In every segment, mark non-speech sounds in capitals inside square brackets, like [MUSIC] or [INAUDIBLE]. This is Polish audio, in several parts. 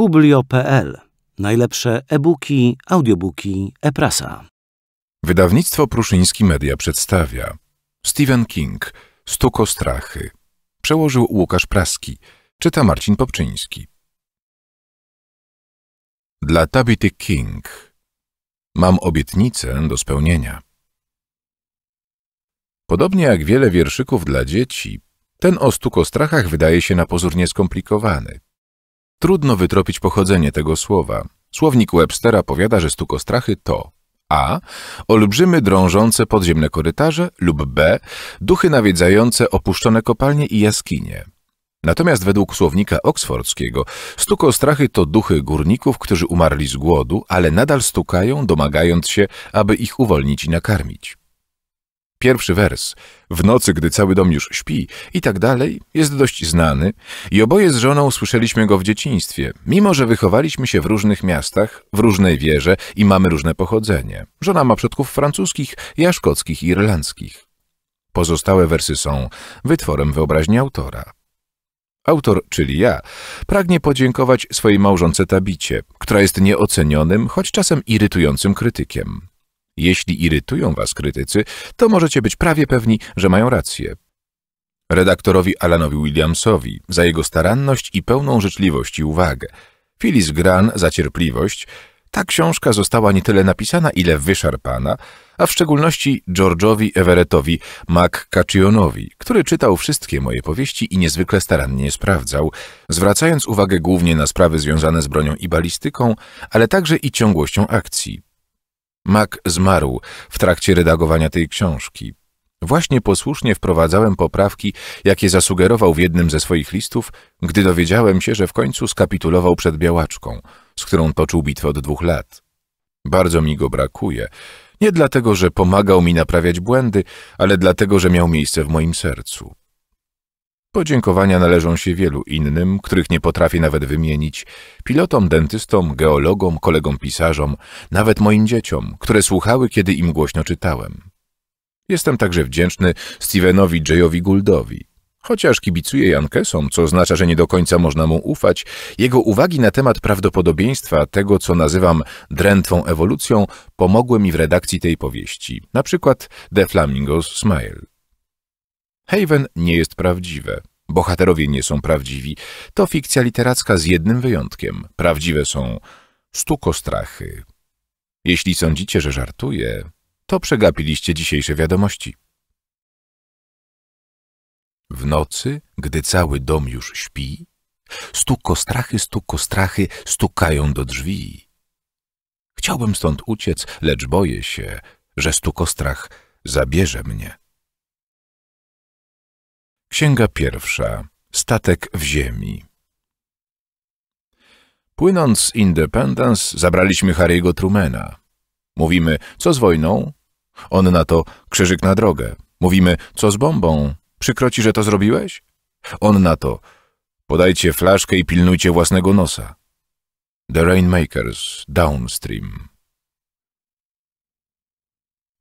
Publio.pl. Najlepsze e-booki, audiobooki, e-prasa. Wydawnictwo Pruszyński Media przedstawia Stephen King, Stuko Strachy. Przełożył Łukasz Praski. Czyta Marcin Popczyński. Dla Tabity King. Mam obietnicę do spełnienia. Podobnie jak wiele wierszyków dla dzieci, ten o stukostrachach wydaje się na pozór nieskomplikowany. Trudno wytropić pochodzenie tego słowa. Słownik Webstera powiada, że stukostrachy to a. Olbrzymy, drążące podziemne korytarze lub b. Duchy nawiedzające opuszczone kopalnie i jaskinie. Natomiast według słownika oksfordzkiego stukostrachy to duchy górników, którzy umarli z głodu, ale nadal stukają, domagając się, aby ich uwolnić i nakarmić. Pierwszy wers, w nocy, gdy cały dom już śpi i tak dalej, jest dość znany i oboje z żoną słyszeliśmy go w dzieciństwie, mimo że wychowaliśmy się w różnych miastach, w różnej wierze i mamy różne pochodzenie. Żona ma przodków francuskich, ja szkockich i irlandzkich. Pozostałe wersy są wytworem wyobraźni autora. Autor, czyli ja, pragnie podziękować swojej małżonce Tabicie, która jest nieocenionym, choć czasem irytującym krytykiem. Jeśli irytują Was krytycy, to możecie być prawie pewni, że mają rację. Redaktorowi Alanowi Williamsowi za jego staranność i pełną życzliwość i uwagę. Phyllis Gran za cierpliwość. Ta książka została nie tyle napisana, ile wyszarpana, a w szczególności George'owi Everettowi McCacchionowi, który czytał wszystkie moje powieści i niezwykle starannie je sprawdzał, zwracając uwagę głównie na sprawy związane z bronią i balistyką, ale także i ciągłością akcji. Mac zmarł w trakcie redagowania tej książki. Właśnie posłusznie wprowadzałem poprawki, jakie zasugerował w jednym ze swoich listów, gdy dowiedziałem się, że w końcu skapitulował przed białaczką, z którą toczył bitwę od dwóch lat. Bardzo mi go brakuje. Nie dlatego, że pomagał mi naprawiać błędy, ale dlatego, że miał miejsce w moim sercu. Podziękowania należą się wielu innym, których nie potrafię nawet wymienić, pilotom, dentystom, geologom, kolegom pisarzom, nawet moim dzieciom, które słuchały, kiedy im głośno czytałem. Jestem także wdzięczny Stevenowi Jayowi Gouldowi. Chociaż kibicuje Jankesom, co oznacza, że nie do końca można mu ufać, jego uwagi na temat prawdopodobieństwa tego, co nazywam drętwą ewolucją, pomogły mi w redakcji tej powieści, na przykład The Flamingo's Smile. Haven nie jest prawdziwe. Bohaterowie nie są prawdziwi. To fikcja literacka z jednym wyjątkiem. Prawdziwe są stukostrachy. Jeśli sądzicie, że żartuję, to przegapiliście dzisiejsze wiadomości. W nocy, gdy cały dom już śpi, stukostrachy, stukostrachy stukają do drzwi. Chciałbym stąd uciec, lecz boję się, że stukostrach zabierze mnie. Księga pierwsza. Statek w ziemi. Płynąc z Independence zabraliśmy Harry'ego Trumena. Mówimy, co z wojną? On na to krzyżyk na drogę. Mówimy, co z bombą? Przykro ci, że to zrobiłeś? On na to, podajcie flaszkę i pilnujcie własnego nosa. The Rainmakers, Downstream.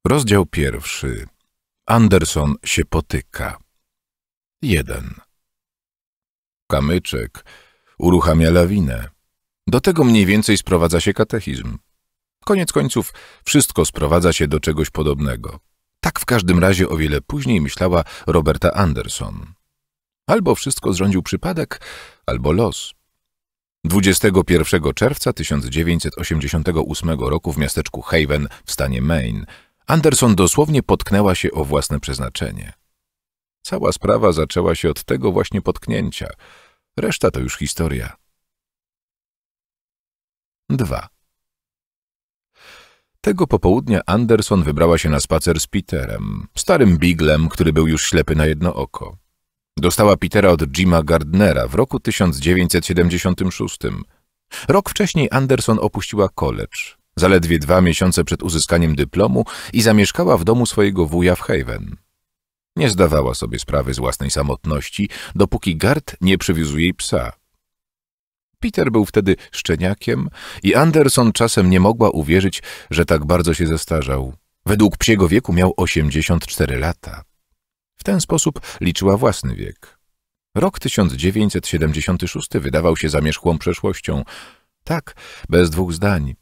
Rozdział pierwszy. Anderson się potyka. Jeden. Kamyczek uruchamia lawinę. Do tego mniej więcej sprowadza się katechizm. Koniec końców wszystko sprowadza się do czegoś podobnego. Tak w każdym razie o wiele później myślała Roberta Anderson. Albo wszystko zrządził przypadek, albo los. 21 czerwca 1988 roku w miasteczku Haven w stanie Maine Anderson dosłownie potknęła się o własne przeznaczenie. Cała sprawa zaczęła się od tego właśnie potknięcia. Reszta to już historia. 2. Tego popołudnia Anderson wybrała się na spacer z Peterem, starym Biglem, który był już ślepy na jedno oko. Dostała Petera od Jima Gardnera w roku 1976. Rok wcześniej Anderson opuściła college, zaledwie dwa miesiące przed uzyskaniem dyplomu i zamieszkała w domu swojego wuja w Haven. Nie zdawała sobie sprawy z własnej samotności, dopóki Gart nie przywiózł jej psa. Peter był wtedy szczeniakiem i Anderson czasem nie mogła uwierzyć, że tak bardzo się zestarzał. Według psiego wieku miał 84 lata. W ten sposób liczyła własny wiek. Rok 1976 wydawał się zamierzchłą przeszłością. Tak, bez dwóch zdań.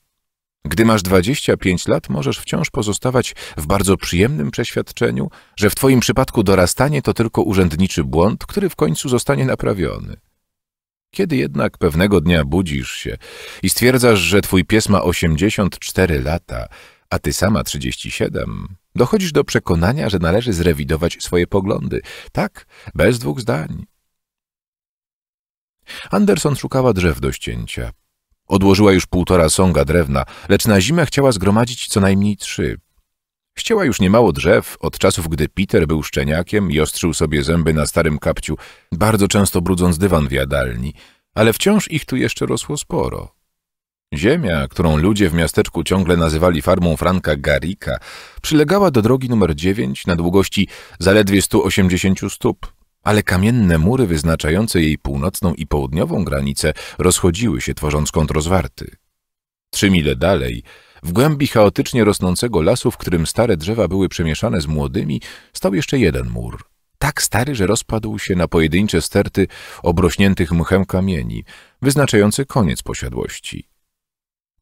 Gdy masz 25 lat, możesz wciąż pozostawać w bardzo przyjemnym przeświadczeniu, że w Twoim przypadku dorastanie to tylko urzędniczy błąd, który w końcu zostanie naprawiony. Kiedy jednak pewnego dnia budzisz się i stwierdzasz, że Twój pies ma 84 lata, a Ty sama 37, dochodzisz do przekonania, że należy zrewidować swoje poglądy. Tak, bez dwóch zdań. Anderson szukała drzew do ścięcia. Odłożyła już półtora sąga drewna, lecz na zimę chciała zgromadzić co najmniej trzy. Chciała już niemało drzew od czasów, gdy Peter był szczeniakiem i ostrzył sobie zęby na starym kapciu, bardzo często brudząc dywan w jadalni, ale wciąż ich tu jeszcze rosło sporo. Ziemia, którą ludzie w miasteczku ciągle nazywali farmą Franka Garika, przylegała do drogi numer 9 na długości zaledwie 180 stóp ale kamienne mury wyznaczające jej północną i południową granicę rozchodziły się, tworząc kąt rozwarty. Trzy mile dalej, w głębi chaotycznie rosnącego lasu, w którym stare drzewa były przemieszane z młodymi, stał jeszcze jeden mur. Tak stary, że rozpadł się na pojedyncze sterty obrośniętych mchem kamieni, wyznaczające koniec posiadłości.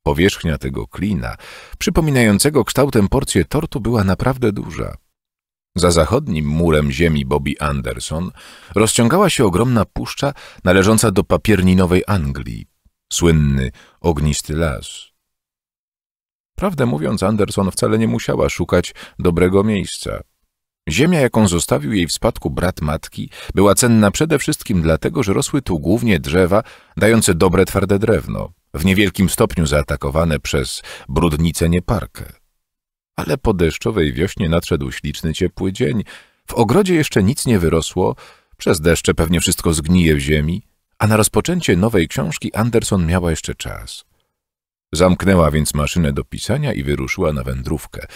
Powierzchnia tego klina, przypominającego kształtem porcję tortu, była naprawdę duża. Za zachodnim murem ziemi Bobby Anderson rozciągała się ogromna puszcza należąca do Nowej Anglii, słynny ognisty las. Prawdę mówiąc, Anderson wcale nie musiała szukać dobrego miejsca. Ziemia, jaką zostawił jej w spadku brat matki, była cenna przede wszystkim dlatego, że rosły tu głównie drzewa dające dobre twarde drewno, w niewielkim stopniu zaatakowane przez brudnicę nieparkę. Ale po deszczowej wiośnie nadszedł śliczny ciepły dzień. W ogrodzie jeszcze nic nie wyrosło, przez deszcze pewnie wszystko zgnije w ziemi, a na rozpoczęcie nowej książki Anderson miała jeszcze czas. Zamknęła więc maszynę do pisania i wyruszyła na wędrówkę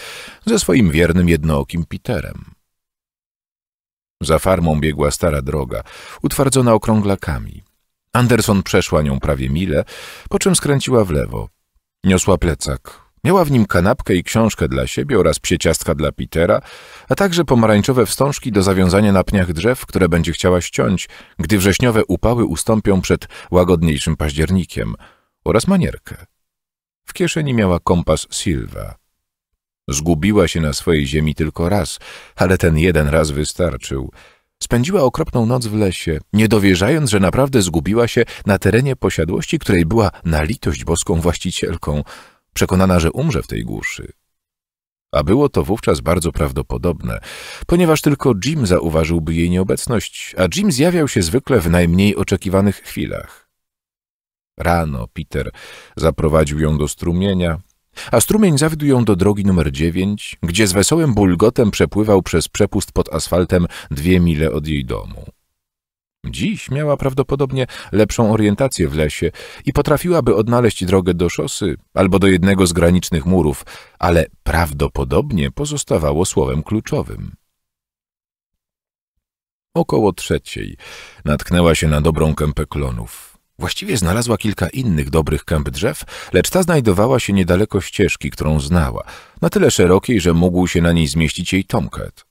ze swoim wiernym jednookim Peterem. Za farmą biegła stara droga, utwardzona okrąglakami. Anderson przeszła nią prawie mile, po czym skręciła w lewo. Niosła plecak, Miała w nim kanapkę i książkę dla siebie oraz psieciastka dla Petera, a także pomarańczowe wstążki do zawiązania na pniach drzew, które będzie chciała ściąć, gdy wrześniowe upały ustąpią przed łagodniejszym październikiem, oraz manierkę. W kieszeni miała kompas Silva. Zgubiła się na swojej ziemi tylko raz, ale ten jeden raz wystarczył. Spędziła okropną noc w lesie, nie dowierzając, że naprawdę zgubiła się na terenie posiadłości, której była na litość boską właścicielką – przekonana, że umrze w tej głuszy. A było to wówczas bardzo prawdopodobne, ponieważ tylko Jim zauważyłby jej nieobecność, a Jim zjawiał się zwykle w najmniej oczekiwanych chwilach. Rano Peter zaprowadził ją do strumienia, a strumień zawiódł ją do drogi numer dziewięć, gdzie z wesołym bulgotem przepływał przez przepust pod asfaltem dwie mile od jej domu. Dziś miała prawdopodobnie lepszą orientację w lesie i potrafiłaby odnaleźć drogę do szosy albo do jednego z granicznych murów, ale prawdopodobnie pozostawało słowem kluczowym. Około trzeciej natknęła się na dobrą kępę klonów. Właściwie znalazła kilka innych dobrych kęp drzew, lecz ta znajdowała się niedaleko ścieżki, którą znała, na tyle szerokiej, że mógł się na niej zmieścić jej tomkat.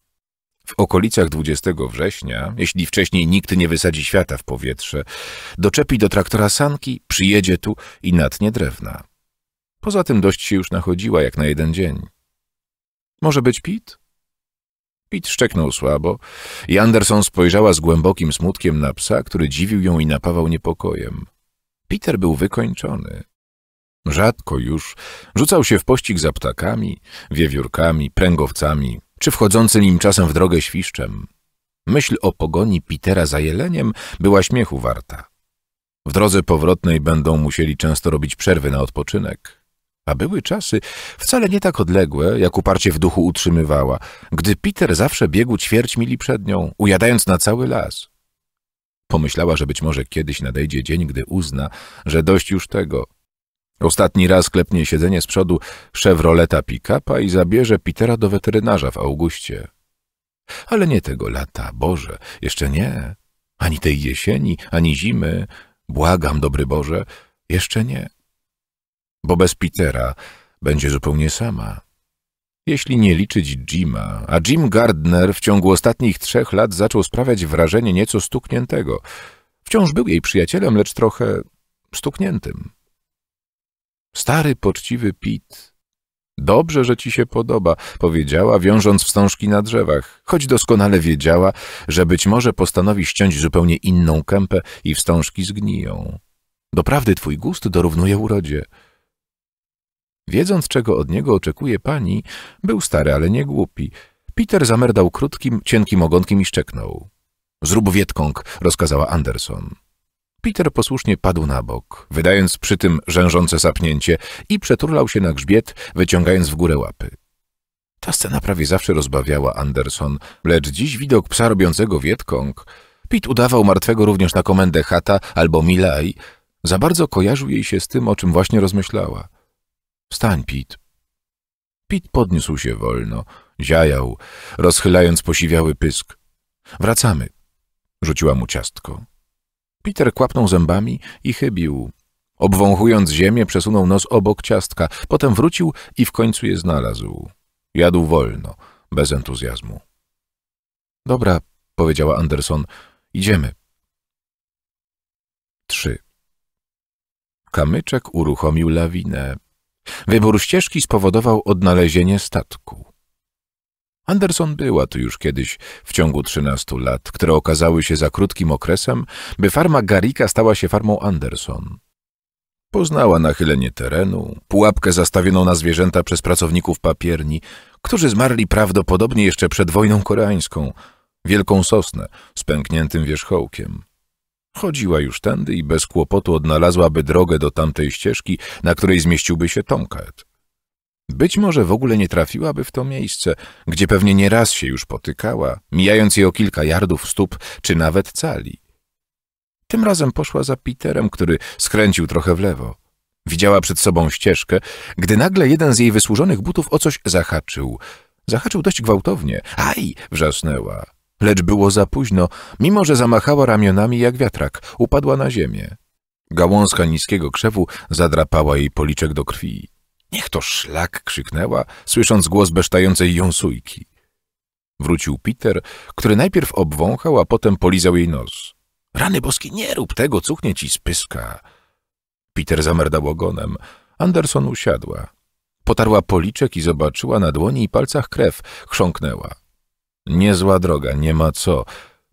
W okolicach 20 września, jeśli wcześniej nikt nie wysadzi świata w powietrze, doczepi do traktora sanki, przyjedzie tu i natnie drewna. Poza tym dość się już nachodziła jak na jeden dzień. Może być Pit? Pit szczeknął słabo i Anderson spojrzała z głębokim smutkiem na psa, który dziwił ją i napawał niepokojem. Peter był wykończony. Rzadko już rzucał się w pościg za ptakami, wiewiórkami, pręgowcami, czy wchodzący nim czasem w drogę świszczem. Myśl o pogoni Petera za jeleniem była śmiechu warta. W drodze powrotnej będą musieli często robić przerwy na odpoczynek. A były czasy wcale nie tak odległe, jak uparcie w duchu utrzymywała, gdy Peter zawsze biegł ćwierć mili przed nią, ujadając na cały las. Pomyślała, że być może kiedyś nadejdzie dzień, gdy uzna, że dość już tego – Ostatni raz klepnie siedzenie z przodu Chevroleta pick-upa i zabierze Petera do weterynarza w Augustie. Ale nie tego lata, Boże, jeszcze nie. Ani tej jesieni, ani zimy. Błagam, dobry Boże, jeszcze nie. Bo bez Petera będzie zupełnie sama. Jeśli nie liczyć Jima, a Jim Gardner w ciągu ostatnich trzech lat zaczął sprawiać wrażenie nieco stukniętego. Wciąż był jej przyjacielem, lecz trochę stukniętym. Stary, poczciwy Pit. Dobrze, że ci się podoba, powiedziała, wiążąc wstążki na drzewach, choć doskonale wiedziała, że być może postanowi ściąć zupełnie inną kępę i wstążki zgniją. Doprawdy twój gust dorównuje urodzie. Wiedząc, czego od niego oczekuje pani, był stary, ale nie głupi. Peter zamerdał krótkim, cienkim ogonkiem i szczeknął. Zrób wietkąg, rozkazała Anderson. Peter posłusznie padł na bok, wydając przy tym rzężące sapnięcie i przeturlał się na grzbiet, wyciągając w górę łapy. Ta scena prawie zawsze rozbawiała Anderson, lecz dziś widok psa robiącego Wietkong. Pit udawał martwego również na komendę Hata albo Milaj. Za bardzo kojarzył jej się z tym, o czym właśnie rozmyślała. Wstań, Pit. Pit podniósł się wolno, ziajał, rozchylając posiwiały pysk. Wracamy, rzuciła mu ciastko. Peter kłapnął zębami i chybił. Obwąchując ziemię, przesunął nos obok ciastka, potem wrócił i w końcu je znalazł. Jadł wolno, bez entuzjazmu. Dobra, powiedziała Anderson, idziemy. 3. Kamyczek uruchomił lawinę. Wybór ścieżki spowodował odnalezienie statku. Anderson była tu już kiedyś w ciągu 13 lat, które okazały się za krótkim okresem, by farma Garika stała się farmą Anderson. Poznała nachylenie terenu, pułapkę zastawioną na zwierzęta przez pracowników papierni, którzy zmarli prawdopodobnie jeszcze przed wojną koreańską, wielką sosnę z pękniętym wierzchołkiem. Chodziła już tędy i bez kłopotu odnalazłaby drogę do tamtej ścieżki, na której zmieściłby się Tomcat. Być może w ogóle nie trafiłaby w to miejsce, gdzie pewnie nieraz się już potykała, mijając je o kilka jardów stóp czy nawet cali. Tym razem poszła za Peterem, który skręcił trochę w lewo. Widziała przed sobą ścieżkę, gdy nagle jeden z jej wysłużonych butów o coś zahaczył. Zahaczył dość gwałtownie. Aj! wrzasnęła. Lecz było za późno, mimo że zamachała ramionami jak wiatrak, upadła na ziemię. Gałązka niskiego krzewu zadrapała jej policzek do krwi. Niech to szlak! krzyknęła, słysząc głos besztającej ją sujki. Wrócił Peter, który najpierw obwąchał, a potem polizał jej nos. Rany boski, nie rób tego, cuchnie ci spyska. Peter zamerdał ogonem. Anderson usiadła. Potarła policzek i zobaczyła na dłoni i palcach krew. Chrząknęła. Niezła droga, nie ma co,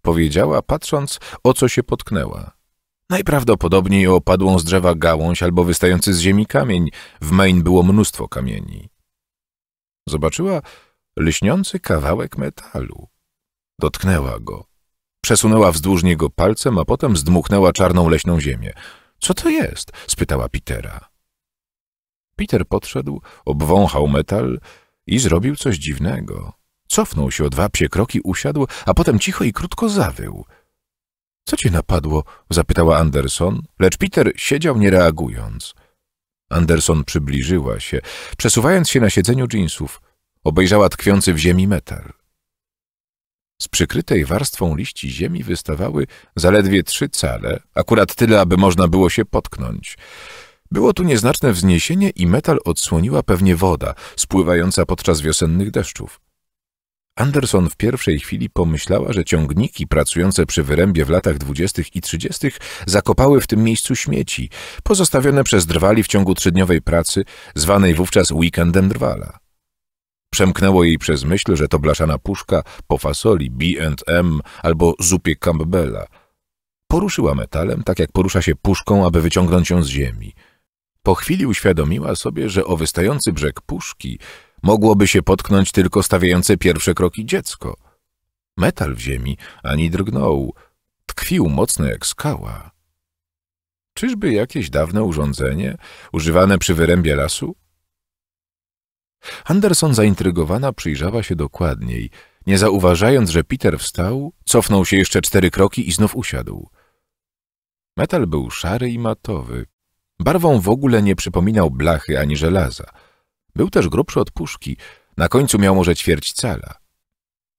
powiedziała, patrząc, o co się potknęła. Najprawdopodobniej o opadłą z drzewa gałąź albo wystający z ziemi kamień. W main było mnóstwo kamieni. Zobaczyła lśniący kawałek metalu. Dotknęła go. Przesunęła wzdłuż niego palcem, a potem zdmuchnęła czarną leśną ziemię. Co to jest? spytała Petera. Peter podszedł, obwąchał metal i zrobił coś dziwnego. Cofnął się o dwa psie kroki, usiadł, a potem cicho i krótko zawył – co cię napadło? zapytała Anderson, lecz Peter siedział nie reagując. Anderson przybliżyła się, przesuwając się na siedzeniu dżinsów. Obejrzała tkwiący w ziemi metal. Z przykrytej warstwą liści ziemi wystawały zaledwie trzy cale, akurat tyle, aby można było się potknąć. Było tu nieznaczne wzniesienie i metal odsłoniła pewnie woda, spływająca podczas wiosennych deszczów. Anderson w pierwszej chwili pomyślała, że ciągniki pracujące przy wyrębie w latach dwudziestych i trzydziestych zakopały w tym miejscu śmieci, pozostawione przez drwali w ciągu trzydniowej pracy, zwanej wówczas weekendem drwala. Przemknęło jej przez myśl, że to blaszana puszka po fasoli B&M albo zupie Campbella. Poruszyła metalem, tak jak porusza się puszką, aby wyciągnąć ją z ziemi. Po chwili uświadomiła sobie, że o wystający brzeg puszki mogłoby się potknąć tylko stawiające pierwsze kroki dziecko. Metal w ziemi ani drgnął, tkwił mocno jak skała. Czyżby jakieś dawne urządzenie, używane przy wyrębie lasu? Anderson zaintrygowana przyjrzała się dokładniej, nie zauważając, że Peter wstał, cofnął się jeszcze cztery kroki i znów usiadł. Metal był szary i matowy. Barwą w ogóle nie przypominał blachy ani żelaza. Był też grubszy od puszki, na końcu miał może ćwierć cala.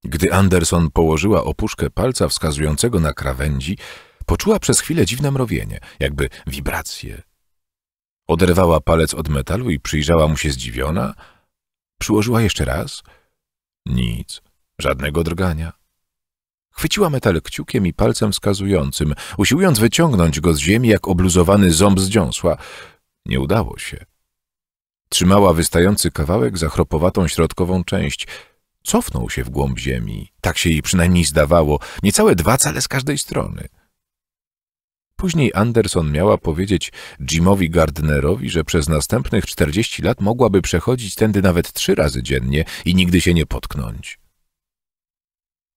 Gdy Anderson położyła opuszkę palca wskazującego na krawędzi, poczuła przez chwilę dziwne mrowienie, jakby wibracje. Oderwała palec od metalu i przyjrzała mu się zdziwiona. Przyłożyła jeszcze raz. Nic, żadnego drgania. Chwyciła metal kciukiem i palcem wskazującym, usiłując wyciągnąć go z ziemi jak obluzowany ząb z dziąsła. Nie udało się. Trzymała wystający kawałek za chropowatą środkową część. Cofnął się w głąb ziemi. Tak się jej przynajmniej zdawało. Niecałe dwa cale z każdej strony. Później Anderson miała powiedzieć Jimowi Gardnerowi, że przez następnych 40 lat mogłaby przechodzić tędy nawet trzy razy dziennie i nigdy się nie potknąć.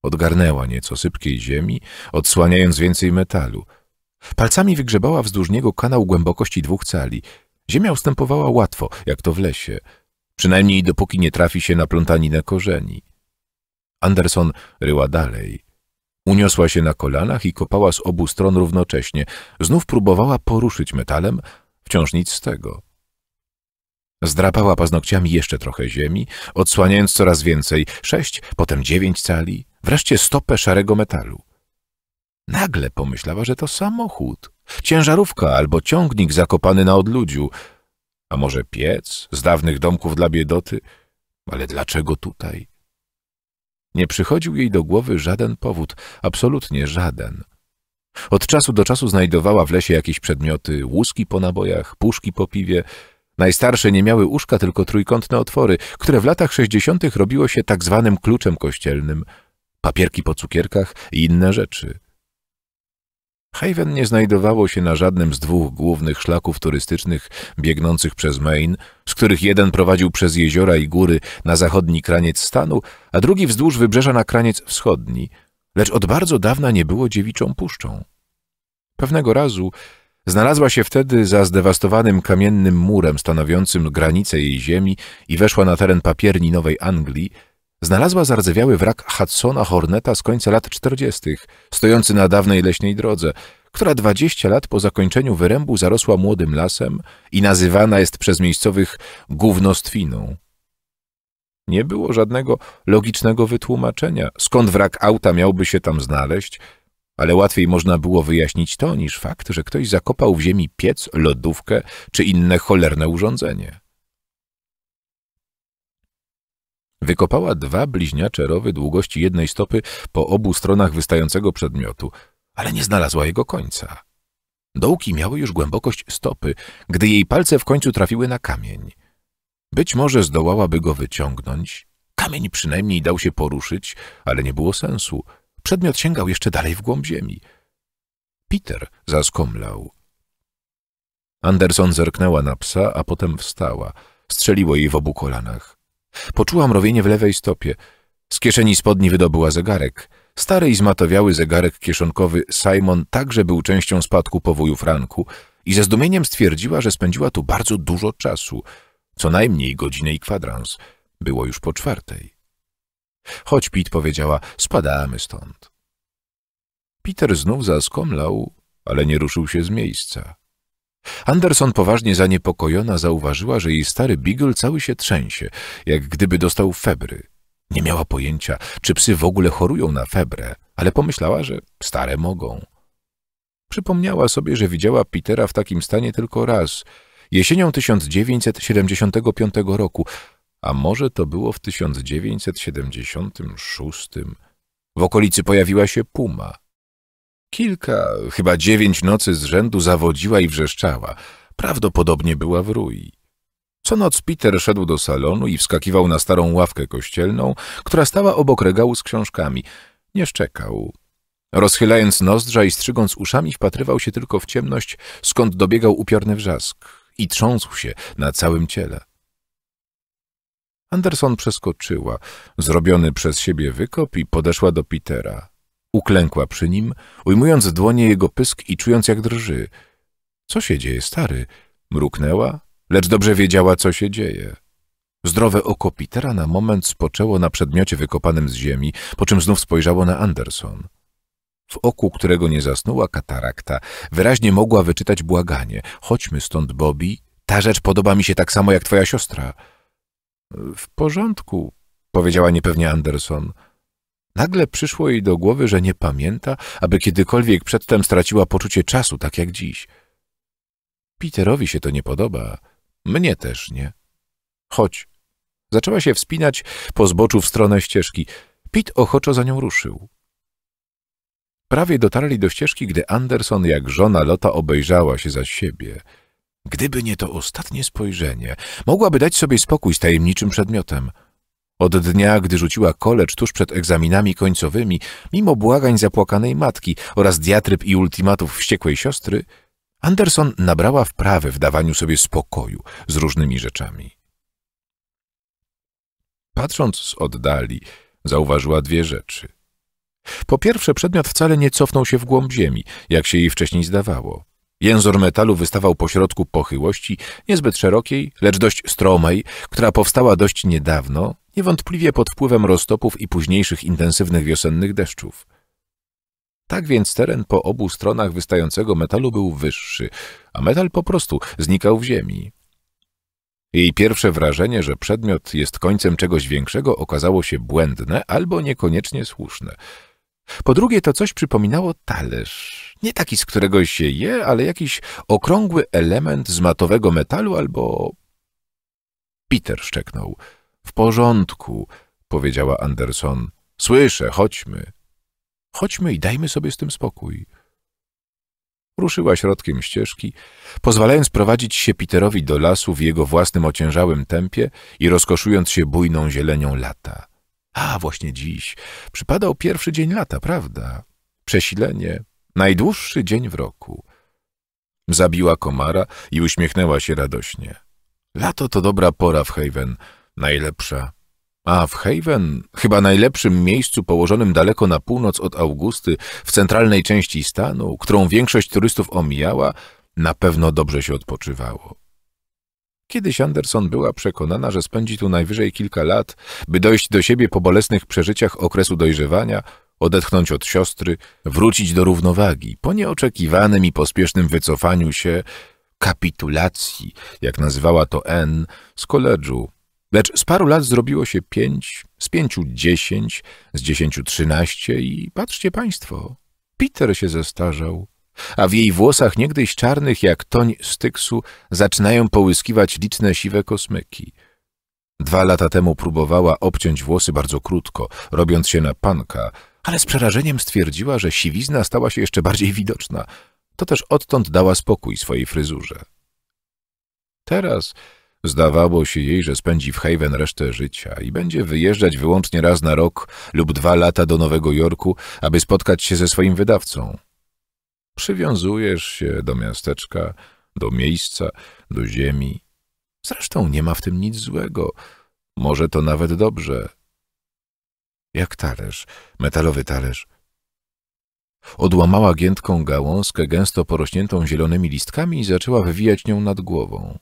Odgarnęła nieco sypkiej ziemi, odsłaniając więcej metalu. Palcami wygrzebała wzdłuż niego kanał głębokości dwóch cali – Ziemia ustępowała łatwo, jak to w lesie, przynajmniej dopóki nie trafi się na plątaninę korzeni. Anderson ryła dalej. Uniosła się na kolanach i kopała z obu stron równocześnie. Znów próbowała poruszyć metalem, wciąż nic z tego. Zdrapała paznokciami jeszcze trochę ziemi, odsłaniając coraz więcej, sześć, potem dziewięć cali, wreszcie stopę szarego metalu. Nagle pomyślała, że to samochód, ciężarówka albo ciągnik zakopany na odludziu, a może piec z dawnych domków dla biedoty, ale dlaczego tutaj? Nie przychodził jej do głowy żaden powód, absolutnie żaden. Od czasu do czasu znajdowała w lesie jakieś przedmioty, łuski po nabojach, puszki po piwie. Najstarsze nie miały uszka, tylko trójkątne otwory, które w latach sześćdziesiątych robiło się tak zwanym kluczem kościelnym, papierki po cukierkach i inne rzeczy. Haven nie znajdowało się na żadnym z dwóch głównych szlaków turystycznych biegnących przez Maine, z których jeden prowadził przez jeziora i góry na zachodni kraniec stanu, a drugi wzdłuż wybrzeża na kraniec wschodni, lecz od bardzo dawna nie było dziewiczą puszczą. Pewnego razu znalazła się wtedy za zdewastowanym kamiennym murem stanowiącym granicę jej ziemi i weszła na teren papierni Nowej Anglii – znalazła zardzewiały wrak Hudsona Horneta z końca lat 40., stojący na dawnej leśnej drodze, która 20 lat po zakończeniu wyrębu zarosła młodym lasem i nazywana jest przez miejscowych gównostwiną. Nie było żadnego logicznego wytłumaczenia, skąd wrak auta miałby się tam znaleźć, ale łatwiej można było wyjaśnić to niż fakt, że ktoś zakopał w ziemi piec, lodówkę czy inne cholerne urządzenie. Wykopała dwa bliźniacze rowy długości jednej stopy po obu stronach wystającego przedmiotu, ale nie znalazła jego końca. Dołki miały już głębokość stopy, gdy jej palce w końcu trafiły na kamień. Być może zdołałaby go wyciągnąć. Kamień przynajmniej dał się poruszyć, ale nie było sensu. Przedmiot sięgał jeszcze dalej w głąb ziemi. Peter zaskomlał. Anderson zerknęła na psa, a potem wstała. Strzeliło jej w obu kolanach. Poczuła mrowienie w lewej stopie. Z kieszeni spodni wydobyła zegarek. Stary i zmatowiały zegarek kieszonkowy Simon także był częścią spadku powoju Franku i ze zdumieniem stwierdziła, że spędziła tu bardzo dużo czasu, co najmniej godzinę i kwadrans. Było już po czwartej. Chodź, Pit, powiedziała, spadamy stąd. Peter znów zaskomlał, ale nie ruszył się z miejsca. Anderson poważnie zaniepokojona zauważyła, że jej stary Beagle cały się trzęsie, jak gdyby dostał febry. Nie miała pojęcia, czy psy w ogóle chorują na febrę, ale pomyślała, że stare mogą. Przypomniała sobie, że widziała Petera w takim stanie tylko raz, jesienią 1975 roku, a może to było w 1976. W okolicy pojawiła się puma. Kilka, chyba dziewięć nocy z rzędu zawodziła i wrzeszczała. Prawdopodobnie była w rui. Co noc Peter szedł do salonu i wskakiwał na starą ławkę kościelną, która stała obok regału z książkami. Nie szczekał. Rozchylając nozdrza i strzygąc uszami, wpatrywał się tylko w ciemność, skąd dobiegał upiorny wrzask i trząsł się na całym ciele. Anderson przeskoczyła, zrobiony przez siebie wykop i podeszła do Petera. Uklękła przy nim, ujmując w dłonie jego pysk i czując, jak drży. Co się dzieje, stary? Mruknęła, lecz dobrze wiedziała, co się dzieje. Zdrowe oko Pitera na moment spoczęło na przedmiocie wykopanym z ziemi, po czym znów spojrzało na Anderson. W oku, którego nie zasnuła katarakta, wyraźnie mogła wyczytać błaganie. Chodźmy stąd, Bobby. Ta rzecz podoba mi się tak samo jak twoja siostra. W porządku, powiedziała niepewnie Anderson. Nagle przyszło jej do głowy, że nie pamięta, aby kiedykolwiek przedtem straciła poczucie czasu, tak jak dziś. Peterowi się to nie podoba, mnie też nie. Chodź. Zaczęła się wspinać po zboczu w stronę ścieżki. Pit ochoczo za nią ruszył. Prawie dotarli do ścieżki, gdy Anderson jak żona Lota obejrzała się za siebie. Gdyby nie to ostatnie spojrzenie, mogłaby dać sobie spokój z tajemniczym przedmiotem – od dnia, gdy rzuciła kolecz tuż przed egzaminami końcowymi, mimo błagań zapłakanej matki oraz diatryb i ultimatów wściekłej siostry, Anderson nabrała wprawy w dawaniu sobie spokoju z różnymi rzeczami. Patrząc z oddali, zauważyła dwie rzeczy. Po pierwsze, przedmiot wcale nie cofnął się w głąb ziemi, jak się jej wcześniej zdawało. Jęzor metalu wystawał pośrodku pochyłości, niezbyt szerokiej, lecz dość stromej, która powstała dość niedawno niewątpliwie pod wpływem roztopów i późniejszych intensywnych wiosennych deszczów. Tak więc teren po obu stronach wystającego metalu był wyższy, a metal po prostu znikał w ziemi. Jej pierwsze wrażenie, że przedmiot jest końcem czegoś większego, okazało się błędne albo niekoniecznie słuszne. Po drugie, to coś przypominało talerz. Nie taki, z którego się je, ale jakiś okrągły element z matowego metalu albo... Peter szczeknął. W porządku, powiedziała Anderson. Słyszę, chodźmy. Chodźmy i dajmy sobie z tym spokój. Ruszyła środkiem ścieżki, pozwalając prowadzić się Peterowi do lasu w jego własnym ociężałym tempie i rozkoszując się bujną zielenią lata. A, właśnie dziś. Przypadał pierwszy dzień lata, prawda? Przesilenie. Najdłuższy dzień w roku. Zabiła komara i uśmiechnęła się radośnie. Lato to dobra pora w Haven – najlepsza. A w Haven, chyba najlepszym miejscu położonym daleko na północ od Augusty, w centralnej części stanu, którą większość turystów omijała, na pewno dobrze się odpoczywało. Kiedyś Anderson była przekonana, że spędzi tu najwyżej kilka lat, by dojść do siebie po bolesnych przeżyciach okresu dojrzewania, odetchnąć od siostry, wrócić do równowagi, po nieoczekiwanym i pospiesznym wycofaniu się, kapitulacji, jak nazywała to N, z koledżu, Lecz z paru lat zrobiło się pięć, z pięciu dziesięć, z dziesięciu trzynaście i patrzcie państwo, Peter się zestarzał, a w jej włosach niegdyś czarnych jak toń styksu zaczynają połyskiwać liczne siwe kosmyki. Dwa lata temu próbowała obciąć włosy bardzo krótko, robiąc się na panka, ale z przerażeniem stwierdziła, że siwizna stała się jeszcze bardziej widoczna. To też odtąd dała spokój swojej fryzurze. Teraz Zdawało się jej, że spędzi w Haven resztę życia i będzie wyjeżdżać wyłącznie raz na rok lub dwa lata do Nowego Jorku, aby spotkać się ze swoim wydawcą. Przywiązujesz się do miasteczka, do miejsca, do ziemi. Zresztą nie ma w tym nic złego. Może to nawet dobrze. Jak talerz, metalowy talerz. Odłamała giętką gałązkę gęsto porośniętą zielonymi listkami i zaczęła wywijać nią nad głową.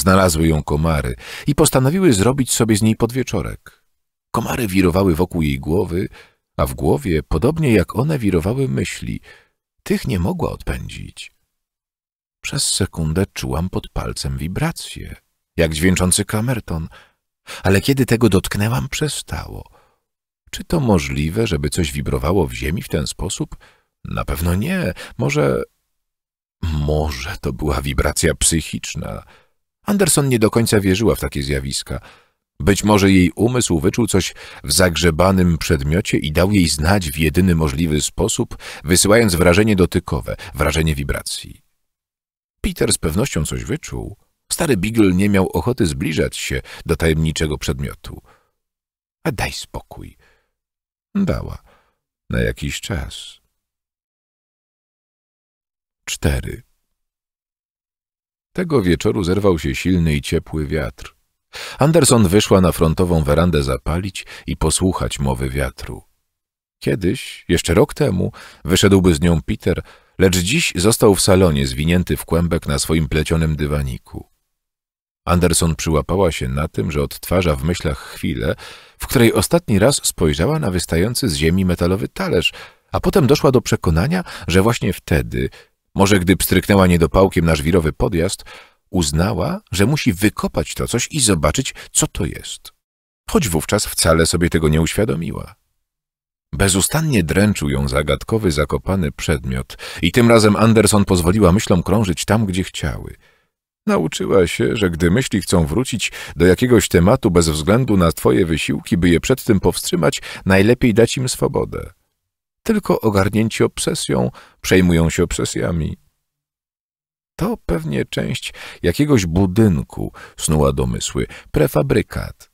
Znalazły ją komary i postanowiły zrobić sobie z niej podwieczorek. Komary wirowały wokół jej głowy, a w głowie, podobnie jak one, wirowały myśli. Tych nie mogła odpędzić. Przez sekundę czułam pod palcem wibrację, jak dźwięczący kamerton, ale kiedy tego dotknęłam, przestało. Czy to możliwe, żeby coś wibrowało w ziemi w ten sposób? Na pewno nie. Może... Może to była wibracja psychiczna. Anderson nie do końca wierzyła w takie zjawiska. Być może jej umysł wyczuł coś w zagrzebanym przedmiocie i dał jej znać w jedyny możliwy sposób, wysyłając wrażenie dotykowe, wrażenie wibracji. Peter z pewnością coś wyczuł. Stary Beagle nie miał ochoty zbliżać się do tajemniczego przedmiotu. A daj spokój. Dała. Na jakiś czas. 4. Tego wieczoru zerwał się silny i ciepły wiatr. Anderson wyszła na frontową werandę zapalić i posłuchać mowy wiatru. Kiedyś, jeszcze rok temu, wyszedłby z nią Peter, lecz dziś został w salonie zwinięty w kłębek na swoim plecionym dywaniku. Anderson przyłapała się na tym, że odtwarza w myślach chwilę, w której ostatni raz spojrzała na wystający z ziemi metalowy talerz, a potem doszła do przekonania, że właśnie wtedy może gdy pstryknęła niedopałkiem na żwirowy podjazd, uznała, że musi wykopać to coś i zobaczyć, co to jest. Choć wówczas wcale sobie tego nie uświadomiła. Bezustannie dręczył ją zagadkowy, zakopany przedmiot i tym razem Anderson pozwoliła myślom krążyć tam, gdzie chciały. Nauczyła się, że gdy myśli chcą wrócić do jakiegoś tematu bez względu na twoje wysiłki, by je przed tym powstrzymać, najlepiej dać im swobodę tylko ogarnięci obsesją przejmują się obsesjami. To pewnie część jakiegoś budynku, snuła domysły, prefabrykat.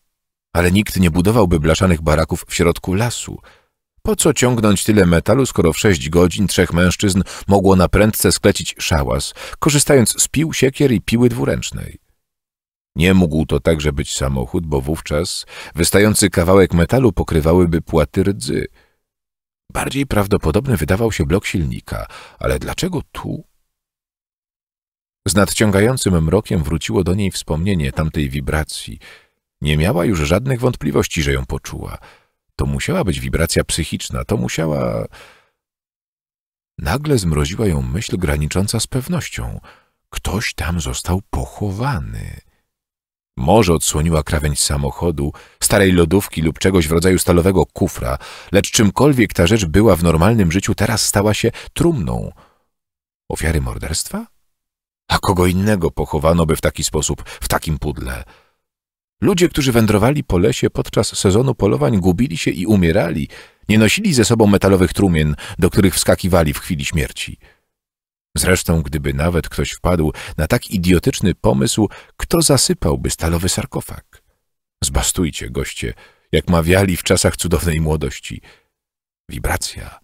Ale nikt nie budowałby blaszanych baraków w środku lasu. Po co ciągnąć tyle metalu, skoro w sześć godzin trzech mężczyzn mogło na prędce sklecić szałas, korzystając z pił, siekier i piły dwuręcznej? Nie mógł to także być samochód, bo wówczas wystający kawałek metalu pokrywałyby płaty rdzy – Bardziej prawdopodobny wydawał się blok silnika, ale dlaczego tu? Z nadciągającym mrokiem wróciło do niej wspomnienie tamtej wibracji. Nie miała już żadnych wątpliwości, że ją poczuła. To musiała być wibracja psychiczna, to musiała... Nagle zmroziła ją myśl granicząca z pewnością. Ktoś tam został pochowany. Może odsłoniła krawędź samochodu, starej lodówki lub czegoś w rodzaju stalowego kufra, lecz czymkolwiek ta rzecz była w normalnym życiu, teraz stała się trumną. Ofiary morderstwa? A kogo innego pochowano by w taki sposób, w takim pudle? Ludzie, którzy wędrowali po lesie podczas sezonu polowań, gubili się i umierali. Nie nosili ze sobą metalowych trumien, do których wskakiwali w chwili śmierci. Zresztą, gdyby nawet ktoś wpadł na tak idiotyczny pomysł, kto zasypałby stalowy sarkofag? Zbastujcie, goście, jak mawiali w czasach cudownej młodości. Wibracja,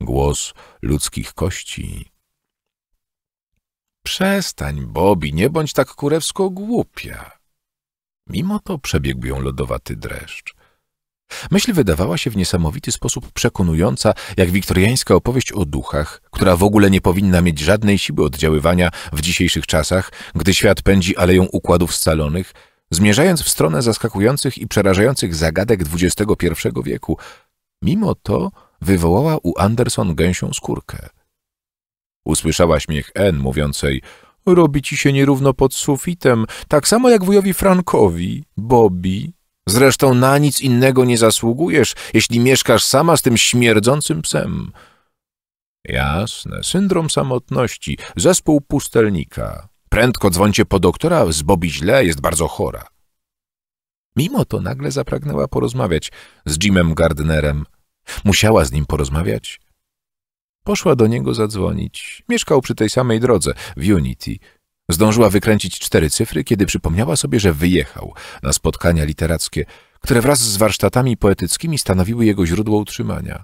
głos ludzkich kości. Przestań, Bobi, nie bądź tak kurewsko głupia. Mimo to przebiegł ją lodowaty dreszcz. Myśl wydawała się w niesamowity sposób przekonująca, jak wiktoriańska opowieść o duchach, która w ogóle nie powinna mieć żadnej siły oddziaływania w dzisiejszych czasach, gdy świat pędzi aleją układów scalonych, zmierzając w stronę zaskakujących i przerażających zagadek XXI wieku. Mimo to wywołała u Anderson gęsią skórkę. Usłyszała śmiech N mówiącej – Robi ci się nierówno pod sufitem, tak samo jak wujowi Frankowi, Bobby, Zresztą na nic innego nie zasługujesz, jeśli mieszkasz sama z tym śmierdzącym psem. Jasne, syndrom samotności, zespół pustelnika. Prędko dzwońcie po doktora, z źle, jest bardzo chora. Mimo to nagle zapragnęła porozmawiać z Jimem Gardnerem. Musiała z nim porozmawiać. Poszła do niego zadzwonić. Mieszkał przy tej samej drodze, w Unity. Zdążyła wykręcić cztery cyfry, kiedy przypomniała sobie, że wyjechał na spotkania literackie, które wraz z warsztatami poetyckimi stanowiły jego źródło utrzymania.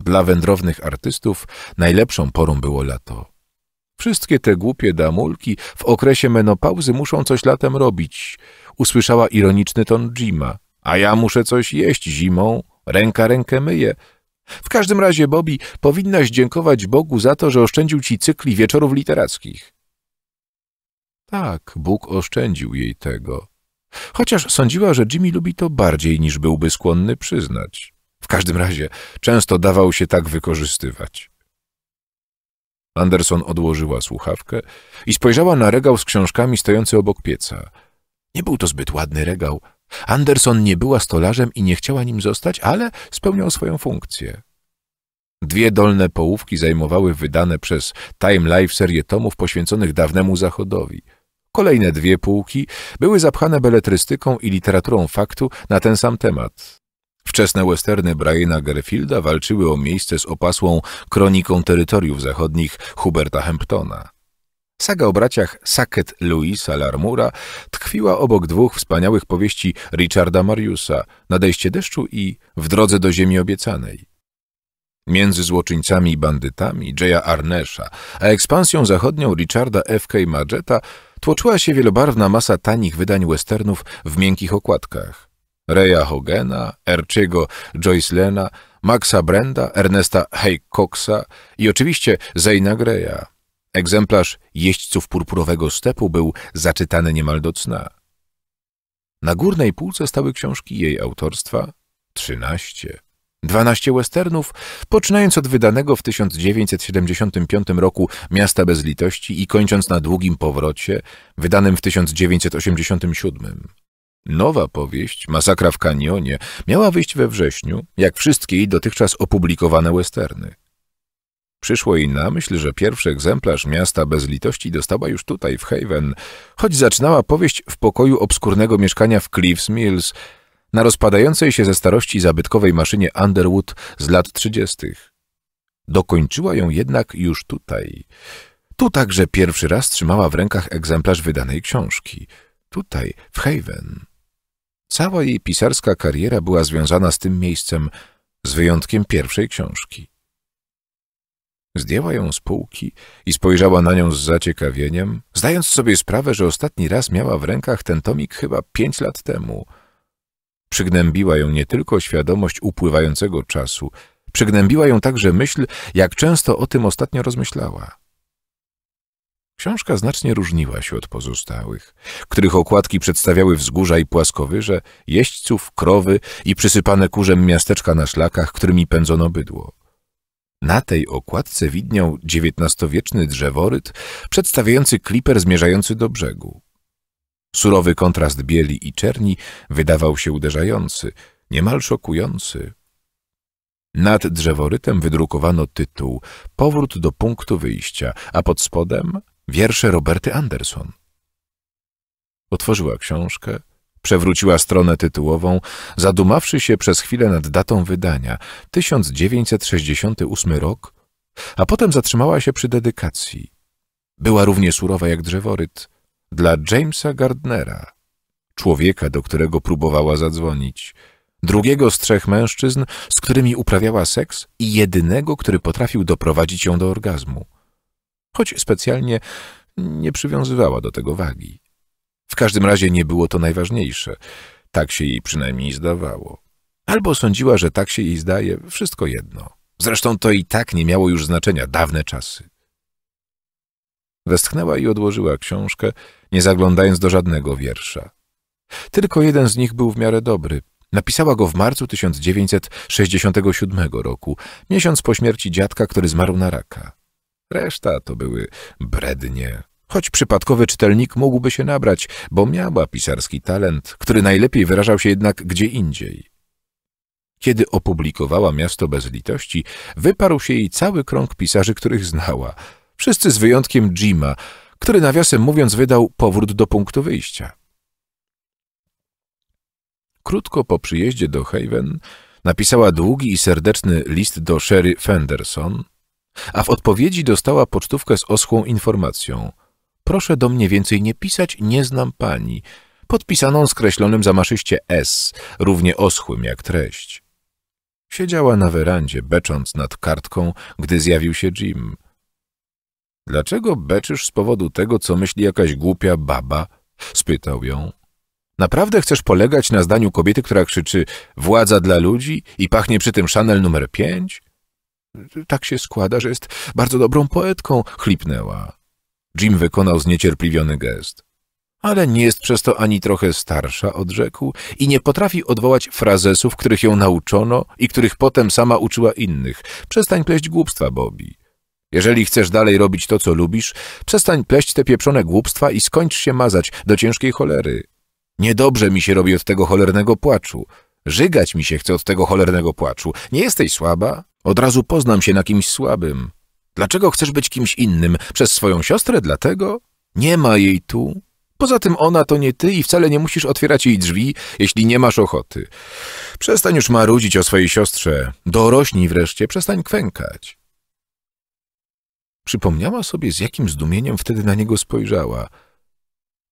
Dla wędrownych artystów najlepszą porą było lato. Wszystkie te głupie damulki w okresie menopauzy muszą coś latem robić, usłyszała ironiczny ton Jima. A ja muszę coś jeść zimą, ręka rękę myje. W każdym razie, Bobby, powinnaś dziękować Bogu za to, że oszczędził ci cykli wieczorów literackich. Tak, Bóg oszczędził jej tego. Chociaż sądziła, że Jimmy lubi to bardziej niż byłby skłonny przyznać. W każdym razie często dawał się tak wykorzystywać. Anderson odłożyła słuchawkę i spojrzała na regał z książkami stojący obok pieca. Nie był to zbyt ładny regał. Anderson nie była stolarzem i nie chciała nim zostać, ale spełniał swoją funkcję. Dwie dolne połówki zajmowały wydane przez Time Life serię tomów poświęconych dawnemu Zachodowi – Kolejne dwie półki były zapchane beletrystyką i literaturą faktu na ten sam temat. Wczesne westerny Briana Garfielda walczyły o miejsce z opasłą kroniką terytoriów zachodnich Huberta Hemptona. Saga o braciach Sackett Louisa Larmura tkwiła obok dwóch wspaniałych powieści Richarda Mariusa Nadejście deszczu i W drodze do ziemi obiecanej. Między złoczyńcami i bandytami Jaya Arnesha, a ekspansją zachodnią Richarda F. K tłoczyła się wielobarwna masa tanich wydań westernów w miękkich okładkach. Reya Hogena, Erczego, Joyce Lena, Maxa Brenda, Ernesta Haycoxa i oczywiście Zeina Greya. Egzemplarz Jeźdźców Purpurowego Stepu był zaczytany niemal do cna. Na górnej półce stały książki jej autorstwa, trzynaście. 12 westernów, poczynając od wydanego w 1975 roku Miasta bez litości i kończąc na długim powrocie, wydanym w 1987. Nowa powieść, Masakra w kanionie, miała wyjść we wrześniu, jak wszystkie jej dotychczas opublikowane westerny. Przyszło jej na myśl, że pierwszy egzemplarz Miasta bez litości dostała już tutaj, w Haven, choć zaczynała powieść w pokoju obskurnego mieszkania w Cliffs Mills, na rozpadającej się ze starości zabytkowej maszynie Underwood z lat trzydziestych. Dokończyła ją jednak już tutaj. Tu także pierwszy raz trzymała w rękach egzemplarz wydanej książki. Tutaj, w Haven. Cała jej pisarska kariera była związana z tym miejscem, z wyjątkiem pierwszej książki. Zdjęła ją z półki i spojrzała na nią z zaciekawieniem, zdając sobie sprawę, że ostatni raz miała w rękach ten tomik chyba pięć lat temu – Przygnębiła ją nie tylko świadomość upływającego czasu, przygnębiła ją także myśl, jak często o tym ostatnio rozmyślała. Książka znacznie różniła się od pozostałych, których okładki przedstawiały wzgórza i płaskowyże, jeźdźców, krowy i przysypane kurzem miasteczka na szlakach, którymi pędzono bydło. Na tej okładce widniał XIX-wieczny drzeworyt, przedstawiający kliper zmierzający do brzegu. Surowy kontrast bieli i czerni wydawał się uderzający, niemal szokujący. Nad drzeworytem wydrukowano tytuł Powrót do punktu wyjścia, a pod spodem wiersze Roberty Anderson. Otworzyła książkę, przewróciła stronę tytułową, zadumawszy się przez chwilę nad datą wydania 1968 rok, a potem zatrzymała się przy dedykacji. Była równie surowa jak drzeworyt, dla Jamesa Gardnera, człowieka, do którego próbowała zadzwonić, drugiego z trzech mężczyzn, z którymi uprawiała seks i jedynego, który potrafił doprowadzić ją do orgazmu. Choć specjalnie nie przywiązywała do tego wagi. W każdym razie nie było to najważniejsze. Tak się jej przynajmniej zdawało. Albo sądziła, że tak się jej zdaje, wszystko jedno. Zresztą to i tak nie miało już znaczenia dawne czasy. Westchnęła i odłożyła książkę, nie zaglądając do żadnego wiersza. Tylko jeden z nich był w miarę dobry. Napisała go w marcu 1967 roku, miesiąc po śmierci dziadka, który zmarł na raka. Reszta to były brednie. Choć przypadkowy czytelnik mógłby się nabrać, bo miała pisarski talent, który najlepiej wyrażał się jednak gdzie indziej. Kiedy opublikowała Miasto bez litości, wyparł się jej cały krąg pisarzy, których znała – Wszyscy z wyjątkiem Jima, który nawiasem mówiąc wydał powrót do punktu wyjścia. Krótko po przyjeździe do Haven napisała długi i serdeczny list do Sherry Fenderson, a w odpowiedzi dostała pocztówkę z oschłą informacją. Proszę do mnie więcej nie pisać, nie znam pani. Podpisaną skreślonym zamaszyście S, równie oschłym jak treść. Siedziała na werandzie, becząc nad kartką, gdy zjawił się Jim. Dlaczego beczysz z powodu tego, co myśli jakaś głupia baba? spytał ją. Naprawdę chcesz polegać na zdaniu kobiety, która krzyczy władza dla ludzi i pachnie przy tym Chanel numer pięć? Tak się składa, że jest bardzo dobrą poetką, chlipnęła. Jim wykonał zniecierpliwiony gest. Ale nie jest przez to ani trochę starsza, odrzekł, i nie potrafi odwołać frazesów, których ją nauczono i których potem sama uczyła innych. Przestań pleść głupstwa, Bobby. Jeżeli chcesz dalej robić to, co lubisz, przestań pleść te pieprzone głupstwa i skończ się mazać do ciężkiej cholery. Niedobrze mi się robi od tego cholernego płaczu. Żygać mi się chce od tego cholernego płaczu. Nie jesteś słaba? Od razu poznam się na kimś słabym. Dlaczego chcesz być kimś innym? Przez swoją siostrę? Dlatego? Nie ma jej tu. Poza tym ona to nie ty i wcale nie musisz otwierać jej drzwi, jeśli nie masz ochoty. Przestań już marudzić o swojej siostrze. Dorośnij wreszcie, przestań kwękać. Przypomniała sobie, z jakim zdumieniem wtedy na niego spojrzała.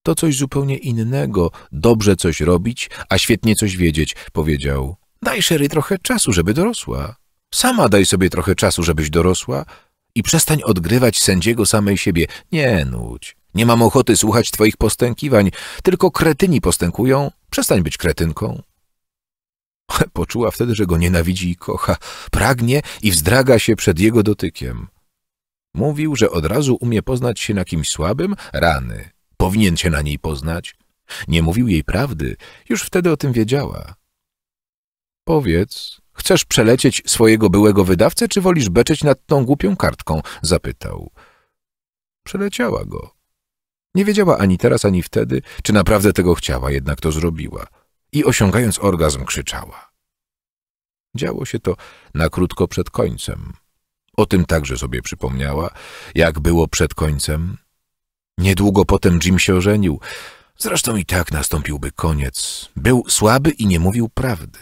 To coś zupełnie innego, dobrze coś robić, a świetnie coś wiedzieć, powiedział. Daj Sherry trochę czasu, żeby dorosła. Sama daj sobie trochę czasu, żebyś dorosła i przestań odgrywać sędziego samej siebie. Nie nudź. Nie mam ochoty słuchać twoich postękiwań, tylko kretyni postękują. Przestań być kretynką. [LAUGHS] Poczuła wtedy, że go nienawidzi i kocha, pragnie i wzdraga się przed jego dotykiem. Mówił, że od razu umie poznać się na kimś słabym? Rany. Powinien się na niej poznać. Nie mówił jej prawdy. Już wtedy o tym wiedziała. Powiedz, chcesz przelecieć swojego byłego wydawcę, czy wolisz beczeć nad tą głupią kartką? Zapytał. Przeleciała go. Nie wiedziała ani teraz, ani wtedy, czy naprawdę tego chciała, jednak to zrobiła. I osiągając orgazm krzyczała. Działo się to na krótko przed końcem o tym także sobie przypomniała, jak było przed końcem. Niedługo potem Jim się ożenił. Zresztą i tak nastąpiłby koniec. Był słaby i nie mówił prawdy.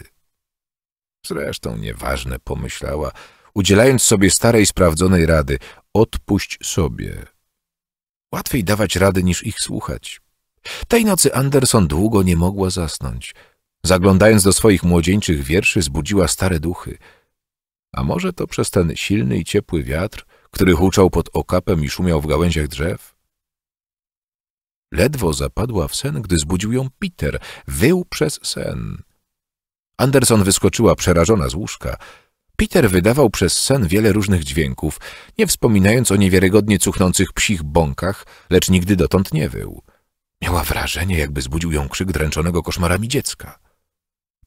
Zresztą nieważne, pomyślała, udzielając sobie starej, sprawdzonej rady. Odpuść sobie. Łatwiej dawać rady niż ich słuchać. Tej nocy Anderson długo nie mogła zasnąć. Zaglądając do swoich młodzieńczych wierszy, zbudziła stare duchy – a może to przez ten silny i ciepły wiatr, który huczał pod okapem i szumiał w gałęziach drzew? Ledwo zapadła w sen, gdy zbudził ją Peter. Wył przez sen. Anderson wyskoczyła przerażona z łóżka. Peter wydawał przez sen wiele różnych dźwięków, nie wspominając o niewiarygodnie cuchnących psich bąkach, lecz nigdy dotąd nie wył. Miała wrażenie, jakby zbudził ją krzyk dręczonego koszmarami dziecka.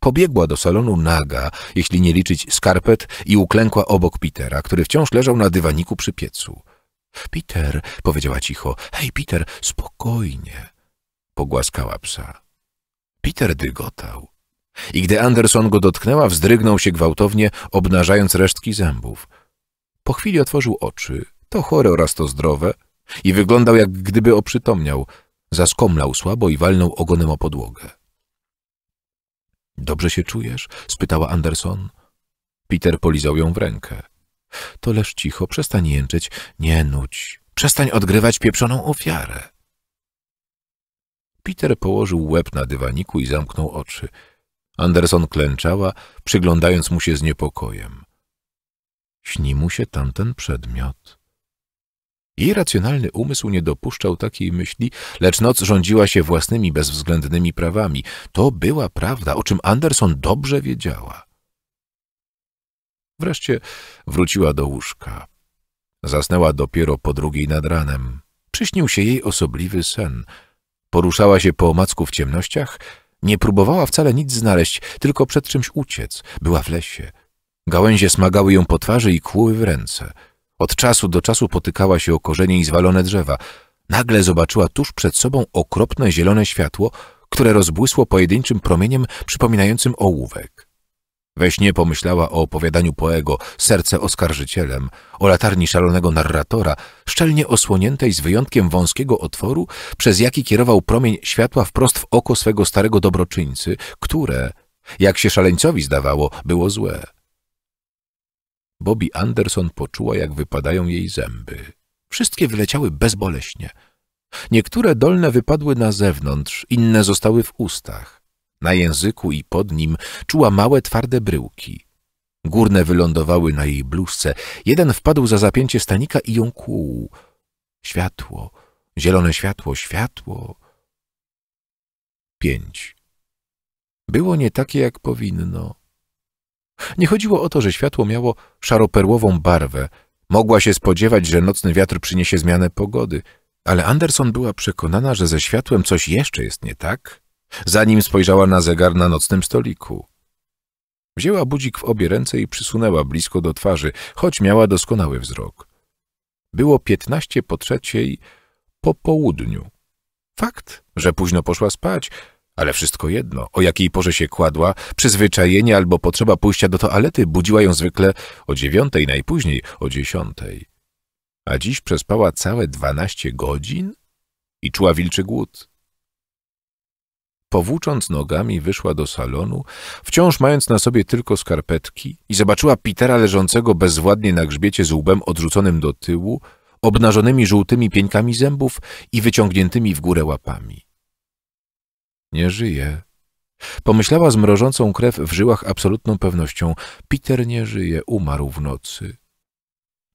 Pobiegła do salonu naga, jeśli nie liczyć skarpet, i uklękła obok Petera, który wciąż leżał na dywaniku przy piecu. Peter, powiedziała cicho, hej Peter, spokojnie. Pogłaskała psa. Peter dygotał. I gdy Anderson go dotknęła, wzdrygnął się gwałtownie, obnażając resztki zębów. Po chwili otworzył oczy, to chore oraz to zdrowe, i wyglądał jak gdyby oprzytomniał. Zaskomlał słabo i walnął ogonem o podłogę. Dobrze się czujesz? spytała Anderson. Peter polizał ją w rękę. To leż cicho, przestań jęczeć, nie nudź. Przestań odgrywać pieprzoną ofiarę. Peter położył łeb na dywaniku i zamknął oczy. Anderson klęczała, przyglądając mu się z niepokojem. Śni mu się tamten przedmiot. Jej racjonalny umysł nie dopuszczał takiej myśli, lecz noc rządziła się własnymi bezwzględnymi prawami. To była prawda, o czym Anderson dobrze wiedziała. Wreszcie wróciła do łóżka. Zasnęła dopiero po drugiej nad ranem. Przyśnił się jej osobliwy sen. Poruszała się po omacku w ciemnościach. Nie próbowała wcale nic znaleźć, tylko przed czymś uciec. Była w lesie. Gałęzie smagały ją po twarzy i kłuły w ręce. Od czasu do czasu potykała się o korzenie i zwalone drzewa. Nagle zobaczyła tuż przed sobą okropne zielone światło, które rozbłysło pojedynczym promieniem przypominającym ołówek. We śnie pomyślała o opowiadaniu Poego, serce oskarżycielem, o latarni szalonego narratora, szczelnie osłoniętej z wyjątkiem wąskiego otworu, przez jaki kierował promień światła wprost w oko swego starego dobroczyńcy, które, jak się szaleńcowi zdawało, było złe. Bobby Anderson poczuła, jak wypadają jej zęby. Wszystkie wyleciały bezboleśnie. Niektóre dolne wypadły na zewnątrz, inne zostały w ustach. Na języku i pod nim czuła małe, twarde bryłki. Górne wylądowały na jej bluzce. Jeden wpadł za zapięcie stanika i ją kłuł. Światło, zielone światło, światło. Pięć. Było nie takie, jak powinno. Nie chodziło o to, że światło miało szaroperłową barwę. Mogła się spodziewać, że nocny wiatr przyniesie zmianę pogody, ale Anderson była przekonana, że ze światłem coś jeszcze jest nie tak, zanim spojrzała na zegar na nocnym stoliku. Wzięła budzik w obie ręce i przysunęła blisko do twarzy, choć miała doskonały wzrok. Było piętnaście po trzeciej po południu. Fakt, że późno poszła spać, ale wszystko jedno, o jakiej porze się kładła, przyzwyczajenie albo potrzeba pójścia do toalety budziła ją zwykle o dziewiątej, najpóźniej o dziesiątej. A dziś przespała całe dwanaście godzin i czuła wilczy głód. Powłócząc nogami wyszła do salonu, wciąż mając na sobie tylko skarpetki i zobaczyła Petera leżącego bezwładnie na grzbiecie z łbem odrzuconym do tyłu, obnażonymi żółtymi pieńkami zębów i wyciągniętymi w górę łapami nie żyje. Pomyślała z mrożącą krew w żyłach absolutną pewnością. Peter nie żyje, umarł w nocy.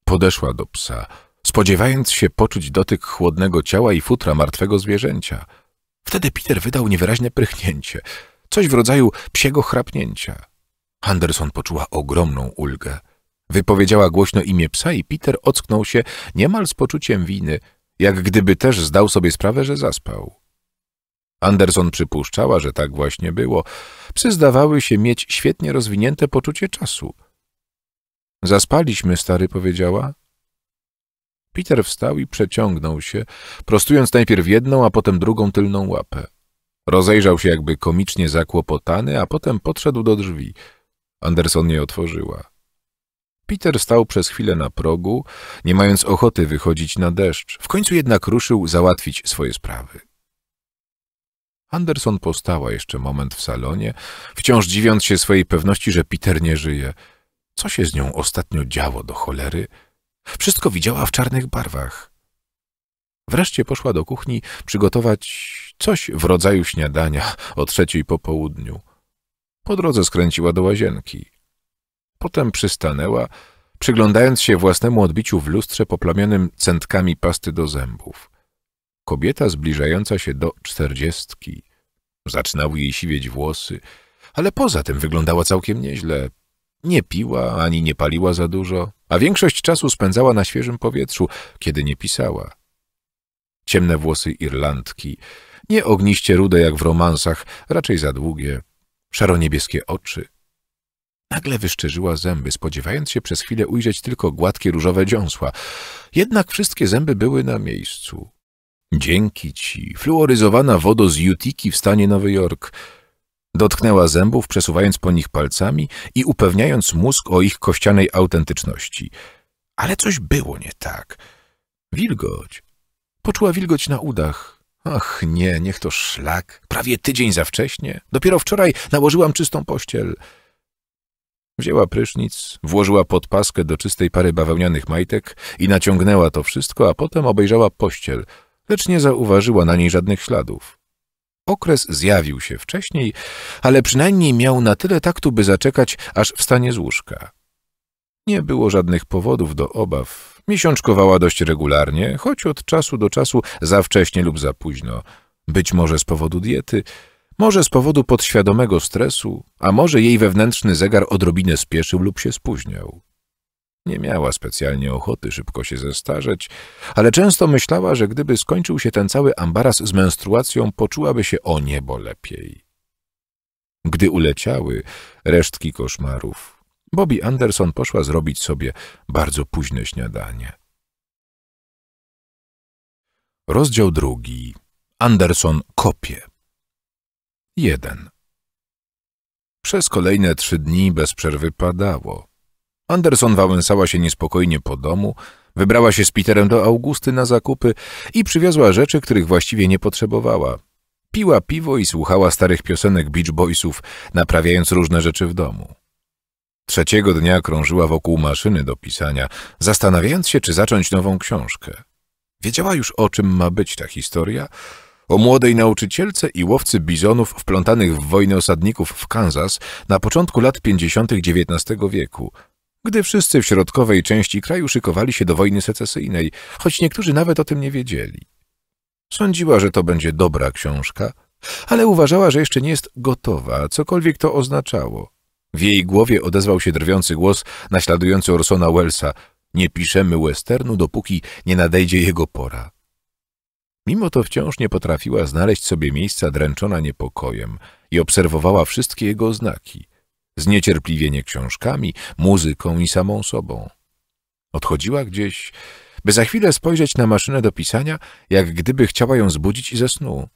Podeszła do psa, spodziewając się poczuć dotyk chłodnego ciała i futra martwego zwierzęcia. Wtedy Peter wydał niewyraźne prychnięcie, coś w rodzaju psiego chrapnięcia. Anderson poczuła ogromną ulgę. Wypowiedziała głośno imię psa i Peter ocknął się niemal z poczuciem winy, jak gdyby też zdał sobie sprawę, że zaspał. Anderson przypuszczała, że tak właśnie było. Psy zdawały się mieć świetnie rozwinięte poczucie czasu. Zaspaliśmy, stary, powiedziała. Peter wstał i przeciągnął się, prostując najpierw jedną, a potem drugą tylną łapę. Rozejrzał się jakby komicznie zakłopotany, a potem podszedł do drzwi. Anderson nie otworzyła. Peter stał przez chwilę na progu, nie mając ochoty wychodzić na deszcz. W końcu jednak ruszył załatwić swoje sprawy. Anderson postała jeszcze moment w salonie, wciąż dziwiąc się swojej pewności, że Peter nie żyje. Co się z nią ostatnio działo do cholery? Wszystko widziała w czarnych barwach. Wreszcie poszła do kuchni przygotować coś w rodzaju śniadania o trzeciej po południu. Po drodze skręciła do łazienki. Potem przystanęła, przyglądając się własnemu odbiciu w lustrze poplamionym centkami pasty do zębów kobieta zbliżająca się do czterdziestki. Zaczynały jej siwieć włosy, ale poza tym wyglądała całkiem nieźle. Nie piła ani nie paliła za dużo, a większość czasu spędzała na świeżym powietrzu, kiedy nie pisała. Ciemne włosy Irlandki, nie ogniście rude jak w romansach, raczej za długie, szaroniebieskie oczy. Nagle wyszczerzyła zęby, spodziewając się przez chwilę ujrzeć tylko gładkie różowe dziąsła. Jednak wszystkie zęby były na miejscu. Dzięki ci. Fluoryzowana woda z Jutiki w stanie Nowy Jork. Dotknęła zębów, przesuwając po nich palcami i upewniając mózg o ich kościanej autentyczności. Ale coś było nie tak. Wilgoć. Poczuła wilgoć na udach. Ach nie, niech to szlak. Prawie tydzień za wcześnie. Dopiero wczoraj nałożyłam czystą pościel. Wzięła prysznic, włożyła pod paskę do czystej pary bawełnianych majtek i naciągnęła to wszystko, a potem obejrzała pościel – lecz nie zauważyła na niej żadnych śladów. Okres zjawił się wcześniej, ale przynajmniej miał na tyle taktu, by zaczekać, aż wstanie z łóżka. Nie było żadnych powodów do obaw. Miesiączkowała dość regularnie, choć od czasu do czasu za wcześnie lub za późno. Być może z powodu diety, może z powodu podświadomego stresu, a może jej wewnętrzny zegar odrobinę spieszył lub się spóźniał. Nie miała specjalnie ochoty szybko się zestarzeć, ale często myślała, że gdyby skończył się ten cały ambaras z menstruacją, poczułaby się o niebo lepiej. Gdy uleciały resztki koszmarów, Bobby Anderson poszła zrobić sobie bardzo późne śniadanie. Rozdział drugi. Anderson kopie. 1. Przez kolejne trzy dni bez przerwy padało. Anderson wałęsała się niespokojnie po domu, wybrała się z Peterem do Augusty na zakupy i przywiozła rzeczy, których właściwie nie potrzebowała. Piła piwo i słuchała starych piosenek Beach Boysów, naprawiając różne rzeczy w domu. Trzeciego dnia krążyła wokół maszyny do pisania, zastanawiając się, czy zacząć nową książkę. Wiedziała już, o czym ma być ta historia, o młodej nauczycielce i łowcy bizonów wplątanych w wojnę osadników w Kansas na początku lat 50. XIX wieku – gdy wszyscy w środkowej części kraju szykowali się do wojny secesyjnej, choć niektórzy nawet o tym nie wiedzieli. Sądziła, że to będzie dobra książka, ale uważała, że jeszcze nie jest gotowa, cokolwiek to oznaczało. W jej głowie odezwał się drwiący głos naśladujący Orsona Wellsa. Nie piszemy westernu, dopóki nie nadejdzie jego pora. Mimo to wciąż nie potrafiła znaleźć sobie miejsca dręczona niepokojem i obserwowała wszystkie jego znaki zniecierpliwienie książkami, muzyką i samą sobą. Odchodziła gdzieś, by za chwilę spojrzeć na maszynę do pisania, jak gdyby chciała ją zbudzić i ze snu.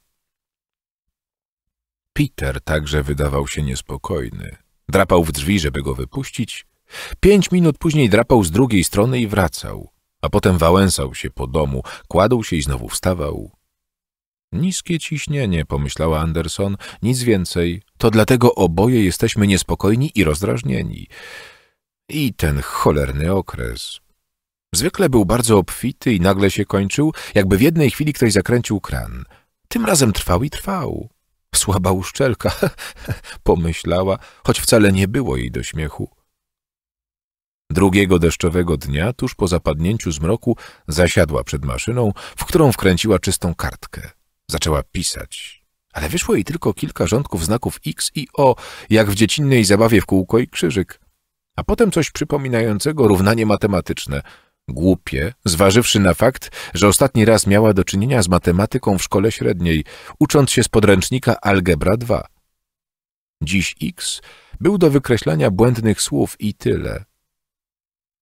Peter także wydawał się niespokojny. Drapał w drzwi, żeby go wypuścić. Pięć minut później drapał z drugiej strony i wracał, a potem wałęsał się po domu, kładł się i znowu wstawał. Niskie ciśnienie, pomyślała Anderson, nic więcej. To dlatego oboje jesteśmy niespokojni i rozdrażnieni. I ten cholerny okres. Zwykle był bardzo obfity i nagle się kończył, jakby w jednej chwili ktoś zakręcił kran. Tym razem trwał i trwał. Słaba uszczelka, [LAUGHS] pomyślała, choć wcale nie było jej do śmiechu. Drugiego deszczowego dnia, tuż po zapadnięciu zmroku, zasiadła przed maszyną, w którą wkręciła czystą kartkę. Zaczęła pisać, ale wyszło jej tylko kilka rządków znaków X i O, jak w dziecinnej zabawie w kółko i krzyżyk. A potem coś przypominającego równanie matematyczne. Głupie, zważywszy na fakt, że ostatni raz miała do czynienia z matematyką w szkole średniej, ucząc się z podręcznika Algebra 2. Dziś X był do wykreślania błędnych słów i tyle.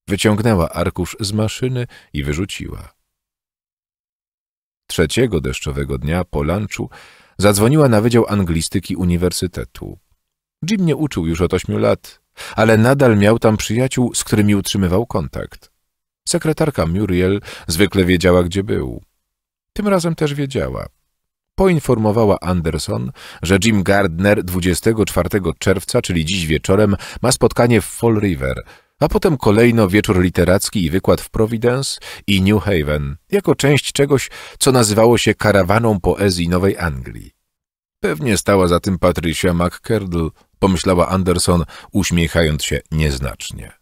Wyciągnęła arkusz z maszyny i wyrzuciła. Trzeciego deszczowego dnia po lunchu zadzwoniła na Wydział Anglistyki Uniwersytetu. Jim nie uczył już od ośmiu lat, ale nadal miał tam przyjaciół, z którymi utrzymywał kontakt. Sekretarka Muriel zwykle wiedziała, gdzie był. Tym razem też wiedziała. Poinformowała Anderson, że Jim Gardner 24 czerwca, czyli dziś wieczorem, ma spotkanie w Fall River – a potem kolejno wieczór literacki i wykład w Providence i New Haven, jako część czegoś, co nazywało się karawaną poezji Nowej Anglii. Pewnie stała za tym Patricia McKerdle, pomyślała Anderson, uśmiechając się nieznacznie.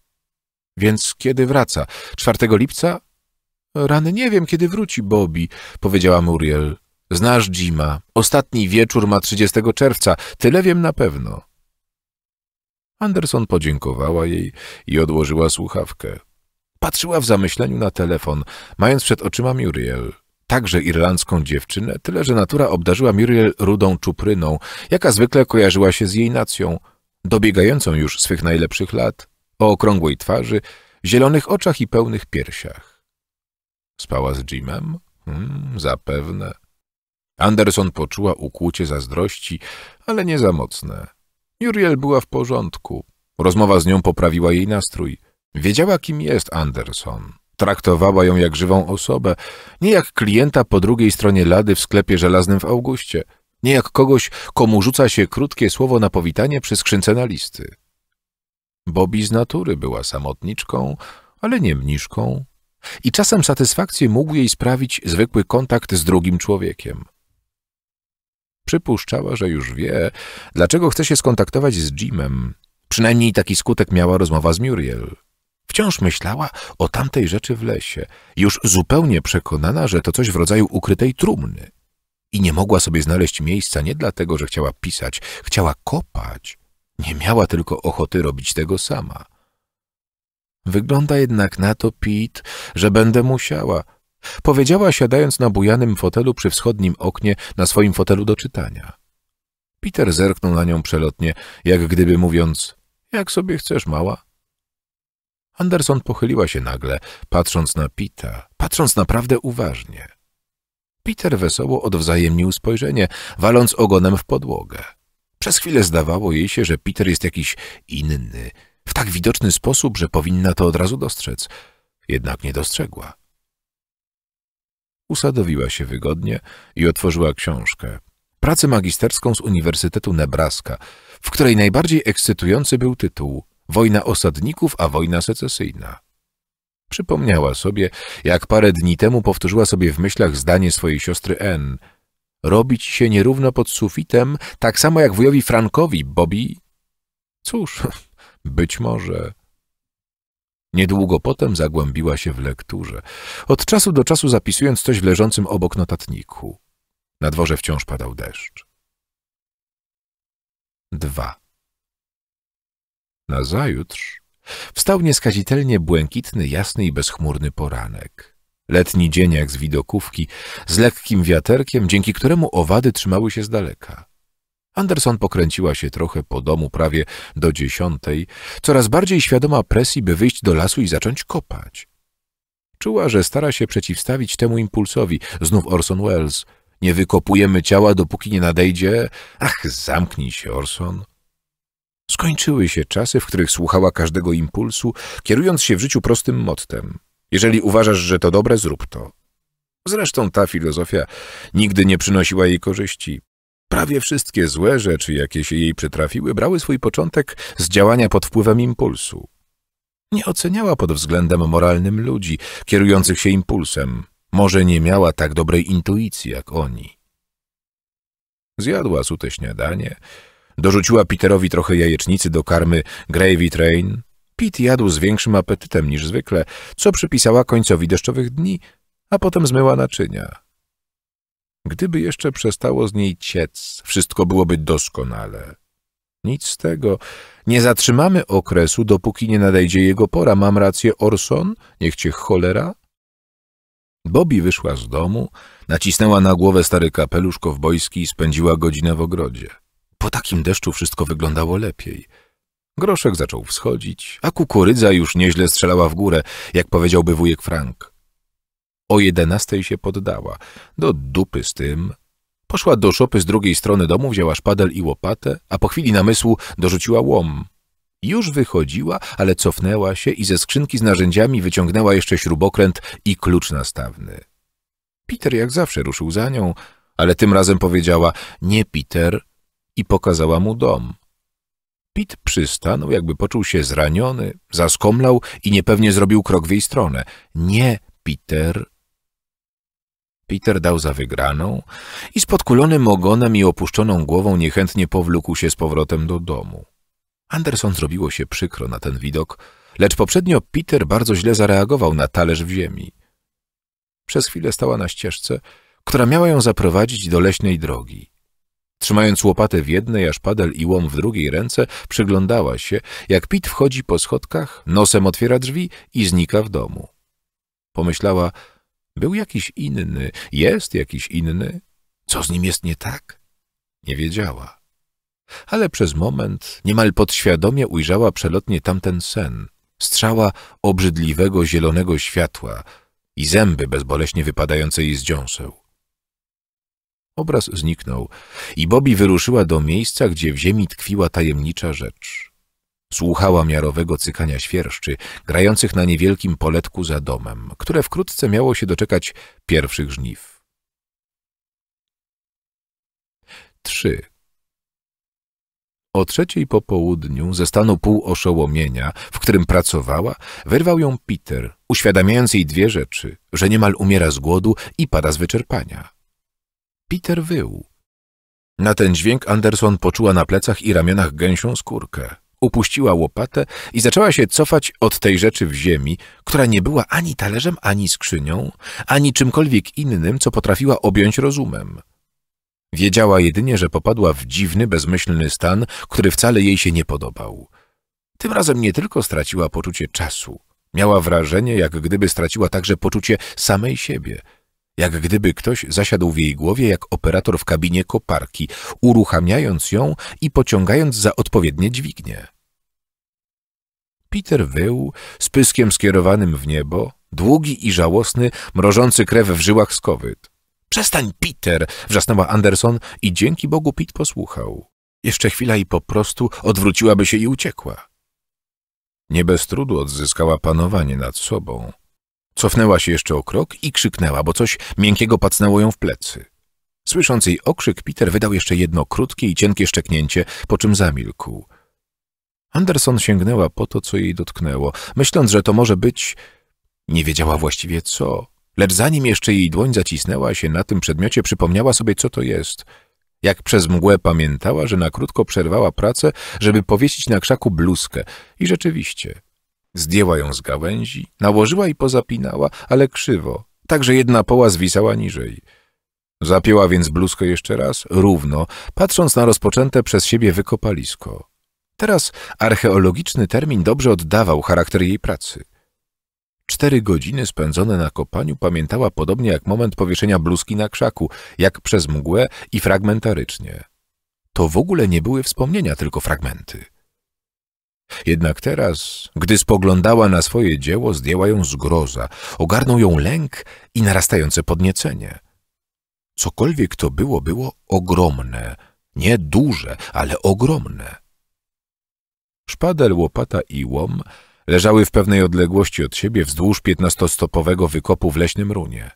Więc kiedy wraca? 4 lipca? Rany nie wiem, kiedy wróci Bobby, powiedziała Muriel. Znasz Jima. Ostatni wieczór ma 30 czerwca, tyle wiem na pewno. Anderson podziękowała jej i odłożyła słuchawkę. Patrzyła w zamyśleniu na telefon, mając przed oczyma Muriel, także irlandzką dziewczynę, tyle że natura obdarzyła Muriel rudą czupryną, jaka zwykle kojarzyła się z jej nacją, dobiegającą już swych najlepszych lat, o okrągłej twarzy, zielonych oczach i pełnych piersiach. Spała z Jimem? Hmm, zapewne. Anderson poczuła ukłucie zazdrości, ale nie za mocne. Muriel była w porządku. Rozmowa z nią poprawiła jej nastrój. Wiedziała, kim jest Anderson. Traktowała ją jak żywą osobę, nie jak klienta po drugiej stronie lady w sklepie żelaznym w Augustie, nie jak kogoś, komu rzuca się krótkie słowo na powitanie przy skrzynce na listy. Bobby z natury była samotniczką, ale nie mniszką i czasem satysfakcję mógł jej sprawić zwykły kontakt z drugim człowiekiem. Przypuszczała, że już wie, dlaczego chce się skontaktować z Jimem. Przynajmniej taki skutek miała rozmowa z Muriel. Wciąż myślała o tamtej rzeczy w lesie, już zupełnie przekonana, że to coś w rodzaju ukrytej trumny. I nie mogła sobie znaleźć miejsca nie dlatego, że chciała pisać, chciała kopać. Nie miała tylko ochoty robić tego sama. Wygląda jednak na to, Pete, że będę musiała, Powiedziała siadając na bujanym fotelu przy wschodnim oknie na swoim fotelu do czytania. Peter zerknął na nią przelotnie, jak gdyby mówiąc, jak sobie chcesz, mała. Anderson pochyliła się nagle, patrząc na Pita, patrząc naprawdę uważnie. Peter wesoło odwzajemnił spojrzenie, waląc ogonem w podłogę. Przez chwilę zdawało jej się, że Peter jest jakiś inny, w tak widoczny sposób, że powinna to od razu dostrzec. Jednak nie dostrzegła usadowiła się wygodnie i otworzyła książkę. Pracę magisterską z Uniwersytetu Nebraska, w której najbardziej ekscytujący był tytuł Wojna osadników, a wojna secesyjna. Przypomniała sobie, jak parę dni temu powtórzyła sobie w myślach zdanie swojej siostry N. Robić się nierówno pod sufitem, tak samo jak wujowi Frankowi, Bobby. Cóż, [LAUGHS] być może... Niedługo potem zagłębiła się w lekturze, od czasu do czasu zapisując coś w leżącym obok notatniku. Na dworze wciąż padał deszcz. 2. Nazajutrz wstał nieskazitelnie błękitny, jasny i bezchmurny poranek. Letni dzień jak z widokówki, z lekkim wiaterkiem, dzięki któremu owady trzymały się z daleka. Anderson pokręciła się trochę po domu prawie do dziesiątej, coraz bardziej świadoma presji, by wyjść do lasu i zacząć kopać. Czuła, że stara się przeciwstawić temu impulsowi, znów Orson Welles. Nie wykopujemy ciała, dopóki nie nadejdzie... Ach, zamknij się, Orson. Skończyły się czasy, w których słuchała każdego impulsu, kierując się w życiu prostym mottem. Jeżeli uważasz, że to dobre, zrób to. Zresztą ta filozofia nigdy nie przynosiła jej korzyści. Prawie wszystkie złe rzeczy, jakie się jej przytrafiły, brały swój początek z działania pod wpływem impulsu. Nie oceniała pod względem moralnym ludzi, kierujących się impulsem. Może nie miała tak dobrej intuicji jak oni. Zjadła sute śniadanie, dorzuciła Peterowi trochę jajecznicy do karmy Gravy Train. Pit jadł z większym apetytem niż zwykle, co przypisała końcowi deszczowych dni, a potem zmyła naczynia. Gdyby jeszcze przestało z niej ciec, wszystko byłoby doskonale. Nic z tego. Nie zatrzymamy okresu, dopóki nie nadejdzie jego pora. Mam rację, Orson? Niech cię cholera? Bobby wyszła z domu, nacisnęła na głowę stary kapelusz kowbojski i spędziła godzinę w ogrodzie. Po takim deszczu wszystko wyglądało lepiej. Groszek zaczął wschodzić, a kukurydza już nieźle strzelała w górę, jak powiedziałby wujek Frank. O jedenastej się poddała. Do dupy z tym. Poszła do szopy z drugiej strony domu, wzięła szpadel i łopatę, a po chwili namysłu dorzuciła łom. Już wychodziła, ale cofnęła się i ze skrzynki z narzędziami wyciągnęła jeszcze śrubokręt i klucz nastawny. Peter jak zawsze ruszył za nią, ale tym razem powiedziała nie Peter i pokazała mu dom. Pit przystanął, jakby poczuł się zraniony, zaskomlał i niepewnie zrobił krok w jej stronę. Nie, Peter, Peter dał za wygraną i z podkulonym ogonem i opuszczoną głową niechętnie powlókł się z powrotem do domu. Anderson zrobiło się przykro na ten widok, lecz poprzednio Peter bardzo źle zareagował na talerz w ziemi. Przez chwilę stała na ścieżce, która miała ją zaprowadzić do leśnej drogi. Trzymając łopatę w jednej, a szpadel i łom w drugiej ręce, przyglądała się, jak Pit wchodzi po schodkach, nosem otwiera drzwi i znika w domu. Pomyślała, był jakiś inny, jest jakiś inny. Co z nim jest nie tak? Nie wiedziała. Ale przez moment niemal podświadomie ujrzała przelotnie tamten sen. Strzała obrzydliwego zielonego światła i zęby bezboleśnie wypadające jej z dziąseł. Obraz zniknął i Bobi wyruszyła do miejsca, gdzie w ziemi tkwiła tajemnicza rzecz. Słuchała miarowego cykania świerszczy, grających na niewielkim poletku za domem, które wkrótce miało się doczekać pierwszych żniw. 3. O trzeciej po południu, ze stanu półoszołomienia, w którym pracowała, wyrwał ją Peter, uświadamiając jej dwie rzeczy, że niemal umiera z głodu i pada z wyczerpania. Peter wył. Na ten dźwięk Anderson poczuła na plecach i ramionach gęsią skórkę upuściła łopatę i zaczęła się cofać od tej rzeczy w ziemi, która nie była ani talerzem, ani skrzynią, ani czymkolwiek innym, co potrafiła objąć rozumem. Wiedziała jedynie, że popadła w dziwny, bezmyślny stan, który wcale jej się nie podobał. Tym razem nie tylko straciła poczucie czasu, miała wrażenie, jak gdyby straciła także poczucie samej siebie, jak gdyby ktoś zasiadł w jej głowie jak operator w kabinie koparki, uruchamiając ją i pociągając za odpowiednie dźwignie. Peter wył, z pyskiem skierowanym w niebo, długi i żałosny, mrożący krew w żyłach skowyt. Przestań, Peter! wrzasnęła Anderson i dzięki Bogu Pit posłuchał. Jeszcze chwila i po prostu odwróciłaby się i uciekła. Nie bez trudu odzyskała panowanie nad sobą. Cofnęła się jeszcze o krok i krzyknęła, bo coś miękkiego pacnęło ją w plecy. Słysząc jej okrzyk, Peter wydał jeszcze jedno krótkie i cienkie szczeknięcie, po czym zamilkł. Anderson sięgnęła po to, co jej dotknęło, myśląc, że to może być... Nie wiedziała właściwie co, lecz zanim jeszcze jej dłoń zacisnęła się na tym przedmiocie, przypomniała sobie, co to jest. Jak przez mgłę pamiętała, że na krótko przerwała pracę, żeby powiesić na krzaku bluzkę. I rzeczywiście. Zdjęła ją z gałęzi, nałożyła i pozapinała, ale krzywo, tak, że jedna poła zwisała niżej. Zapięła więc bluzkę jeszcze raz, równo, patrząc na rozpoczęte przez siebie wykopalisko. Teraz archeologiczny termin dobrze oddawał charakter jej pracy. Cztery godziny spędzone na kopaniu pamiętała podobnie jak moment powieszenia bluzki na krzaku, jak przez mgłę i fragmentarycznie. To w ogóle nie były wspomnienia, tylko fragmenty. Jednak teraz, gdy spoglądała na swoje dzieło, zdjęła ją zgroza, ogarnął ją lęk i narastające podniecenie. Cokolwiek to było, było ogromne, nie duże, ale ogromne. Szpadel, łopata i łom leżały w pewnej odległości od siebie wzdłuż piętnastostopowego wykopu w leśnym runie.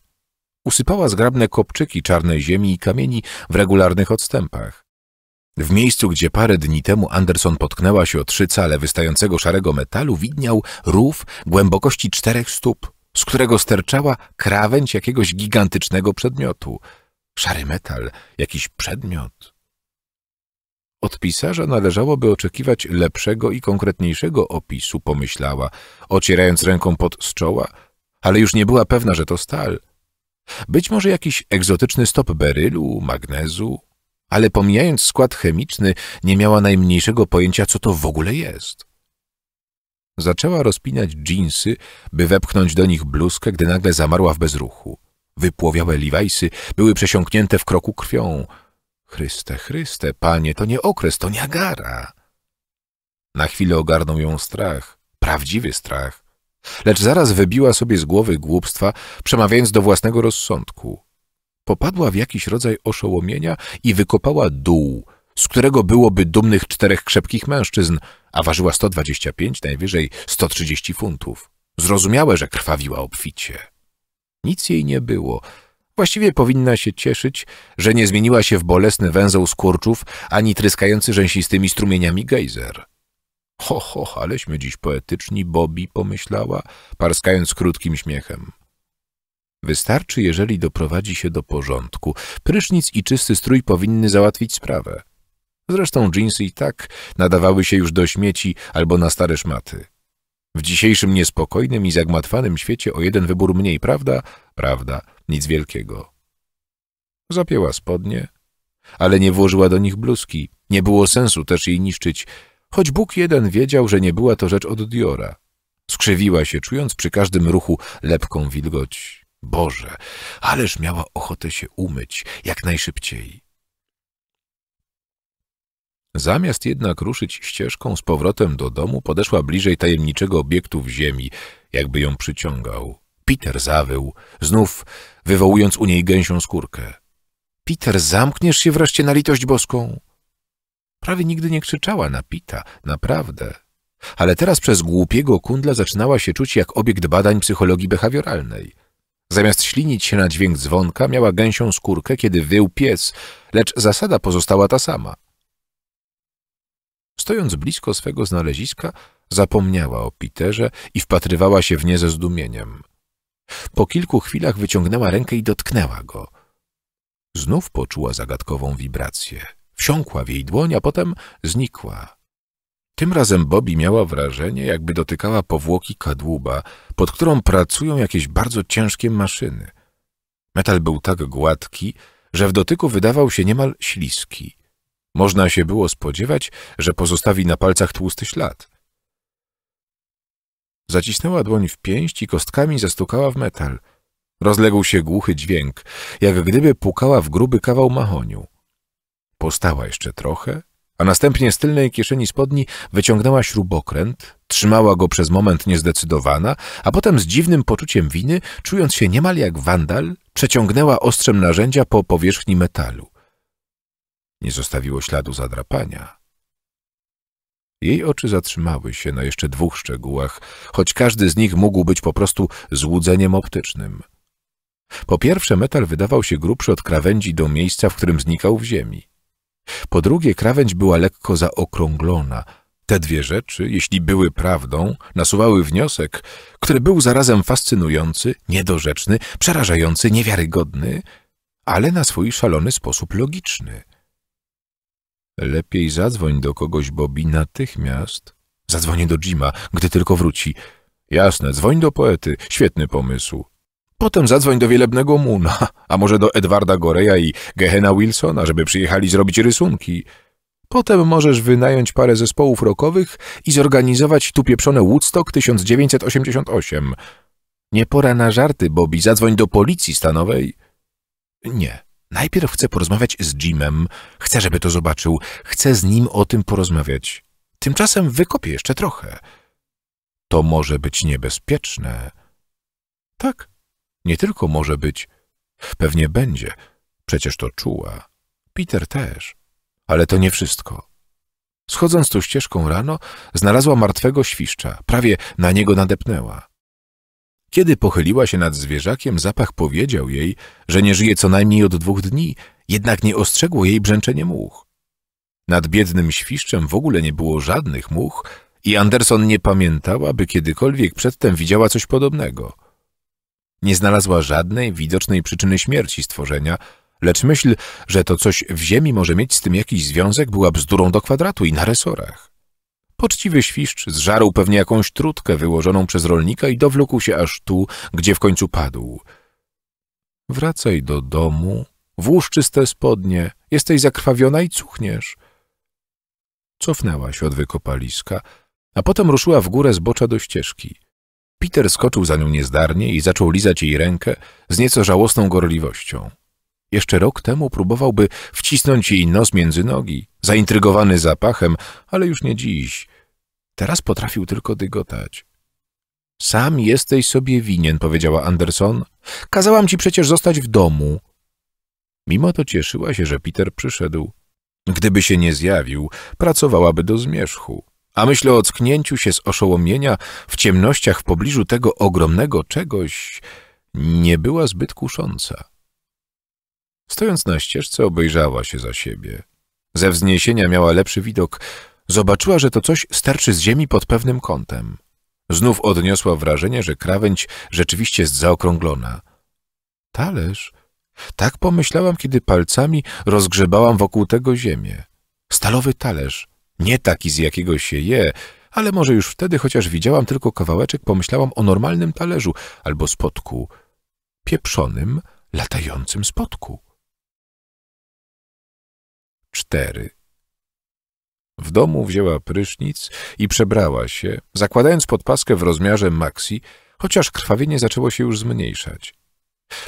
Usypała zgrabne kopczyki czarnej ziemi i kamieni w regularnych odstępach. W miejscu, gdzie parę dni temu Anderson potknęła się o trzy cale wystającego szarego metalu, widniał rów głębokości czterech stóp, z którego sterczała krawędź jakiegoś gigantycznego przedmiotu. Szary metal, jakiś przedmiot. Od pisarza należałoby oczekiwać lepszego i konkretniejszego opisu, pomyślała, ocierając ręką pod z czoła, ale już nie była pewna, że to stal. Być może jakiś egzotyczny stop berylu, magnezu, ale pomijając skład chemiczny, nie miała najmniejszego pojęcia, co to w ogóle jest. Zaczęła rozpinać dżinsy, by wepchnąć do nich bluzkę, gdy nagle zamarła w bezruchu. Wypłowiałe liwajsy były przesiąknięte w kroku krwią – Chryste, Chryste, panie, to nie okres, to Niagara. Na chwilę ogarnął ją strach, prawdziwy strach, lecz zaraz wybiła sobie z głowy głupstwa, przemawiając do własnego rozsądku. Popadła w jakiś rodzaj oszołomienia i wykopała dół, z którego byłoby dumnych czterech krzepkich mężczyzn, a ważyła 125, najwyżej 130 funtów. Zrozumiałe, że krwawiła obficie. Nic jej nie było, Właściwie powinna się cieszyć, że nie zmieniła się w bolesny węzeł skurczów ani tryskający rzęsistymi strumieniami gejzer. Ho, ho, aleśmy dziś poetyczni, Bobi pomyślała, parskając krótkim śmiechem. Wystarczy, jeżeli doprowadzi się do porządku. Prysznic i czysty strój powinny załatwić sprawę. Zresztą dżinsy i tak nadawały się już do śmieci albo na stare szmaty. W dzisiejszym niespokojnym i zagmatwanym świecie o jeden wybór mniej, prawda? Prawda, nic wielkiego. Zapięła spodnie, ale nie włożyła do nich bluzki. Nie było sensu też jej niszczyć, choć Bóg jeden wiedział, że nie była to rzecz od Diora. Skrzywiła się, czując przy każdym ruchu lepką wilgoć. Boże, ależ miała ochotę się umyć jak najszybciej. Zamiast jednak ruszyć ścieżką z powrotem do domu, podeszła bliżej tajemniczego obiektu w ziemi, jakby ją przyciągał. Peter zawył, znów wywołując u niej gęsią skórkę. Peter, zamkniesz się wreszcie na litość boską. Prawie nigdy nie krzyczała na Pita, naprawdę. Ale teraz przez głupiego kundla zaczynała się czuć jak obiekt badań psychologii behawioralnej. Zamiast ślinić się na dźwięk dzwonka, miała gęsią skórkę, kiedy wył pies, lecz zasada pozostała ta sama – Stojąc blisko swego znaleziska, zapomniała o Piterze i wpatrywała się w nie ze zdumieniem. Po kilku chwilach wyciągnęła rękę i dotknęła go. Znów poczuła zagadkową wibrację. Wsiąkła w jej dłoń, a potem znikła. Tym razem Bobby miała wrażenie, jakby dotykała powłoki kadłuba, pod którą pracują jakieś bardzo ciężkie maszyny. Metal był tak gładki, że w dotyku wydawał się niemal śliski. Można się było spodziewać, że pozostawi na palcach tłusty ślad. Zacisnęła dłoń w pięść i kostkami zastukała w metal. Rozległ się głuchy dźwięk, jak gdyby pukała w gruby kawał mahoniu. Postała jeszcze trochę, a następnie z tylnej kieszeni spodni wyciągnęła śrubokręt, trzymała go przez moment niezdecydowana, a potem z dziwnym poczuciem winy, czując się niemal jak wandal, przeciągnęła ostrzem narzędzia po powierzchni metalu. Nie zostawiło śladu zadrapania. Jej oczy zatrzymały się na jeszcze dwóch szczegółach, choć każdy z nich mógł być po prostu złudzeniem optycznym. Po pierwsze, metal wydawał się grubszy od krawędzi do miejsca, w którym znikał w ziemi. Po drugie, krawędź była lekko zaokrąglona. Te dwie rzeczy, jeśli były prawdą, nasuwały wniosek, który był zarazem fascynujący, niedorzeczny, przerażający, niewiarygodny, ale na swój szalony sposób logiczny – Lepiej zadzwoń do kogoś, Bobby, natychmiast. Zadzwonię do Jima, gdy tylko wróci. Jasne, dzwoń do poety. Świetny pomysł. Potem zadzwoń do wielebnego Muna, a może do Edwarda Goreya i Gehena Wilsona, żeby przyjechali zrobić rysunki. Potem możesz wynająć parę zespołów rokowych i zorganizować tu pieprzone Woodstock 1988. Nie pora na żarty, Bobby. Zadzwoń do policji stanowej. Nie. Najpierw chcę porozmawiać z Jimem, chcę, żeby to zobaczył, chcę z nim o tym porozmawiać. Tymczasem wykopię jeszcze trochę. To może być niebezpieczne. Tak, nie tylko może być, pewnie będzie. Przecież to czuła. Peter też. Ale to nie wszystko. Schodząc tu ścieżką rano, znalazła martwego świszcza, prawie na niego nadepnęła. Kiedy pochyliła się nad zwierzakiem, zapach powiedział jej, że nie żyje co najmniej od dwóch dni, jednak nie ostrzegło jej brzęczenie much. Nad biednym świszczem w ogóle nie było żadnych much i Anderson nie pamiętała, by kiedykolwiek przedtem widziała coś podobnego. Nie znalazła żadnej widocznej przyczyny śmierci stworzenia, lecz myśl, że to coś w ziemi może mieć z tym jakiś związek, była bzdurą do kwadratu i na resorach. Poczciwy świszcz zżarł pewnie jakąś trutkę wyłożoną przez rolnika i dowlókł się aż tu, gdzie w końcu padł. Wracaj do domu, włóż czyste spodnie, jesteś zakrwawiona i cuchniesz. Cofnęła się od wykopaliska, a potem ruszyła w górę z bocza do ścieżki. Peter skoczył za nią niezdarnie i zaczął lizać jej rękę z nieco żałosną gorliwością. Jeszcze rok temu próbowałby wcisnąć jej nos między nogi, zaintrygowany zapachem, ale już nie dziś. Teraz potrafił tylko dygotać. Sam jesteś sobie winien, powiedziała Anderson. Kazałam ci przecież zostać w domu. Mimo to cieszyła się, że Peter przyszedł. Gdyby się nie zjawił, pracowałaby do zmierzchu. A myśl o ocknięciu się z oszołomienia w ciemnościach w pobliżu tego ogromnego czegoś nie była zbyt kusząca. Stojąc na ścieżce obejrzała się za siebie. Ze wzniesienia miała lepszy widok. Zobaczyła, że to coś sterczy z ziemi pod pewnym kątem. Znów odniosła wrażenie, że krawędź rzeczywiście jest zaokrąglona. Talerz? Tak pomyślałam, kiedy palcami rozgrzebałam wokół tego ziemię. Stalowy talerz. Nie taki, z jakiego się je, ale może już wtedy, chociaż widziałam tylko kawałeczek, pomyślałam o normalnym talerzu albo spotku. Pieprzonym, latającym spotku cztery. W domu wzięła prysznic i przebrała się, zakładając podpaskę w rozmiarze maxi, chociaż krwawienie zaczęło się już zmniejszać.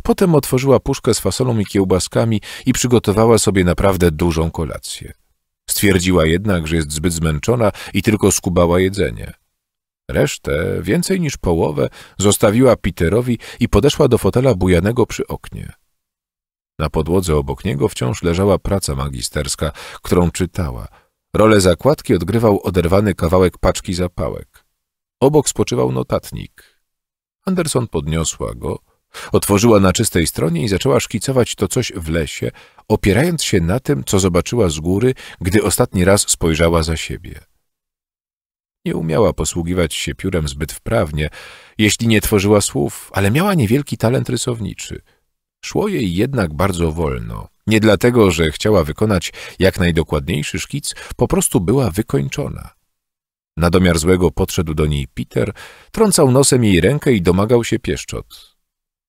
Potem otworzyła puszkę z fasolą i kiełbaskami i przygotowała sobie naprawdę dużą kolację. Stwierdziła jednak, że jest zbyt zmęczona i tylko skubała jedzenie. Resztę, więcej niż połowę, zostawiła Peterowi i podeszła do fotela bujanego przy oknie. Na podłodze obok niego wciąż leżała praca magisterska, którą czytała. Rolę zakładki odgrywał oderwany kawałek paczki zapałek. Obok spoczywał notatnik. Anderson podniosła go, otworzyła na czystej stronie i zaczęła szkicować to coś w lesie, opierając się na tym, co zobaczyła z góry, gdy ostatni raz spojrzała za siebie. Nie umiała posługiwać się piórem zbyt wprawnie, jeśli nie tworzyła słów, ale miała niewielki talent rysowniczy – Szło jej jednak bardzo wolno. Nie dlatego, że chciała wykonać jak najdokładniejszy szkic, po prostu była wykończona. Na domiar złego podszedł do niej Peter, trącał nosem jej rękę i domagał się pieszczot.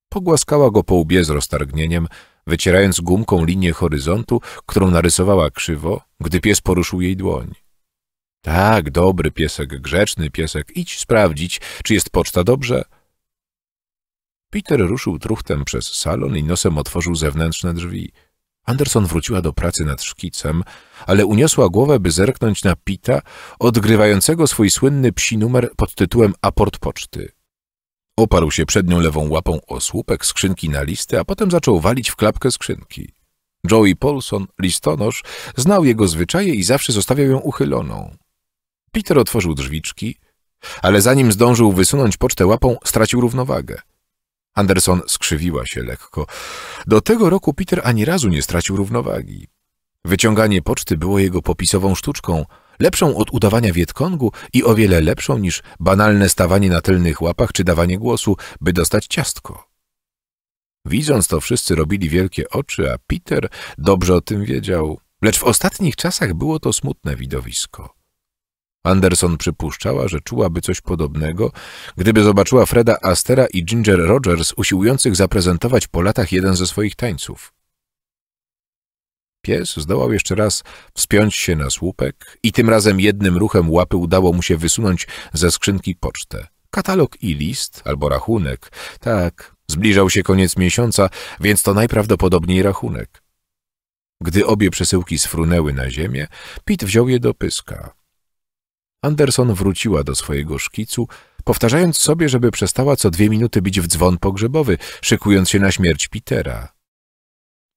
Pogłaskała go po łbie z roztargnieniem, wycierając gumką linię horyzontu, którą narysowała krzywo, gdy pies poruszył jej dłoń. Tak, dobry piesek, grzeczny piesek, idź sprawdzić, czy jest poczta dobrze. Peter ruszył truchtem przez salon i nosem otworzył zewnętrzne drzwi. Anderson wróciła do pracy nad szkicem, ale uniosła głowę, by zerknąć na Pita, odgrywającego swój słynny psi numer pod tytułem Aport Poczty. Oparł się przednią lewą łapą o słupek skrzynki na listy, a potem zaczął walić w klapkę skrzynki. Joey Paulson, listonosz, znał jego zwyczaje i zawsze zostawiał ją uchyloną. Peter otworzył drzwiczki, ale zanim zdążył wysunąć pocztę łapą, stracił równowagę. Anderson skrzywiła się lekko. Do tego roku Peter ani razu nie stracił równowagi. Wyciąganie poczty było jego popisową sztuczką, lepszą od udawania Wietkongu i o wiele lepszą niż banalne stawanie na tylnych łapach czy dawanie głosu, by dostać ciastko. Widząc to, wszyscy robili wielkie oczy, a Peter dobrze o tym wiedział, lecz w ostatnich czasach było to smutne widowisko. Anderson przypuszczała, że czułaby coś podobnego, gdyby zobaczyła Freda Astera i Ginger Rogers usiłujących zaprezentować po latach jeden ze swoich tańców. Pies zdołał jeszcze raz wspiąć się na słupek i tym razem jednym ruchem łapy udało mu się wysunąć ze skrzynki pocztę. Katalog i list, albo rachunek. Tak, zbliżał się koniec miesiąca, więc to najprawdopodobniej rachunek. Gdy obie przesyłki sfrunęły na ziemię, Pit wziął je do pyska. Anderson wróciła do swojego szkicu, powtarzając sobie, żeby przestała co dwie minuty bić w dzwon pogrzebowy, szykując się na śmierć Petera.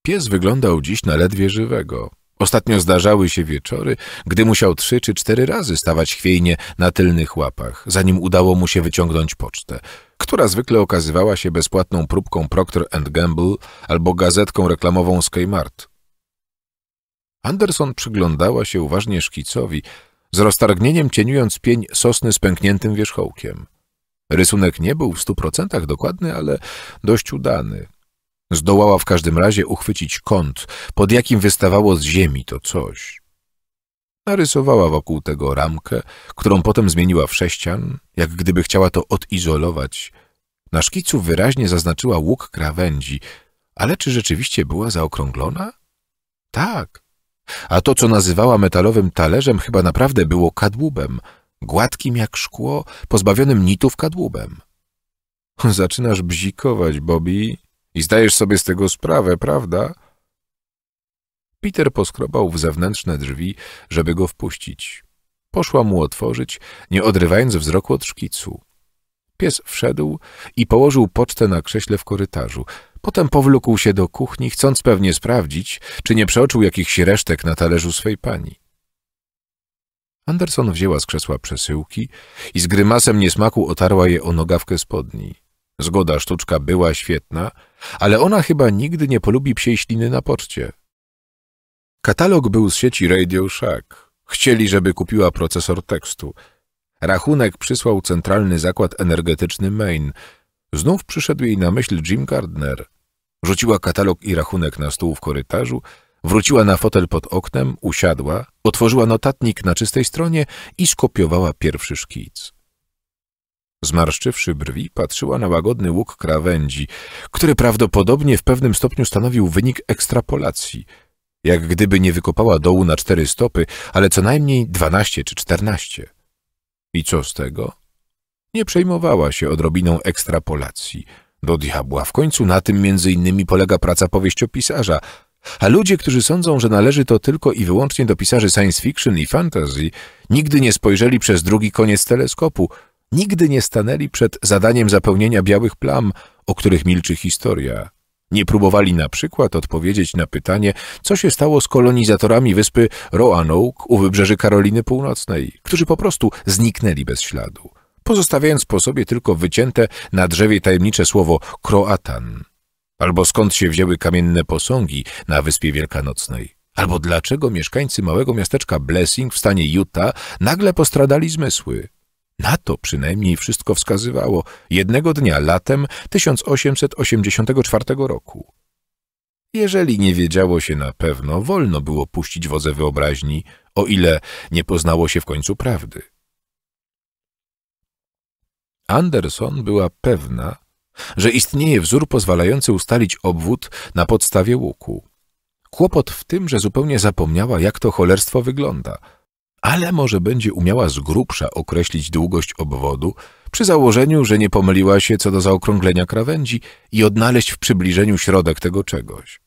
Pies wyglądał dziś na ledwie żywego. Ostatnio zdarzały się wieczory, gdy musiał trzy czy cztery razy stawać chwiejnie na tylnych łapach, zanim udało mu się wyciągnąć pocztę, która zwykle okazywała się bezpłatną próbką Procter Gamble albo gazetką reklamową z Kmart. Anderson przyglądała się uważnie szkicowi, z roztargnieniem cieniując pień sosny z pękniętym wierzchołkiem. Rysunek nie był w stu procentach dokładny, ale dość udany. Zdołała w każdym razie uchwycić kąt, pod jakim wystawało z ziemi to coś. Narysowała wokół tego ramkę, którą potem zmieniła w sześcian, jak gdyby chciała to odizolować. Na szkicu wyraźnie zaznaczyła łuk krawędzi, ale czy rzeczywiście była zaokrąglona? Tak, a to, co nazywała metalowym talerzem, chyba naprawdę było kadłubem, gładkim jak szkło, pozbawionym nitów kadłubem. [LAUGHS] Zaczynasz bzikować, Bobby, i zdajesz sobie z tego sprawę, prawda? Peter poskrobał w zewnętrzne drzwi, żeby go wpuścić. Poszła mu otworzyć, nie odrywając wzroku od szkicu. Pies wszedł i położył pocztę na krześle w korytarzu. Potem powlókł się do kuchni, chcąc pewnie sprawdzić, czy nie przeoczył jakichś resztek na talerzu swej pani. Anderson wzięła z krzesła przesyłki i z grymasem niesmaku otarła je o nogawkę spodni. Zgoda, sztuczka była świetna, ale ona chyba nigdy nie polubi psiej śliny na poczcie. Katalog był z sieci Radio Shack. Chcieli, żeby kupiła procesor tekstu – Rachunek przysłał Centralny Zakład Energetyczny Maine. Znów przyszedł jej na myśl Jim Gardner. Rzuciła katalog i rachunek na stół w korytarzu, wróciła na fotel pod oknem, usiadła, otworzyła notatnik na czystej stronie i skopiowała pierwszy szkic. Zmarszczywszy brwi, patrzyła na łagodny łuk krawędzi, który prawdopodobnie w pewnym stopniu stanowił wynik ekstrapolacji. Jak gdyby nie wykopała dołu na cztery stopy, ale co najmniej dwanaście czy czternaście. I co z tego? Nie przejmowała się odrobiną ekstrapolacji. Do diabła. W końcu na tym między innymi polega praca powieściopisarza. A ludzie, którzy sądzą, że należy to tylko i wyłącznie do pisarzy science fiction i fantasy, nigdy nie spojrzeli przez drugi koniec teleskopu, nigdy nie stanęli przed zadaniem zapełnienia białych plam, o których milczy historia. Nie próbowali na przykład odpowiedzieć na pytanie, co się stało z kolonizatorami wyspy Roanoke u wybrzeży Karoliny Północnej, którzy po prostu zniknęli bez śladu, pozostawiając po sobie tylko wycięte na drzewie tajemnicze słowo Kroatan. Albo skąd się wzięły kamienne posągi na Wyspie Wielkanocnej. Albo dlaczego mieszkańcy małego miasteczka Blessing w stanie Utah nagle postradali zmysły. Na to przynajmniej wszystko wskazywało jednego dnia latem 1884 roku. Jeżeli nie wiedziało się na pewno, wolno było puścić wodze wyobraźni, o ile nie poznało się w końcu prawdy. Anderson była pewna, że istnieje wzór pozwalający ustalić obwód na podstawie łuku. Kłopot w tym, że zupełnie zapomniała, jak to cholerstwo wygląda – ale może będzie umiała z grubsza określić długość obwodu, przy założeniu, że nie pomyliła się co do zaokrąglenia krawędzi i odnaleźć w przybliżeniu środek tego czegoś.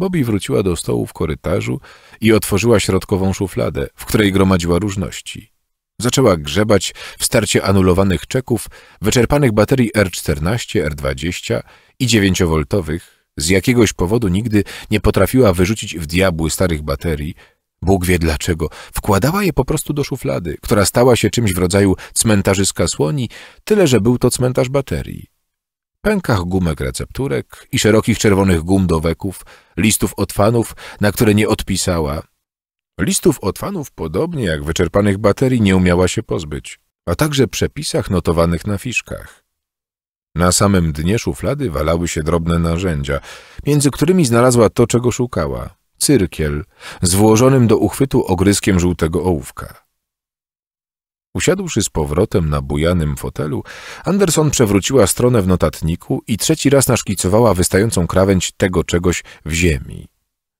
Bobby wróciła do stołu w korytarzu i otworzyła środkową szufladę, w której gromadziła różności. Zaczęła grzebać w starcie anulowanych czeków, wyczerpanych baterii R14, R20 i 9 voltowych Z jakiegoś powodu nigdy nie potrafiła wyrzucić w diabły starych baterii, Bóg wie dlaczego. Wkładała je po prostu do szuflady, która stała się czymś w rodzaju cmentarzyska słoni, tyle że był to cmentarz baterii. Pękach gumek recepturek i szerokich czerwonych gum do weków, listów od fanów, na które nie odpisała. Listów od fanów, podobnie jak wyczerpanych baterii, nie umiała się pozbyć, a także przepisach notowanych na fiszkach. Na samym dnie szuflady walały się drobne narzędzia, między którymi znalazła to, czego szukała cyrkiel z włożonym do uchwytu ogryskiem żółtego ołówka. Usiadłszy z powrotem na bujanym fotelu, Anderson przewróciła stronę w notatniku i trzeci raz naszkicowała wystającą krawędź tego czegoś w ziemi.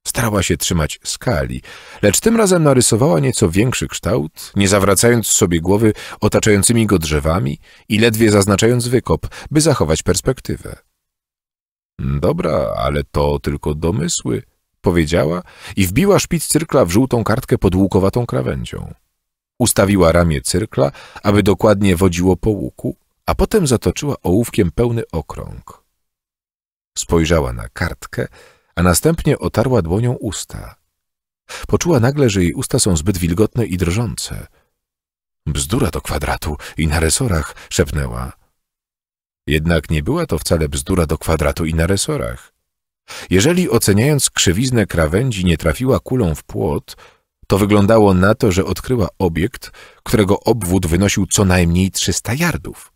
Starała się trzymać skali, lecz tym razem narysowała nieco większy kształt, nie zawracając sobie głowy otaczającymi go drzewami i ledwie zaznaczając wykop, by zachować perspektywę. Dobra, ale to tylko domysły, powiedziała i wbiła szpic cyrkla w żółtą kartkę pod łukowatą krawędzią. Ustawiła ramię cyrkla, aby dokładnie wodziło po łuku, a potem zatoczyła ołówkiem pełny okrąg. Spojrzała na kartkę, a następnie otarła dłonią usta. Poczuła nagle, że jej usta są zbyt wilgotne i drżące. Bzdura do kwadratu i na resorach, szepnęła. Jednak nie była to wcale bzdura do kwadratu i na resorach. Jeżeli oceniając krzewiznę krawędzi nie trafiła kulą w płot, to wyglądało na to, że odkryła obiekt, którego obwód wynosił co najmniej 300 yardów.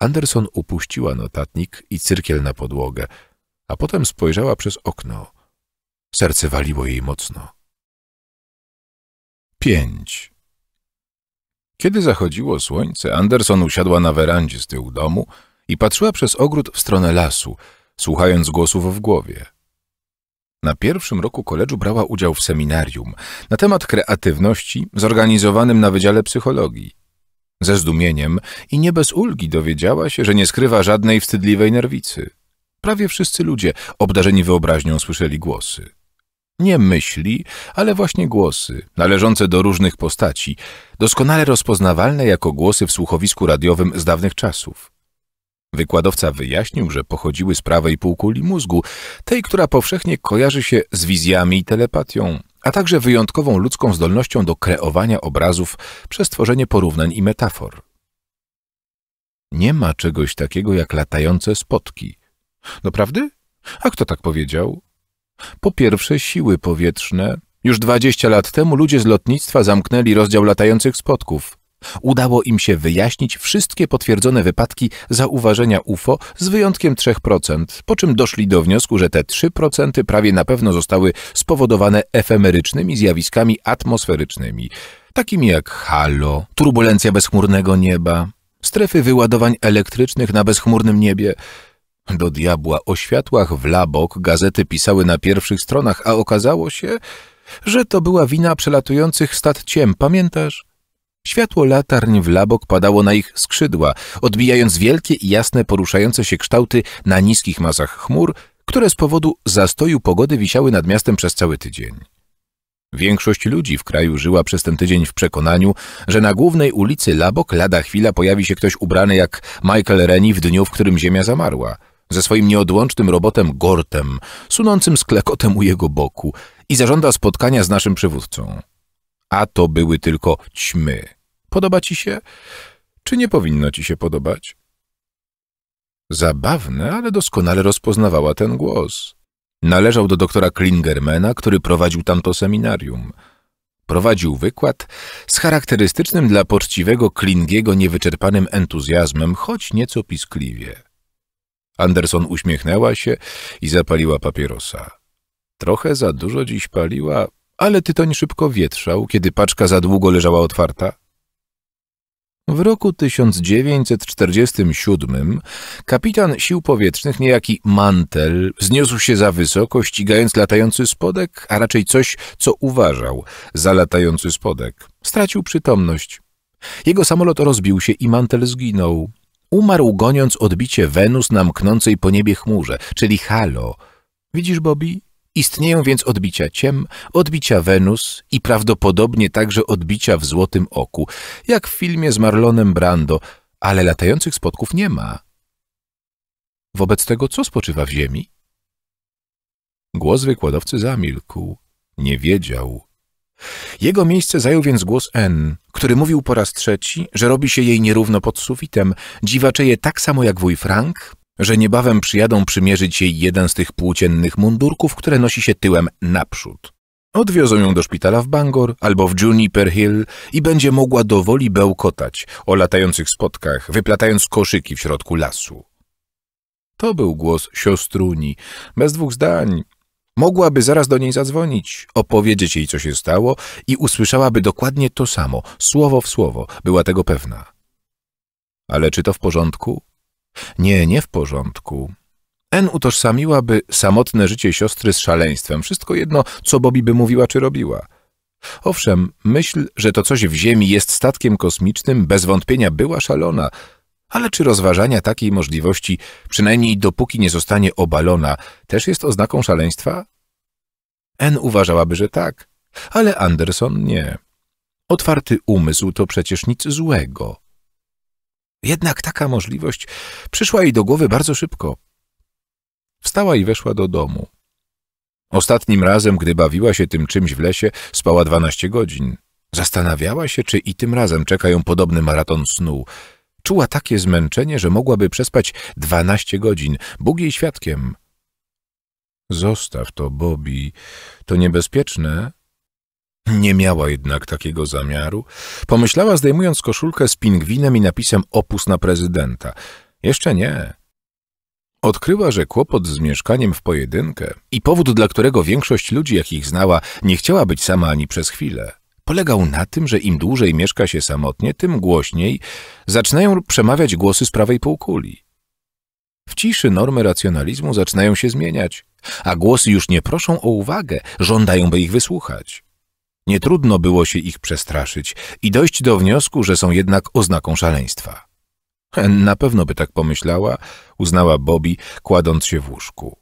Anderson upuściła notatnik i cyrkiel na podłogę, a potem spojrzała przez okno. Serce waliło jej mocno. 5. Kiedy zachodziło słońce, Anderson usiadła na werandzie z tyłu domu i patrzyła przez ogród w stronę lasu, słuchając głosów w głowie. Na pierwszym roku koledżu brała udział w seminarium na temat kreatywności zorganizowanym na Wydziale Psychologii. Ze zdumieniem i nie bez ulgi dowiedziała się, że nie skrywa żadnej wstydliwej nerwicy. Prawie wszyscy ludzie obdarzeni wyobraźnią słyszeli głosy. Nie myśli, ale właśnie głosy, należące do różnych postaci, doskonale rozpoznawalne jako głosy w słuchowisku radiowym z dawnych czasów. Wykładowca wyjaśnił, że pochodziły z prawej półkuli mózgu, tej, która powszechnie kojarzy się z wizjami i telepatią, a także wyjątkową ludzką zdolnością do kreowania obrazów przez tworzenie porównań i metafor. Nie ma czegoś takiego jak latające spotki. Doprawdy? No a kto tak powiedział? Po pierwsze siły powietrzne. Już 20 lat temu ludzie z lotnictwa zamknęli rozdział latających spotków. Udało im się wyjaśnić wszystkie potwierdzone wypadki zauważenia UFO z wyjątkiem 3%, po czym doszli do wniosku, że te 3% prawie na pewno zostały spowodowane efemerycznymi zjawiskami atmosferycznymi, takimi jak halo, turbulencja bezchmurnego nieba, strefy wyładowań elektrycznych na bezchmurnym niebie. Do diabła o światłach w Labok gazety pisały na pierwszych stronach, a okazało się, że to była wina przelatujących stad ciem, pamiętasz? Światło latarń w labok padało na ich skrzydła, odbijając wielkie i jasne poruszające się kształty na niskich masach chmur, które z powodu zastoju pogody wisiały nad miastem przez cały tydzień. Większość ludzi w kraju żyła przez ten tydzień w przekonaniu, że na głównej ulicy Labok lada chwila pojawi się ktoś ubrany jak Michael Rennie w dniu, w którym ziemia zamarła, ze swoim nieodłącznym robotem Gortem, sunącym z klekotem u jego boku i zażąda spotkania z naszym przywódcą. A to były tylko ćmy. Podoba ci się, czy nie powinno ci się podobać? Zabawne, ale doskonale rozpoznawała ten głos. Należał do doktora Klingermana, który prowadził tamto seminarium. Prowadził wykład z charakterystycznym dla poczciwego Klingiego niewyczerpanym entuzjazmem, choć nieco piskliwie. Anderson uśmiechnęła się i zapaliła papierosa. Trochę za dużo dziś paliła, ale tytoń szybko wietrzał, kiedy paczka za długo leżała otwarta. W roku 1947 kapitan sił powietrznych, niejaki Mantel, wzniósł się za wysoko, ścigając latający spodek, a raczej coś, co uważał za latający spodek. Stracił przytomność. Jego samolot rozbił się i Mantel zginął. Umarł goniąc odbicie Wenus na mknącej po niebie chmurze, czyli halo. Widzisz, Bobby? Istnieją więc odbicia ciem, odbicia Wenus i prawdopodobnie także odbicia w Złotym Oku, jak w filmie z Marlonem Brando, ale latających spotków nie ma. Wobec tego co spoczywa w ziemi? Głos wykładowcy zamilkł. Nie wiedział. Jego miejsce zajął więc głos N, który mówił po raz trzeci, że robi się jej nierówno pod sufitem, dziwaczeje tak samo jak wuj Frank, że niebawem przyjadą przymierzyć jej jeden z tych płóciennych mundurków, które nosi się tyłem naprzód. Odwiozą ją do szpitala w Bangor albo w Juniper Hill i będzie mogła dowoli bełkotać o latających spotkach, wyplatając koszyki w środku lasu. To był głos siostruni, bez dwóch zdań. Mogłaby zaraz do niej zadzwonić, opowiedzieć jej, co się stało i usłyszałaby dokładnie to samo, słowo w słowo, była tego pewna. Ale czy to w porządku? Nie, nie w porządku. N utożsamiłaby samotne życie siostry z szaleństwem, wszystko jedno, co Bobby by mówiła czy robiła. Owszem, myśl, że to coś w Ziemi jest statkiem kosmicznym, bez wątpienia była szalona, ale czy rozważania takiej możliwości, przynajmniej dopóki nie zostanie obalona, też jest oznaką szaleństwa? N uważałaby, że tak, ale Anderson nie. Otwarty umysł to przecież nic złego. Jednak taka możliwość przyszła jej do głowy bardzo szybko. Wstała i weszła do domu. Ostatnim razem, gdy bawiła się tym czymś w lesie, spała dwanaście godzin. Zastanawiała się, czy i tym razem czeka ją podobny maraton snu. Czuła takie zmęczenie, że mogłaby przespać dwanaście godzin. Bóg jej świadkiem. Zostaw to, Bobby. To niebezpieczne, nie miała jednak takiego zamiaru. Pomyślała, zdejmując koszulkę z pingwinem i napisem opus na prezydenta. Jeszcze nie. Odkryła, że kłopot z mieszkaniem w pojedynkę i powód, dla którego większość ludzi, jakich znała, nie chciała być sama ani przez chwilę, polegał na tym, że im dłużej mieszka się samotnie, tym głośniej zaczynają przemawiać głosy z prawej półkuli. W ciszy normy racjonalizmu zaczynają się zmieniać, a głosy już nie proszą o uwagę, żądają, by ich wysłuchać. Nie trudno było się ich przestraszyć i dojść do wniosku, że są jednak oznaką szaleństwa. [LAUGHS] Na pewno by tak pomyślała, uznała Bobby, kładąc się w łóżku.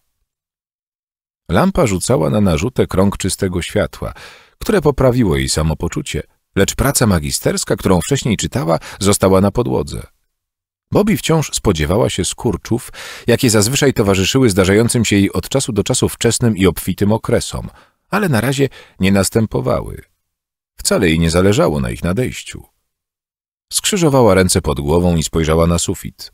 Lampa rzucała na narzutę krąg czystego światła, które poprawiło jej samopoczucie, lecz praca magisterska, którą wcześniej czytała, została na podłodze. Bobby wciąż spodziewała się skurczów, jakie zazwyczaj towarzyszyły zdarzającym się jej od czasu do czasu wczesnym i obfitym okresom – ale na razie nie następowały. Wcale jej nie zależało na ich nadejściu. Skrzyżowała ręce pod głową i spojrzała na sufit.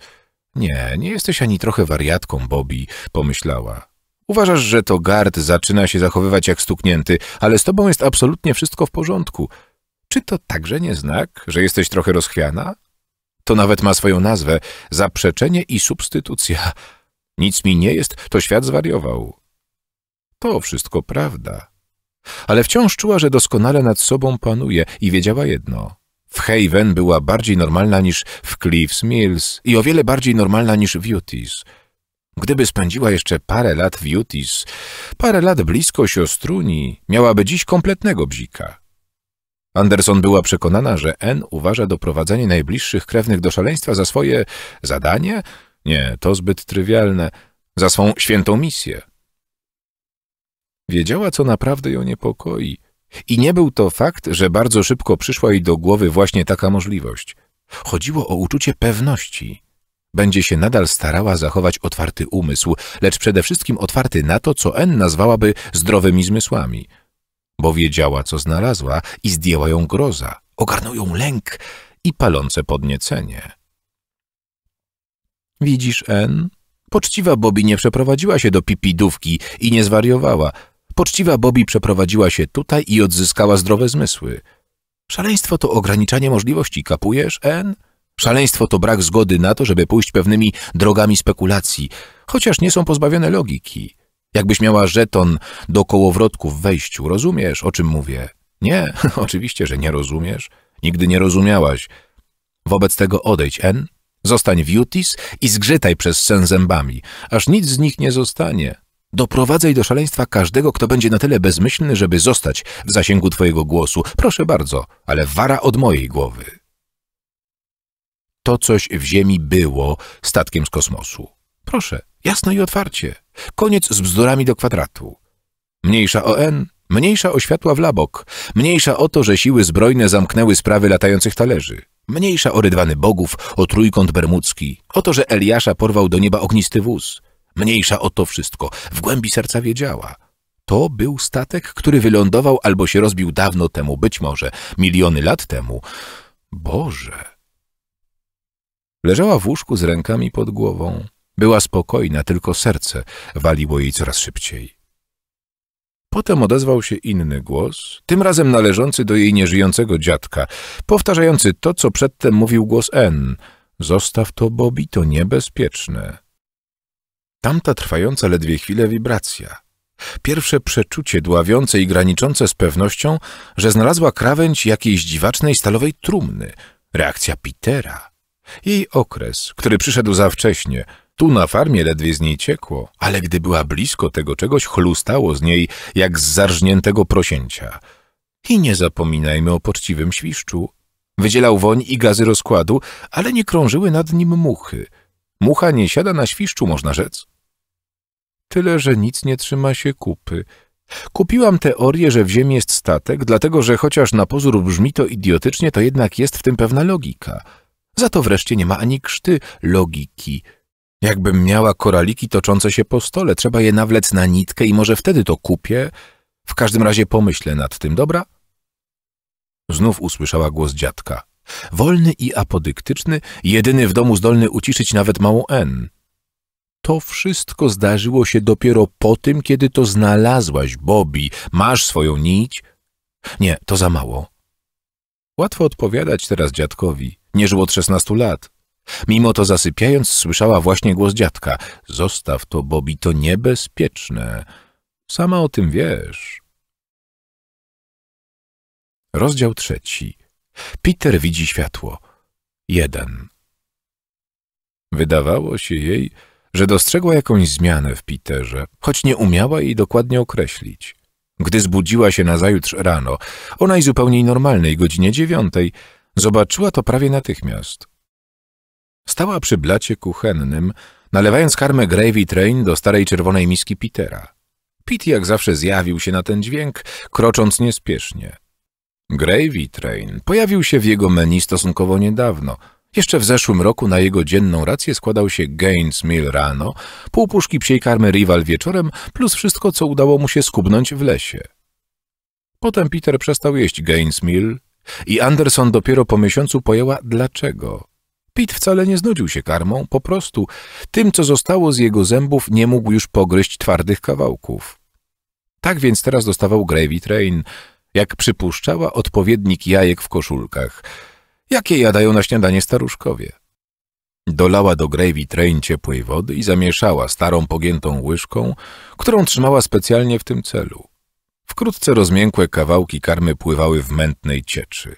Nie, nie jesteś ani trochę wariatką, Bobby, pomyślała. Uważasz, że to gard zaczyna się zachowywać jak stuknięty, ale z tobą jest absolutnie wszystko w porządku. Czy to także nie znak, że jesteś trochę rozchwiana? To nawet ma swoją nazwę – zaprzeczenie i substytucja. Nic mi nie jest, to świat zwariował. To wszystko prawda ale wciąż czuła, że doskonale nad sobą panuje i wiedziała jedno. W Haven była bardziej normalna niż w Cliffs Mills i o wiele bardziej normalna niż w Utis. Gdyby spędziła jeszcze parę lat w Utis, parę lat blisko siostruni, miałaby dziś kompletnego bzika. Anderson była przekonana, że N uważa doprowadzenie najbliższych krewnych do szaleństwa za swoje zadanie? Nie, to zbyt trywialne. Za swą świętą misję. Wiedziała, co naprawdę ją niepokoi. I nie był to fakt, że bardzo szybko przyszła jej do głowy właśnie taka możliwość. Chodziło o uczucie pewności. Będzie się nadal starała zachować otwarty umysł, lecz przede wszystkim otwarty na to, co N nazwałaby zdrowymi zmysłami. Bo wiedziała, co znalazła i zdjęła ją groza, ogarnął ją lęk i palące podniecenie. Widzisz, N? Poczciwa Bobby nie przeprowadziła się do pipidówki i nie zwariowała – Poczciwa Bobby przeprowadziła się tutaj i odzyskała zdrowe zmysły. Szaleństwo to ograniczanie możliwości, kapujesz, N? Szaleństwo to brak zgody na to, żeby pójść pewnymi drogami spekulacji, chociaż nie są pozbawione logiki. Jakbyś miała żeton do kołowrotku w wejściu, rozumiesz, o czym mówię? Nie, [LAUGHS] oczywiście, że nie rozumiesz. Nigdy nie rozumiałaś. Wobec tego odejdź, N, Zostań w Jutis i zgrzytaj przez sen zębami, aż nic z nich nie zostanie. Doprowadzaj do szaleństwa każdego, kto będzie na tyle bezmyślny, żeby zostać w zasięgu twojego głosu. Proszę bardzo, ale wara od mojej głowy. To coś w ziemi było statkiem z kosmosu. Proszę, jasno i otwarcie. Koniec z bzdurami do kwadratu. Mniejsza o N, mniejsza o światła w labok, mniejsza o to, że siły zbrojne zamknęły sprawy latających talerzy, mniejsza o rydwany bogów, o trójkąt bermudzki, o to, że Eliasza porwał do nieba ognisty wóz, Mniejsza o to wszystko. W głębi serca wiedziała. To był statek, który wylądował albo się rozbił dawno temu, być może miliony lat temu. Boże! Leżała w łóżku z rękami pod głową. Była spokojna, tylko serce waliło jej coraz szybciej. Potem odezwał się inny głos, tym razem należący do jej nieżyjącego dziadka, powtarzający to, co przedtem mówił głos N. Zostaw to, Bobi to niebezpieczne. Tamta trwająca ledwie chwilę wibracja. Pierwsze przeczucie dławiące i graniczące z pewnością, że znalazła krawędź jakiejś dziwacznej stalowej trumny. Reakcja Petera. Jej okres, który przyszedł za wcześnie. Tu na farmie ledwie z niej ciekło, ale gdy była blisko tego czegoś, chlustało z niej jak z zarżniętego prosięcia. I nie zapominajmy o poczciwym świszczu. Wydzielał woń i gazy rozkładu, ale nie krążyły nad nim muchy. Mucha nie siada na świszczu, można rzec. Tyle, że nic nie trzyma się kupy. Kupiłam teorię, że w Ziemi jest statek, dlatego że chociaż na pozór brzmi to idiotycznie, to jednak jest w tym pewna logika. Za to wreszcie nie ma ani krzty logiki. Jakbym miała koraliki toczące się po stole, trzeba je nawlec na nitkę i może wtedy to kupię. W każdym razie pomyślę nad tym, dobra? Znów usłyszała głos dziadka. Wolny i apodyktyczny, jedyny w domu zdolny uciszyć nawet małą N. To wszystko zdarzyło się dopiero po tym, kiedy to znalazłaś, Bobby. Masz swoją nić? Nie, to za mało. Łatwo odpowiadać teraz dziadkowi. Nie żył od szesnastu lat. Mimo to zasypiając słyszała właśnie głos dziadka. Zostaw to, Bobby, to niebezpieczne. Sama o tym wiesz. Rozdział trzeci. Peter widzi światło. Jeden. Wydawało się jej, że dostrzegła jakąś zmianę w Peterze, choć nie umiała jej dokładnie określić. Gdy zbudziła się nazajutrz rano, o najzupełniej normalnej godzinie dziewiątej, zobaczyła to prawie natychmiast. Stała przy blacie kuchennym, nalewając karmę gravy train do starej czerwonej miski Petera. Pete jak zawsze zjawił się na ten dźwięk, krocząc niespiesznie. Gravy train pojawił się w jego menu stosunkowo niedawno – jeszcze w zeszłym roku na jego dzienną rację składał się Gaines Mill rano, pół puszki psiej karmy Rival wieczorem, plus wszystko, co udało mu się skubnąć w lesie. Potem Peter przestał jeść Gaines Mill i Anderson dopiero po miesiącu pojęła dlaczego. Pit wcale nie znudził się karmą, po prostu tym, co zostało z jego zębów, nie mógł już pogryźć twardych kawałków. Tak więc teraz dostawał Gravy Train, jak przypuszczała, odpowiednik jajek w koszulkach – jakie jadają na śniadanie staruszkowie. Dolała do gravy train ciepłej wody i zamieszała starą pogiętą łyżką, którą trzymała specjalnie w tym celu. Wkrótce rozmiękłe kawałki karmy pływały w mętnej cieczy.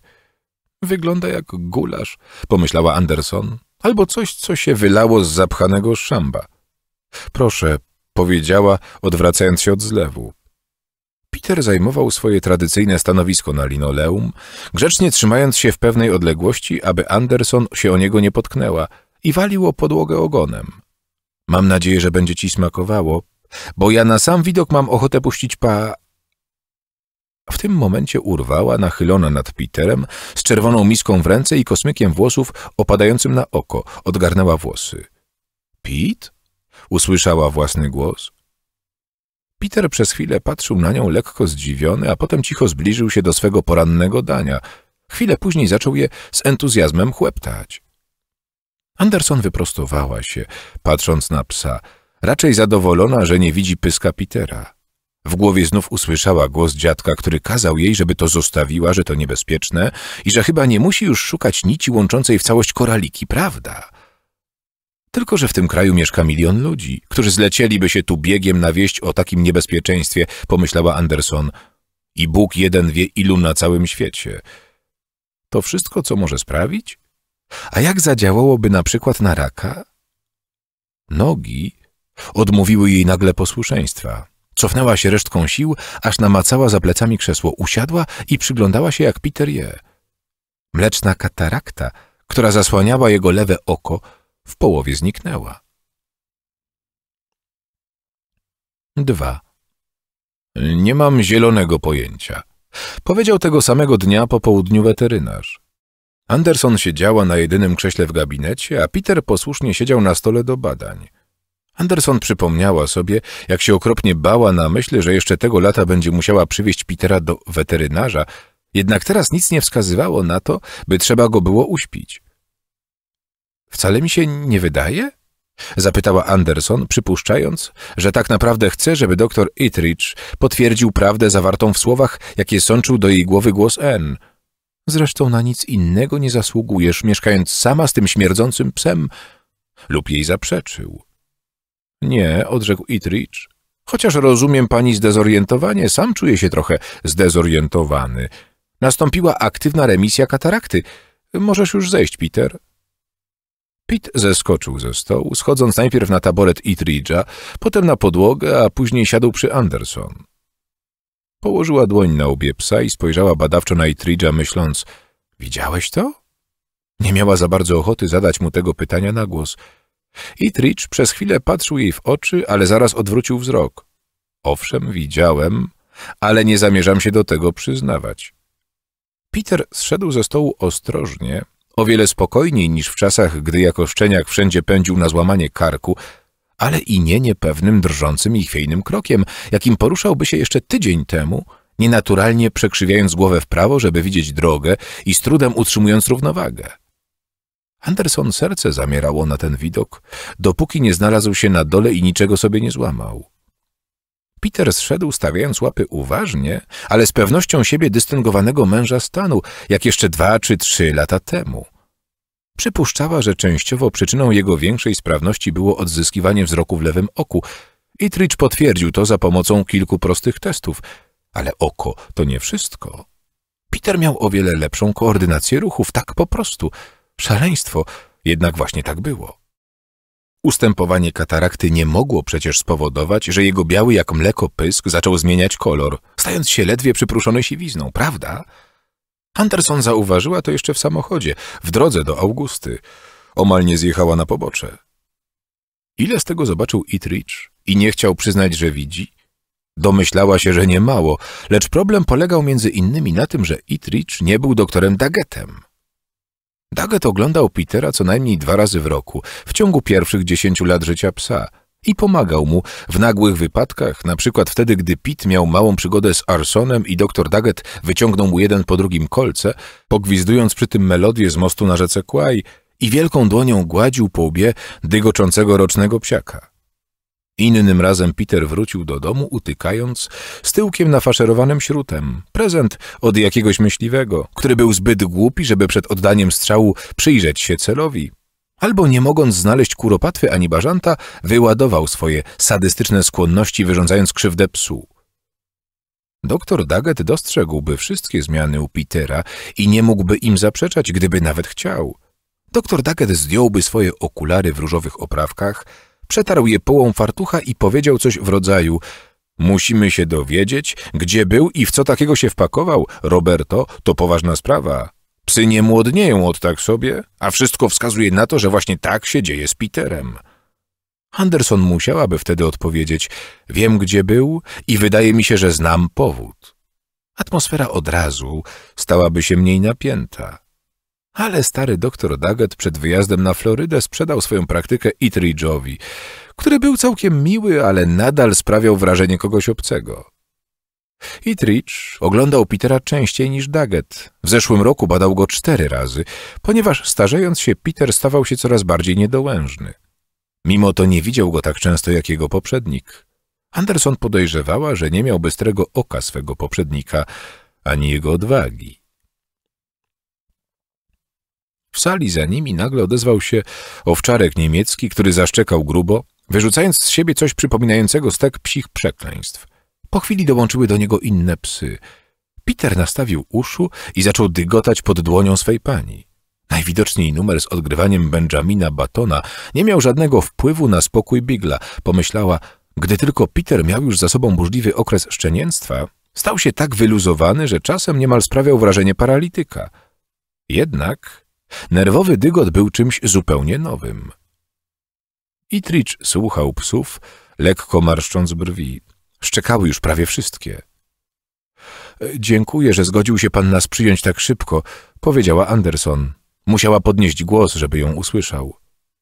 Wygląda jak gulasz, pomyślała Anderson, albo coś, co się wylało z zapchanego szamba. Proszę, powiedziała, odwracając się od zlewu. Peter zajmował swoje tradycyjne stanowisko na linoleum, grzecznie trzymając się w pewnej odległości, aby Anderson się o niego nie potknęła i walił o podłogę ogonem. Mam nadzieję, że będzie ci smakowało, bo ja na sam widok mam ochotę puścić pa... W tym momencie urwała, nachylona nad Peterem, z czerwoną miską w ręce i kosmykiem włosów opadającym na oko, odgarnęła włosy. — Pit? — usłyszała własny głos. Peter przez chwilę patrzył na nią lekko zdziwiony, a potem cicho zbliżył się do swego porannego dania. Chwilę później zaczął je z entuzjazmem chłeptać. Anderson wyprostowała się, patrząc na psa, raczej zadowolona, że nie widzi pyska Petera. W głowie znów usłyszała głos dziadka, który kazał jej, żeby to zostawiła, że to niebezpieczne i że chyba nie musi już szukać nici łączącej w całość koraliki, prawda? Tylko, że w tym kraju mieszka milion ludzi, którzy zlecieliby się tu biegiem na wieść o takim niebezpieczeństwie, pomyślała Anderson. I Bóg jeden wie ilu na całym świecie. To wszystko, co może sprawić? A jak zadziałałoby na przykład na raka? Nogi odmówiły jej nagle posłuszeństwa. Cofnęła się resztką sił, aż namacała za plecami krzesło, usiadła i przyglądała się jak Peter je. Mleczna katarakta, która zasłaniała jego lewe oko, w połowie zniknęła. 2. Nie mam zielonego pojęcia. Powiedział tego samego dnia po południu weterynarz. Anderson siedziała na jedynym krześle w gabinecie, a Peter posłusznie siedział na stole do badań. Anderson przypomniała sobie, jak się okropnie bała na myśl, że jeszcze tego lata będzie musiała przywieźć Petera do weterynarza, jednak teraz nic nie wskazywało na to, by trzeba go było uśpić. Wcale mi się nie wydaje? Zapytała Anderson, przypuszczając, że tak naprawdę chce, żeby doktor Ittrich potwierdził prawdę zawartą w słowach, jakie sączył do jej głowy głos N. Zresztą na nic innego nie zasługujesz, mieszkając sama z tym śmierdzącym psem. Lub jej zaprzeczył. Nie, odrzekł Ittrich. Chociaż rozumiem pani zdezorientowanie, sam czuję się trochę zdezorientowany. Nastąpiła aktywna remisja katarakty. Możesz już zejść, Peter. Pit zeskoczył ze stołu, schodząc najpierw na taboret Itridge'a, potem na podłogę, a później siadł przy Anderson. Położyła dłoń na łbie psa i spojrzała badawczo na Itridge'a, myśląc — Widziałeś to? Nie miała za bardzo ochoty zadać mu tego pytania na głos. Itridge przez chwilę patrzył jej w oczy, ale zaraz odwrócił wzrok. — Owszem, widziałem, ale nie zamierzam się do tego przyznawać. Peter zszedł ze stołu ostrożnie, o wiele spokojniej niż w czasach, gdy jako szczeniak wszędzie pędził na złamanie karku, ale i nie niepewnym, drżącym i chwiejnym krokiem, jakim poruszałby się jeszcze tydzień temu, nienaturalnie przekrzywiając głowę w prawo, żeby widzieć drogę i z trudem utrzymując równowagę. Anderson serce zamierało na ten widok, dopóki nie znalazł się na dole i niczego sobie nie złamał. Peter zszedł, stawiając łapy uważnie, ale z pewnością siebie dystyngowanego męża stanu, jak jeszcze dwa czy trzy lata temu. Przypuszczała, że częściowo przyczyną jego większej sprawności było odzyskiwanie wzroku w lewym oku. i Itrich potwierdził to za pomocą kilku prostych testów. Ale oko to nie wszystko. Peter miał o wiele lepszą koordynację ruchów, tak po prostu. Szaleństwo, jednak właśnie tak było. Ustępowanie katarakty nie mogło przecież spowodować, że jego biały jak mleko pysk zaczął zmieniać kolor, stając się ledwie przyprószony siwizną, prawda? Anderson zauważyła to jeszcze w samochodzie, w drodze do Augusty. Omal nie zjechała na pobocze. Ile z tego zobaczył Itrich i nie chciał przyznać, że widzi? Domyślała się, że nie mało, lecz problem polegał między innymi na tym, że Itrich nie był doktorem Dagetem. Dagget oglądał Petera co najmniej dwa razy w roku, w ciągu pierwszych dziesięciu lat życia psa i pomagał mu w nagłych wypadkach, na przykład wtedy, gdy Pitt miał małą przygodę z Arsonem i dr Daggett wyciągnął mu jeden po drugim kolce, pogwizdując przy tym melodię z mostu na rzece Kłaj i wielką dłonią gładził po łbie dygoczącego rocznego psiaka. Innym razem Peter wrócił do domu, utykając, z tyłkiem nafaszerowanym śrutem. Prezent od jakiegoś myśliwego, który był zbyt głupi, żeby przed oddaniem strzału przyjrzeć się celowi. Albo nie mogąc znaleźć kuropatwy ani bażanta, wyładował swoje sadystyczne skłonności, wyrządzając krzywdę psu. Doktor Daggett dostrzegłby wszystkie zmiany u Petera i nie mógłby im zaprzeczać, gdyby nawet chciał. Doktor Daggett zdjąłby swoje okulary w różowych oprawkach, przetarł je połą fartucha i powiedział coś w rodzaju Musimy się dowiedzieć, gdzie był i w co takiego się wpakował, Roberto, to poważna sprawa. Psy nie młodnieją od tak sobie, a wszystko wskazuje na to, że właśnie tak się dzieje z Peterem. Anderson musiałaby wtedy odpowiedzieć Wiem, gdzie był i wydaje mi się, że znam powód. Atmosfera od razu stałaby się mniej napięta. Ale stary doktor Daggett przed wyjazdem na Florydę sprzedał swoją praktykę Itridge'owi, który był całkiem miły, ale nadal sprawiał wrażenie kogoś obcego. Itridge oglądał Petera częściej niż Daggett. W zeszłym roku badał go cztery razy, ponieważ starzejąc się Peter stawał się coraz bardziej niedołężny. Mimo to nie widział go tak często jak jego poprzednik. Anderson podejrzewała, że nie miał bystrego oka swego poprzednika, ani jego odwagi. W sali za nimi nagle odezwał się owczarek niemiecki, który zaszczekał grubo, wyrzucając z siebie coś przypominającego stek psich przekleństw. Po chwili dołączyły do niego inne psy. Peter nastawił uszu i zaczął dygotać pod dłonią swej pani. Najwidoczniej numer z odgrywaniem Benjamina Batona nie miał żadnego wpływu na spokój Bigla. Pomyślała, gdy tylko Peter miał już za sobą burzliwy okres szczenięctwa, stał się tak wyluzowany, że czasem niemal sprawiał wrażenie paralityka. Jednak Nerwowy dygot był czymś zupełnie nowym. Itrich słuchał psów, lekko marszcząc brwi. Szczekały już prawie wszystkie. E, dziękuję, że zgodził się pan nas przyjąć tak szybko, powiedziała Anderson. Musiała podnieść głos, żeby ją usłyszał.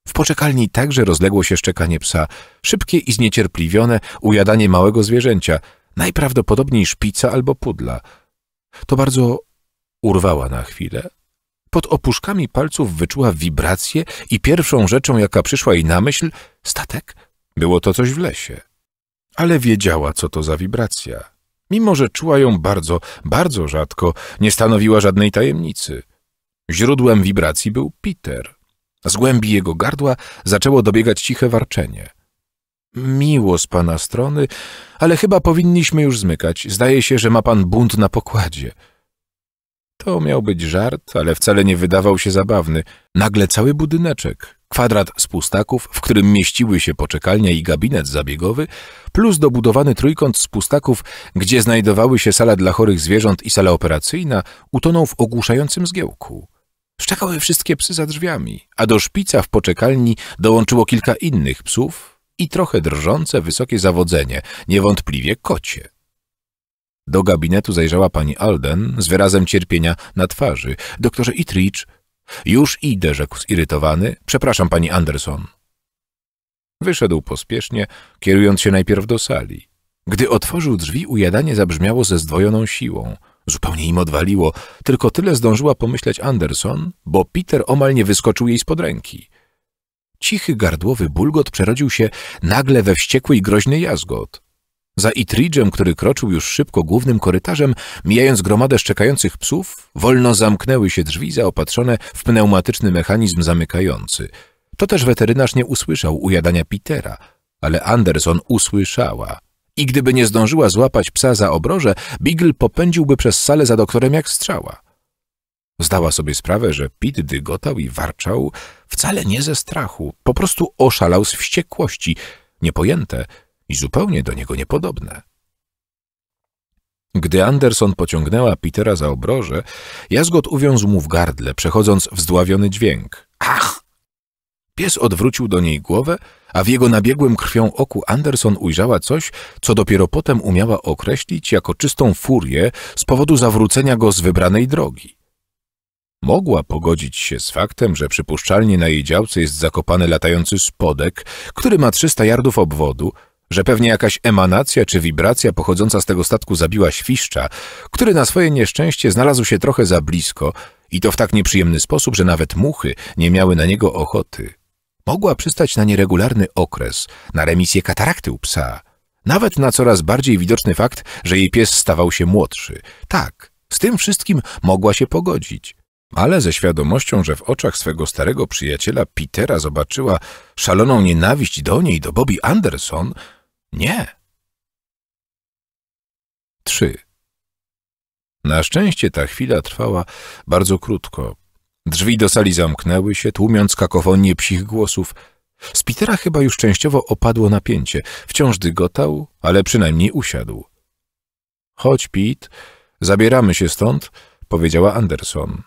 W poczekalni także rozległo się szczekanie psa, szybkie i zniecierpliwione ujadanie małego zwierzęcia, najprawdopodobniej szpica albo pudla. To bardzo urwała na chwilę. Pod opuszkami palców wyczuła wibrację i pierwszą rzeczą, jaka przyszła jej na myśl, statek. Było to coś w lesie. Ale wiedziała, co to za wibracja. Mimo, że czuła ją bardzo, bardzo rzadko, nie stanowiła żadnej tajemnicy. Źródłem wibracji był Peter. Z głębi jego gardła zaczęło dobiegać ciche warczenie. Miło z pana strony, ale chyba powinniśmy już zmykać. Zdaje się, że ma pan bunt na pokładzie. To miał być żart, ale wcale nie wydawał się zabawny. Nagle cały budyneczek, kwadrat z pustaków, w którym mieściły się poczekalnia i gabinet zabiegowy, plus dobudowany trójkąt z pustaków, gdzie znajdowały się sala dla chorych zwierząt i sala operacyjna, utonął w ogłuszającym zgiełku. Szczekały wszystkie psy za drzwiami, a do szpica w poczekalni dołączyło kilka innych psów i trochę drżące, wysokie zawodzenie, niewątpliwie kocie. Do gabinetu zajrzała pani Alden z wyrazem cierpienia na twarzy. Doktorze Itrich. Już idę, rzekł zirytowany. Przepraszam, pani Anderson. Wyszedł pospiesznie, kierując się najpierw do sali. Gdy otworzył drzwi, ujadanie zabrzmiało ze zdwojoną siłą. Zupełnie im odwaliło. Tylko tyle zdążyła pomyśleć Anderson, bo Peter omal nie wyskoczył jej spod ręki. Cichy, gardłowy bulgot przerodził się nagle we wściekły i groźny jazgot. Za Itridżem, który kroczył już szybko głównym korytarzem, mijając gromadę szczekających psów, wolno zamknęły się drzwi zaopatrzone w pneumatyczny mechanizm zamykający. To też weterynarz nie usłyszał ujadania Petera, ale Anderson usłyszała. I gdyby nie zdążyła złapać psa za obroże, Bigl popędziłby przez salę za doktorem jak strzała. Zdała sobie sprawę, że Pit dygotał i warczał wcale nie ze strachu, po prostu oszalał z wściekłości. Niepojęte – i zupełnie do niego niepodobne. Gdy Anderson pociągnęła Petera za obroże, jazgot uwiązł mu w gardle, przechodząc w zdławiony dźwięk. Ach! Pies odwrócił do niej głowę, a w jego nabiegłym krwią oku Anderson ujrzała coś, co dopiero potem umiała określić jako czystą furię z powodu zawrócenia go z wybranej drogi. Mogła pogodzić się z faktem, że przypuszczalnie na jej działce jest zakopany latający spodek, który ma 300 yardów obwodu, że pewnie jakaś emanacja czy wibracja pochodząca z tego statku zabiła świszcza, który na swoje nieszczęście znalazł się trochę za blisko i to w tak nieprzyjemny sposób, że nawet muchy nie miały na niego ochoty. Mogła przystać na nieregularny okres, na remisję katarakty u psa, nawet na coraz bardziej widoczny fakt, że jej pies stawał się młodszy. Tak, z tym wszystkim mogła się pogodzić. Ale ze świadomością, że w oczach swego starego przyjaciela Petera zobaczyła szaloną nienawiść do niej, do Bobby Anderson, nie. 3. Na szczęście ta chwila trwała bardzo krótko. Drzwi do sali zamknęły się, tłumiąc kakofonię psich głosów. Z Petera chyba już częściowo opadło napięcie. Wciąż dygotał, ale przynajmniej usiadł. Chodź, Pit, zabieramy się stąd, powiedziała Anderson.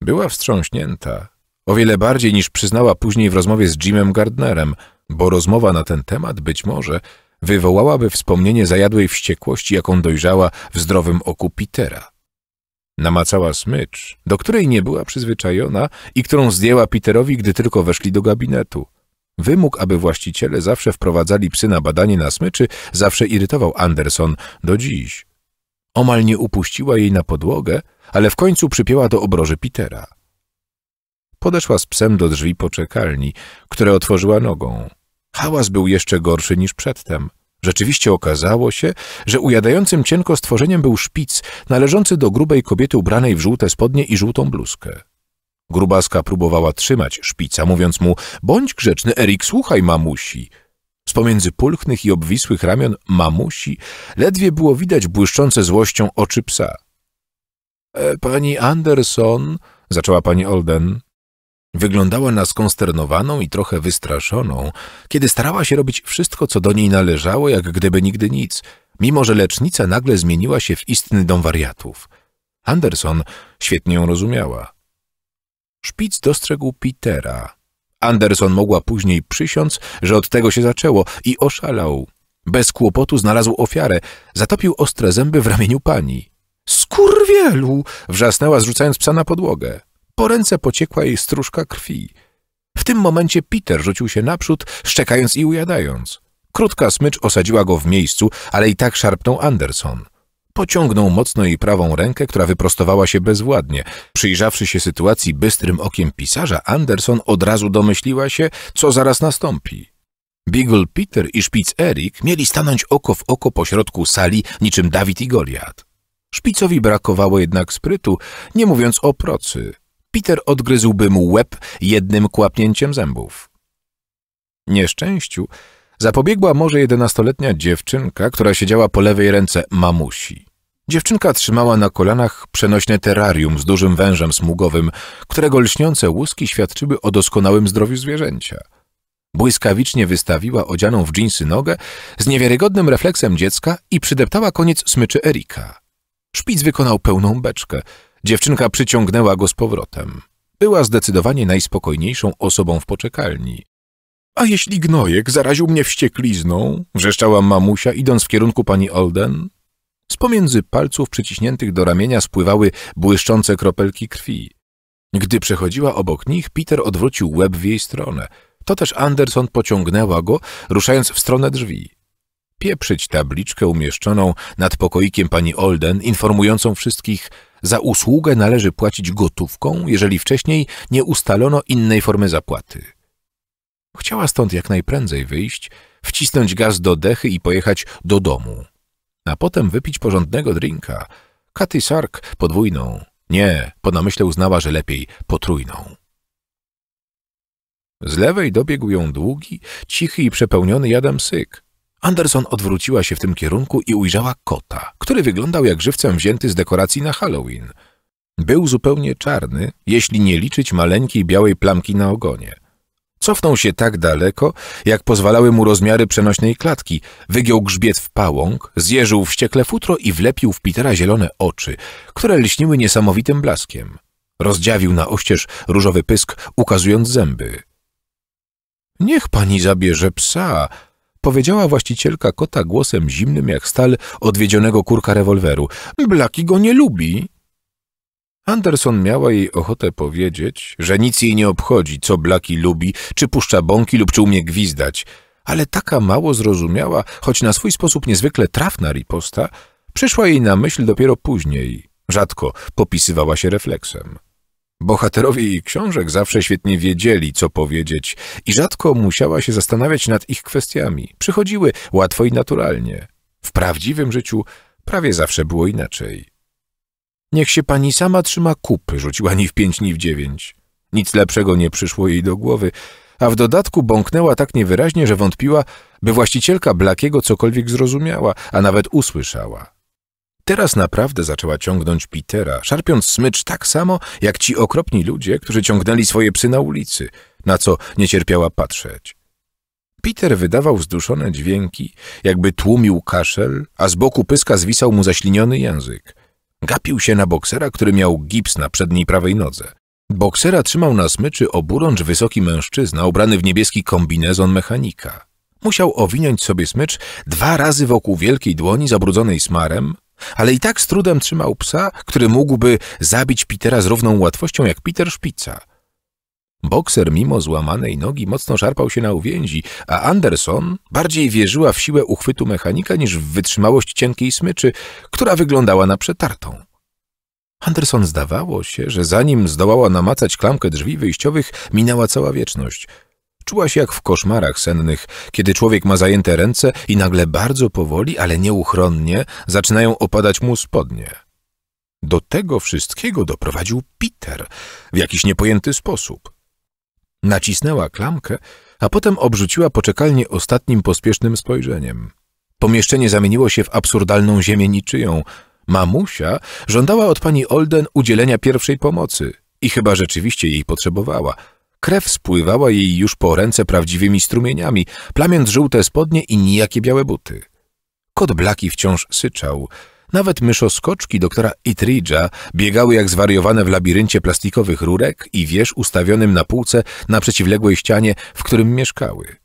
Była wstrząśnięta. O wiele bardziej niż przyznała później w rozmowie z Jimem Gardnerem – bo rozmowa na ten temat być może wywołałaby wspomnienie zajadłej wściekłości, jaką dojrzała w zdrowym oku Petera. Namacała smycz, do której nie była przyzwyczajona i którą zdjęła Peterowi, gdy tylko weszli do gabinetu. Wymóg, aby właściciele zawsze wprowadzali psy na badanie na smyczy, zawsze irytował Anderson do dziś. Omal nie upuściła jej na podłogę, ale w końcu przypięła do obroży Petera. Podeszła z psem do drzwi poczekalni, które otworzyła nogą. Hałas był jeszcze gorszy niż przedtem. Rzeczywiście okazało się, że ujadającym cienko stworzeniem był szpic, należący do grubej kobiety ubranej w żółte spodnie i żółtą bluzkę. Grubaska próbowała trzymać szpica, mówiąc mu – bądź grzeczny, Erik, słuchaj mamusi. Z pomiędzy pulchnych i obwisłych ramion mamusi ledwie było widać błyszczące złością oczy psa. E, – Pani Anderson – zaczęła pani Olden – Wyglądała na skonsternowaną i trochę wystraszoną, kiedy starała się robić wszystko, co do niej należało, jak gdyby nigdy nic, mimo że lecznica nagle zmieniła się w istny dom wariatów. Anderson świetnie ją rozumiała. Szpic dostrzegł Petera. Anderson mogła później przysiąc, że od tego się zaczęło i oszalał. Bez kłopotu znalazł ofiarę, zatopił ostre zęby w ramieniu pani. Skurwielu! wrzasnęła, zrzucając psa na podłogę. Po ręce pociekła jej stróżka krwi. W tym momencie Peter rzucił się naprzód, szczekając i ujadając. Krótka smycz osadziła go w miejscu, ale i tak szarpnął Anderson. Pociągnął mocno jej prawą rękę, która wyprostowała się bezwładnie. Przyjrzawszy się sytuacji bystrym okiem pisarza, Anderson od razu domyśliła się, co zaraz nastąpi. Beagle Peter i szpic Erik mieli stanąć oko w oko pośrodku sali niczym Dawid i Goliat. Szpicowi brakowało jednak sprytu, nie mówiąc o procy. Peter odgryzłby mu łeb jednym kłapnięciem zębów. Nieszczęściu zapobiegła może jedenastoletnia dziewczynka, która siedziała po lewej ręce mamusi. Dziewczynka trzymała na kolanach przenośne terrarium z dużym wężem smugowym, którego lśniące łuski świadczyły o doskonałym zdrowiu zwierzęcia. Błyskawicznie wystawiła odzianą w dżinsy nogę z niewiarygodnym refleksem dziecka i przydeptała koniec smyczy Erika. Szpic wykonał pełną beczkę – Dziewczynka przyciągnęła go z powrotem. Była zdecydowanie najspokojniejszą osobą w poczekalni. A jeśli gnojek zaraził mnie wścieklizną? wrzeszczała mamusia, idąc w kierunku pani Olden. Z pomiędzy palców przyciśniętych do ramienia spływały błyszczące kropelki krwi. Gdy przechodziła obok nich, Peter odwrócił łeb w jej stronę. To też Anderson pociągnęła go, ruszając w stronę drzwi. Pieprzyć tabliczkę umieszczoną nad pokoikiem pani Olden, informującą wszystkich – za usługę należy płacić gotówką, jeżeli wcześniej nie ustalono innej formy zapłaty. Chciała stąd jak najprędzej wyjść, wcisnąć gaz do dechy i pojechać do domu. A potem wypić porządnego drinka. Katy Sark podwójną. Nie, po namyśle uznała, że lepiej potrójną. Z lewej dobiegł ją długi, cichy i przepełniony jadem syk. Anderson odwróciła się w tym kierunku i ujrzała kota, który wyglądał jak żywcem wzięty z dekoracji na Halloween. Był zupełnie czarny, jeśli nie liczyć maleńkiej białej plamki na ogonie. Cofnął się tak daleko, jak pozwalały mu rozmiary przenośnej klatki, wygiął grzbiet w pałąk, zjeżył wściekle futro i wlepił w Petera zielone oczy, które lśniły niesamowitym blaskiem. Rozdziawił na oścież różowy pysk, ukazując zęby. — Niech pani zabierze psa! Powiedziała właścicielka kota głosem zimnym jak stal odwiedzionego kurka rewolweru. Blaki go nie lubi. Anderson miała jej ochotę powiedzieć, że nic jej nie obchodzi, co Blaki lubi, czy puszcza bąki lub czy umie gwizdać, ale taka mało zrozumiała, choć na swój sposób niezwykle trafna riposta, przyszła jej na myśl dopiero później. Rzadko popisywała się refleksem. Bohaterowie jej książek zawsze świetnie wiedzieli, co powiedzieć i rzadko musiała się zastanawiać nad ich kwestiami. Przychodziły łatwo i naturalnie. W prawdziwym życiu prawie zawsze było inaczej. Niech się pani sama trzyma kupy, rzuciła ni w pięć, ni w dziewięć. Nic lepszego nie przyszło jej do głowy, a w dodatku bąknęła tak niewyraźnie, że wątpiła, by właścicielka Blakiego cokolwiek zrozumiała, a nawet usłyszała teraz naprawdę zaczęła ciągnąć Petera, szarpiąc smycz tak samo, jak ci okropni ludzie, którzy ciągnęli swoje psy na ulicy, na co nie cierpiała patrzeć. Peter wydawał zduszone dźwięki, jakby tłumił kaszel, a z boku pyska zwisał mu zaśliniony język. Gapił się na boksera, który miał gips na przedniej prawej nodze. Boksera trzymał na smyczy oburącz wysoki mężczyzna ubrany w niebieski kombinezon mechanika. Musiał owinąć sobie smycz dwa razy wokół wielkiej dłoni zabrudzonej smarem, ale i tak z trudem trzymał psa, który mógłby zabić Petera z równą łatwością jak Peter Szpica. Bokser mimo złamanej nogi mocno szarpał się na uwięzi, a Anderson bardziej wierzyła w siłę uchwytu mechanika niż w wytrzymałość cienkiej smyczy, która wyglądała na przetartą. Anderson zdawało się, że zanim zdołała namacać klamkę drzwi wyjściowych, minęła cała wieczność – Czuła się jak w koszmarach sennych, kiedy człowiek ma zajęte ręce i nagle bardzo powoli, ale nieuchronnie zaczynają opadać mu spodnie. Do tego wszystkiego doprowadził Peter w jakiś niepojęty sposób. Nacisnęła klamkę, a potem obrzuciła poczekalnię ostatnim pospiesznym spojrzeniem. Pomieszczenie zamieniło się w absurdalną ziemię niczyją. Mamusia żądała od pani Olden udzielenia pierwszej pomocy i chyba rzeczywiście jej potrzebowała – Krew spływała jej już po ręce prawdziwymi strumieniami, plamiąc żółte spodnie i nijakie białe buty. Kot Blaki wciąż syczał. Nawet myszoskoczki doktora Itridge'a biegały jak zwariowane w labiryncie plastikowych rurek i wież ustawionym na półce na przeciwległej ścianie, w którym mieszkały.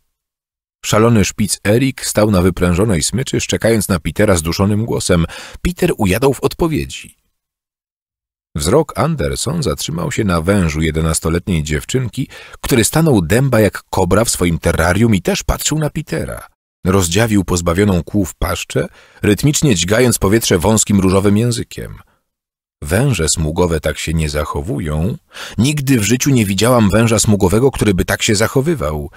Szalony szpic Erik stał na wyprężonej smyczy, szczekając na Petera zduszonym głosem. Peter ujadał w odpowiedzi. Wzrok Anderson zatrzymał się na wężu jedenastoletniej dziewczynki, który stanął dęba jak kobra w swoim terrarium i też patrzył na Petera. Rozdziawił pozbawioną kłów paszczę, rytmicznie dźgając powietrze wąskim różowym językiem. Węże smugowe tak się nie zachowują. Nigdy w życiu nie widziałam węża smugowego, który by tak się zachowywał.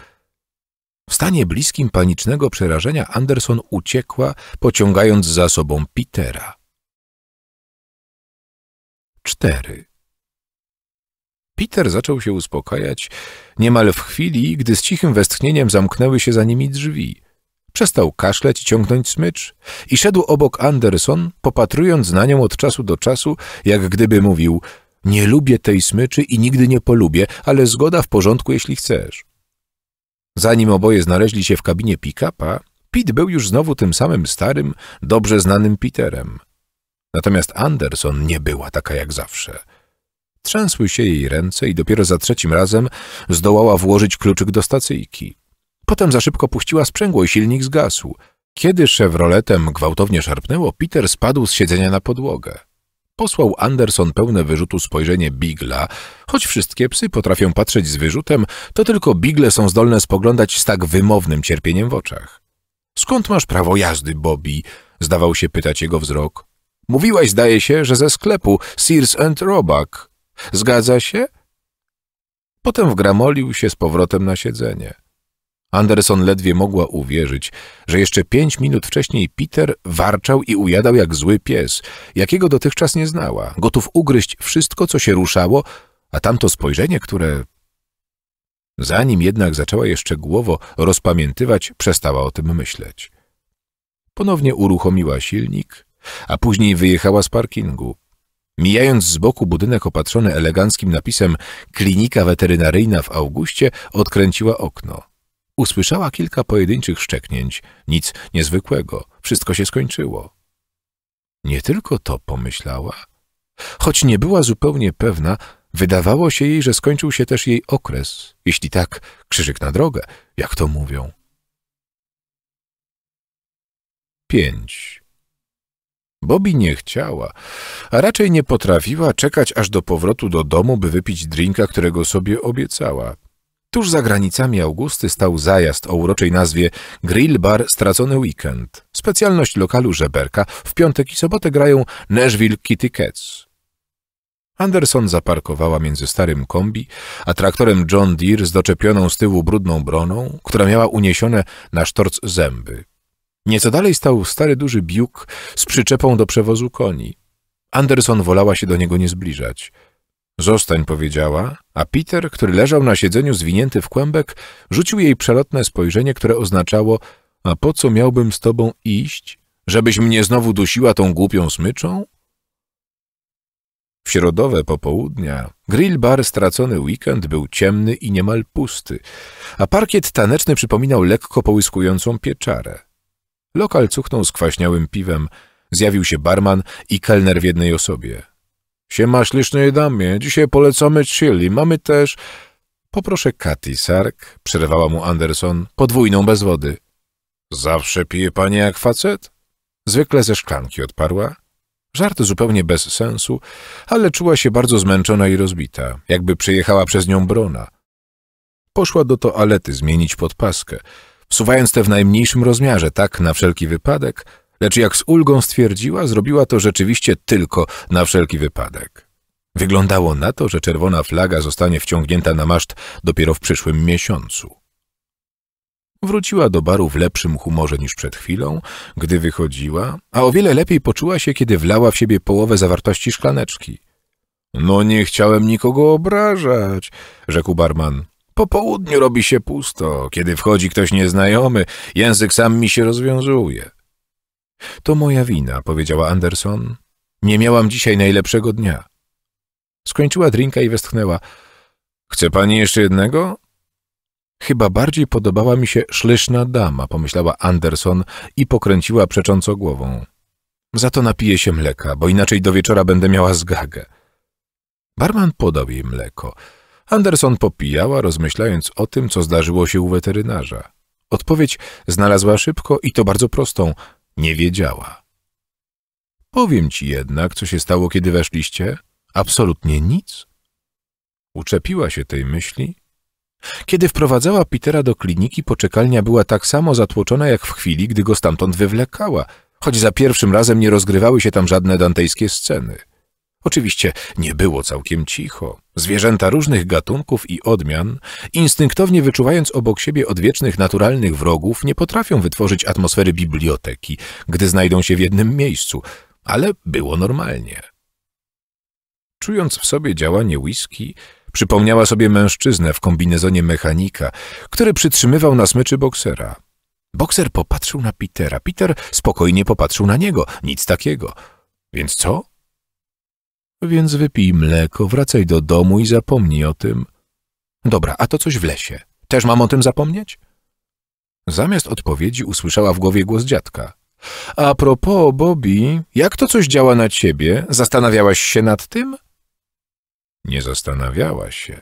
W stanie bliskim panicznego przerażenia Anderson uciekła, pociągając za sobą Petera cztery. Peter zaczął się uspokajać niemal w chwili, gdy z cichym westchnieniem zamknęły się za nimi drzwi. Przestał kaszleć i ciągnąć smycz i szedł obok Anderson, popatrując na nią od czasu do czasu, jak gdyby mówił nie lubię tej smyczy i nigdy nie polubię, ale zgoda w porządku, jeśli chcesz. Zanim oboje znaleźli się w kabinie pick-upa, Pete był już znowu tym samym starym, dobrze znanym Peterem – Natomiast Anderson nie była taka jak zawsze. Trzęsły się jej ręce i dopiero za trzecim razem zdołała włożyć kluczyk do stacyjki. Potem za szybko puściła sprzęgło i silnik zgasł. Kiedy Chevroletem gwałtownie szarpnęło, Peter spadł z siedzenia na podłogę. Posłał Anderson pełne wyrzutu spojrzenie Bigla. Choć wszystkie psy potrafią patrzeć z wyrzutem, to tylko Bigle są zdolne spoglądać z tak wymownym cierpieniem w oczach. Skąd masz prawo jazdy, Bobby? Zdawał się pytać jego wzrok. Mówiłaś, zdaje się, że ze sklepu Sears and Roebuck. Zgadza się? Potem wgramolił się z powrotem na siedzenie. Anderson ledwie mogła uwierzyć, że jeszcze pięć minut wcześniej Peter warczał i ujadał jak zły pies, jakiego dotychczas nie znała, gotów ugryźć wszystko, co się ruszało, a tamto spojrzenie, które... Zanim jednak zaczęła jeszcze głowo rozpamiętywać, przestała o tym myśleć. Ponownie uruchomiła silnik a później wyjechała z parkingu. Mijając z boku budynek opatrzony eleganckim napisem Klinika Weterynaryjna w Augustie, odkręciła okno. Usłyszała kilka pojedynczych szczeknięć. Nic niezwykłego. Wszystko się skończyło. Nie tylko to pomyślała. Choć nie była zupełnie pewna, wydawało się jej, że skończył się też jej okres. Jeśli tak, krzyżyk na drogę, jak to mówią. 5. Bobby nie chciała, a raczej nie potrafiła czekać aż do powrotu do domu, by wypić drinka, którego sobie obiecała. Tuż za granicami Augusty stał zajazd o uroczej nazwie Grill Bar Stracony Weekend. Specjalność lokalu żeberka. W piątek i sobotę grają Nashville Kitty Cats. Anderson zaparkowała między starym kombi, a traktorem John Deere z doczepioną z tyłu brudną broną, która miała uniesione na sztorc zęby. Nieco dalej stał stary duży biuk z przyczepą do przewozu koni. Anderson wolała się do niego nie zbliżać. Zostań, powiedziała, a Peter, który leżał na siedzeniu zwinięty w kłębek, rzucił jej przelotne spojrzenie, które oznaczało a po co miałbym z tobą iść? Żebyś mnie znowu dusiła tą głupią smyczą? W środowe popołudnia grill bar stracony weekend był ciemny i niemal pusty, a parkiet taneczny przypominał lekko połyskującą pieczarę. Lokal cuchnął skwaśniałym piwem. Zjawił się barman i kelner w jednej osobie. Siema ślicznej damie, dzisiaj polecamy chili. Mamy też... Poproszę Katy, Sark, przerwała mu Anderson, podwójną bez wody. Zawsze pije pani jak facet? Zwykle ze szklanki odparła. Żart zupełnie bez sensu, ale czuła się bardzo zmęczona i rozbita, jakby przejechała przez nią brona. Poszła do toalety zmienić podpaskę. Suwając te w najmniejszym rozmiarze, tak na wszelki wypadek, lecz jak z ulgą stwierdziła, zrobiła to rzeczywiście tylko na wszelki wypadek. Wyglądało na to, że czerwona flaga zostanie wciągnięta na maszt dopiero w przyszłym miesiącu. Wróciła do baru w lepszym humorze niż przed chwilą, gdy wychodziła, a o wiele lepiej poczuła się, kiedy wlała w siebie połowę zawartości szklaneczki. — No nie chciałem nikogo obrażać — rzekł barman. Po południu robi się pusto, kiedy wchodzi ktoś nieznajomy, język sam mi się rozwiązuje. To moja wina, powiedziała Anderson. Nie miałam dzisiaj najlepszego dnia. Skończyła drinka i westchnęła. Chce pani jeszcze jednego? Chyba bardziej podobała mi się szlyszna dama, pomyślała Anderson i pokręciła przecząco głową. Za to napiję się mleka, bo inaczej do wieczora będę miała zgagę. Barman podał jej mleko. Anderson popijała, rozmyślając o tym, co zdarzyło się u weterynarza. Odpowiedź znalazła szybko i to bardzo prostą. Nie wiedziała. Powiem ci jednak, co się stało, kiedy weszliście. Absolutnie nic. Uczepiła się tej myśli. Kiedy wprowadzała Petera do kliniki, poczekalnia była tak samo zatłoczona jak w chwili, gdy go stamtąd wywlekała, choć za pierwszym razem nie rozgrywały się tam żadne dantejskie sceny. Oczywiście nie było całkiem cicho. Zwierzęta różnych gatunków i odmian, instynktownie wyczuwając obok siebie odwiecznych naturalnych wrogów, nie potrafią wytworzyć atmosfery biblioteki, gdy znajdą się w jednym miejscu, ale było normalnie. Czując w sobie działanie whisky, przypomniała sobie mężczyznę w kombinezonie mechanika, który przytrzymywał na smyczy boksera. Bokser popatrzył na Petera, Peter spokojnie popatrzył na niego, nic takiego. Więc co? Więc wypij mleko, wracaj do domu i zapomnij o tym. Dobra, a to coś w lesie. Też mam o tym zapomnieć? Zamiast odpowiedzi usłyszała w głowie głos dziadka. A propos, Bobby, jak to coś działa na ciebie? Zastanawiałaś się nad tym? Nie zastanawiała się.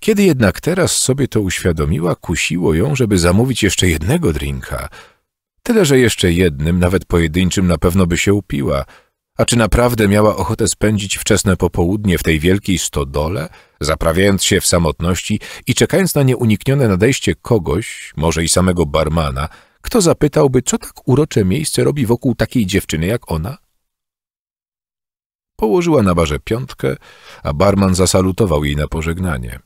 Kiedy jednak teraz sobie to uświadomiła, kusiło ją, żeby zamówić jeszcze jednego drinka. Tyle, że jeszcze jednym, nawet pojedynczym, na pewno by się upiła – a czy naprawdę miała ochotę spędzić wczesne popołudnie w tej wielkiej stodole, zaprawiając się w samotności i czekając na nieuniknione nadejście kogoś, może i samego barmana, kto zapytałby, co tak urocze miejsce robi wokół takiej dziewczyny jak ona? Położyła na barze piątkę, a barman zasalutował jej na pożegnanie.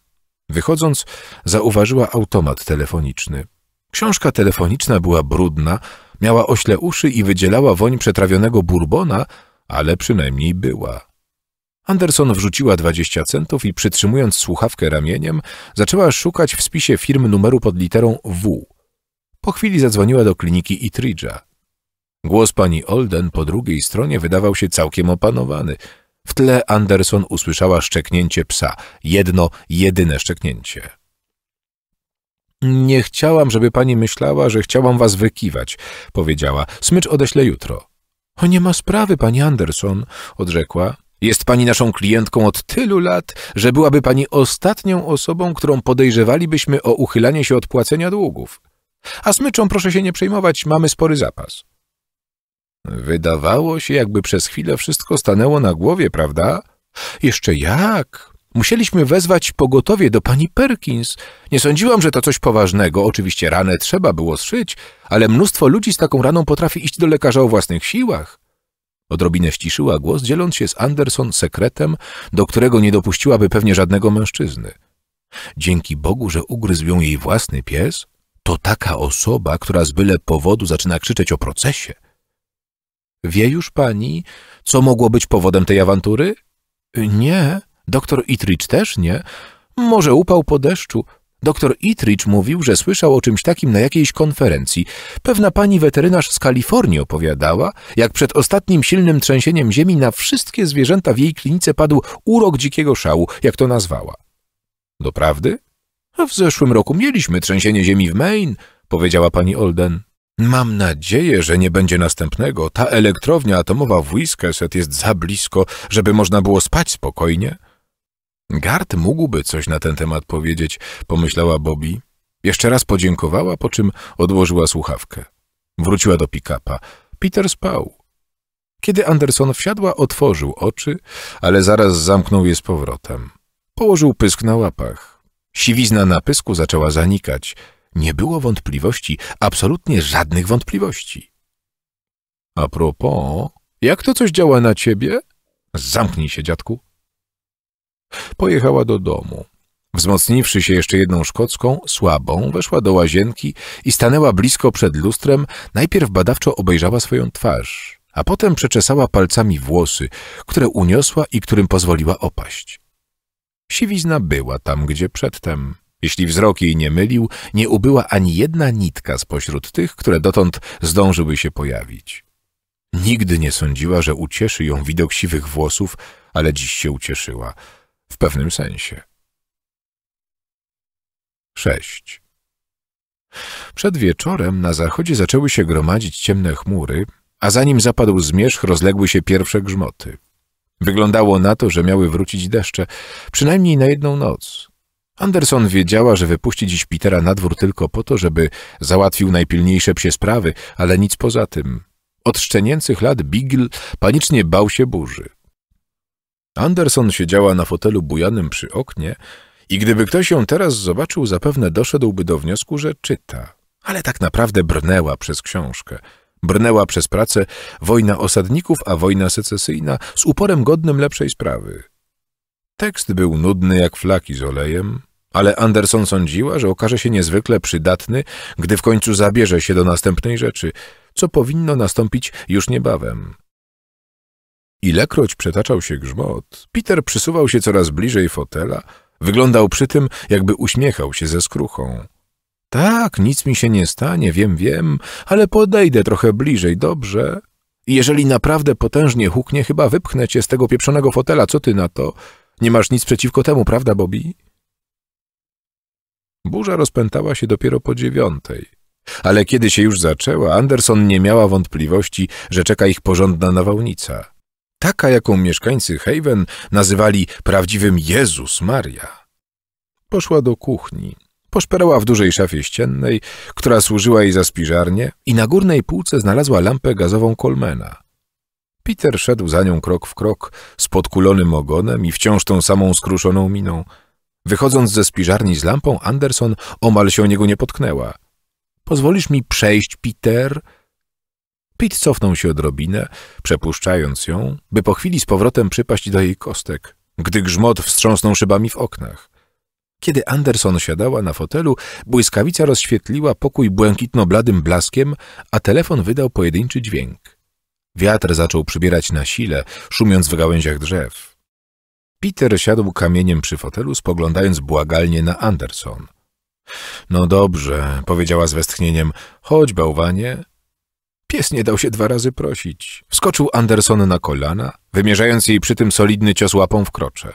Wychodząc, zauważyła automat telefoniczny. Książka telefoniczna była brudna, miała ośle uszy i wydzielała woń przetrawionego burbona, ale przynajmniej była. Anderson wrzuciła 20 centów i przytrzymując słuchawkę ramieniem, zaczęła szukać w spisie firm numeru pod literą W. Po chwili zadzwoniła do kliniki Itridge'a. Głos pani Olden po drugiej stronie wydawał się całkiem opanowany. W tle Anderson usłyszała szczeknięcie psa. Jedno, jedyne szczeknięcie. Nie chciałam, żeby pani myślała, że chciałam was wykiwać, powiedziała. Smycz odeślę jutro. O nie ma sprawy, pani Anderson, odrzekła. Jest pani naszą klientką od tylu lat, że byłaby pani ostatnią osobą, którą podejrzewalibyśmy o uchylanie się od płacenia długów. A smyczą proszę się nie przejmować, mamy spory zapas. Wydawało się, jakby przez chwilę wszystko stanęło na głowie, prawda? Jeszcze jak! Musieliśmy wezwać pogotowie do pani Perkins. Nie sądziłam, że to coś poważnego. Oczywiście ranę trzeba było zszyć, ale mnóstwo ludzi z taką raną potrafi iść do lekarza o własnych siłach. Odrobinę ściszyła głos, dzieląc się z Anderson sekretem, do którego nie dopuściłaby pewnie żadnego mężczyzny. Dzięki Bogu, że ugryzł ją jej własny pies, to taka osoba, która z byle powodu zaczyna krzyczeć o procesie. Wie już pani, co mogło być powodem tej awantury? Nie, Doktor Itrich też nie? Może upał po deszczu? Doktor Itrich mówił, że słyszał o czymś takim na jakiejś konferencji. Pewna pani weterynarz z Kalifornii opowiadała, jak przed ostatnim silnym trzęsieniem ziemi na wszystkie zwierzęta w jej klinice padł urok dzikiego szału, jak to nazwała. Doprawdy? A w zeszłym roku mieliśmy trzęsienie ziemi w Maine, powiedziała pani Olden. Mam nadzieję, że nie będzie następnego. Ta elektrownia atomowa w Wiskeset jest za blisko, żeby można było spać spokojnie. Gart mógłby coś na ten temat powiedzieć, pomyślała Bobby. Jeszcze raz podziękowała, po czym odłożyła słuchawkę. Wróciła do pikapa. Peter spał. Kiedy Anderson wsiadła, otworzył oczy, ale zaraz zamknął je z powrotem. Położył pysk na łapach. Siwizna na pysku zaczęła zanikać. Nie było wątpliwości, absolutnie żadnych wątpliwości. A propos, jak to coś działa na ciebie? Zamknij się, dziadku. Pojechała do domu. Wzmocniwszy się jeszcze jedną szkocką, słabą, weszła do łazienki i stanęła blisko przed lustrem. Najpierw badawczo obejrzała swoją twarz, a potem przeczesała palcami włosy, które uniosła i którym pozwoliła opaść. Siwizna była tam, gdzie przedtem. Jeśli wzrok jej nie mylił, nie ubyła ani jedna nitka spośród tych, które dotąd zdążyły się pojawić. Nigdy nie sądziła, że ucieszy ją widok siwych włosów, ale dziś się ucieszyła – w pewnym sensie. 6. Przed wieczorem na zachodzie zaczęły się gromadzić ciemne chmury, a zanim zapadł zmierzch, rozległy się pierwsze grzmoty. Wyglądało na to, że miały wrócić deszcze, przynajmniej na jedną noc. Anderson wiedziała, że wypuści dziś Petera na dwór tylko po to, żeby załatwił najpilniejsze psie sprawy, ale nic poza tym. Od szczenięcych lat Bigl panicznie bał się burzy. Anderson siedziała na fotelu bujanym przy oknie i gdyby ktoś ją teraz zobaczył, zapewne doszedłby do wniosku, że czyta. Ale tak naprawdę brnęła przez książkę. Brnęła przez pracę wojna osadników, a wojna secesyjna z uporem godnym lepszej sprawy. Tekst był nudny jak flaki z olejem, ale Anderson sądziła, że okaże się niezwykle przydatny, gdy w końcu zabierze się do następnej rzeczy, co powinno nastąpić już niebawem. Ilekroć przetaczał się grzmot, Peter przysuwał się coraz bliżej fotela, wyglądał przy tym, jakby uśmiechał się ze skruchą. Tak, nic mi się nie stanie, wiem, wiem, ale podejdę trochę bliżej, dobrze? I jeżeli naprawdę potężnie huknie, chyba wypchnę cię z tego pieprzonego fotela, co ty na to? Nie masz nic przeciwko temu, prawda, Bobby? Burza rozpętała się dopiero po dziewiątej. Ale kiedy się już zaczęła, Anderson nie miała wątpliwości, że czeka ich porządna nawałnica taka jaką mieszkańcy Haven nazywali prawdziwym Jezus Maria. Poszła do kuchni, poszperała w dużej szafie ściennej, która służyła jej za spiżarnię i na górnej półce znalazła lampę gazową Colmena. Peter szedł za nią krok w krok, z podkulonym ogonem i wciąż tą samą skruszoną miną. Wychodząc ze spiżarni z lampą, Anderson omal się o niego nie potknęła. — Pozwolisz mi przejść, Peter? Pit cofnął się odrobinę, przepuszczając ją, by po chwili z powrotem przypaść do jej kostek, gdy grzmot wstrząsnął szybami w oknach. Kiedy Anderson siadała na fotelu, błyskawica rozświetliła pokój błękitno-bladym blaskiem, a telefon wydał pojedynczy dźwięk. Wiatr zaczął przybierać na sile, szumiąc w gałęziach drzew. Peter siadł kamieniem przy fotelu, spoglądając błagalnie na Anderson. — No dobrze — powiedziała z westchnieniem — chodź, bałwanie, Pies nie dał się dwa razy prosić. Wskoczył Anderson na kolana, wymierzając jej przy tym solidny cios łapą w krocze.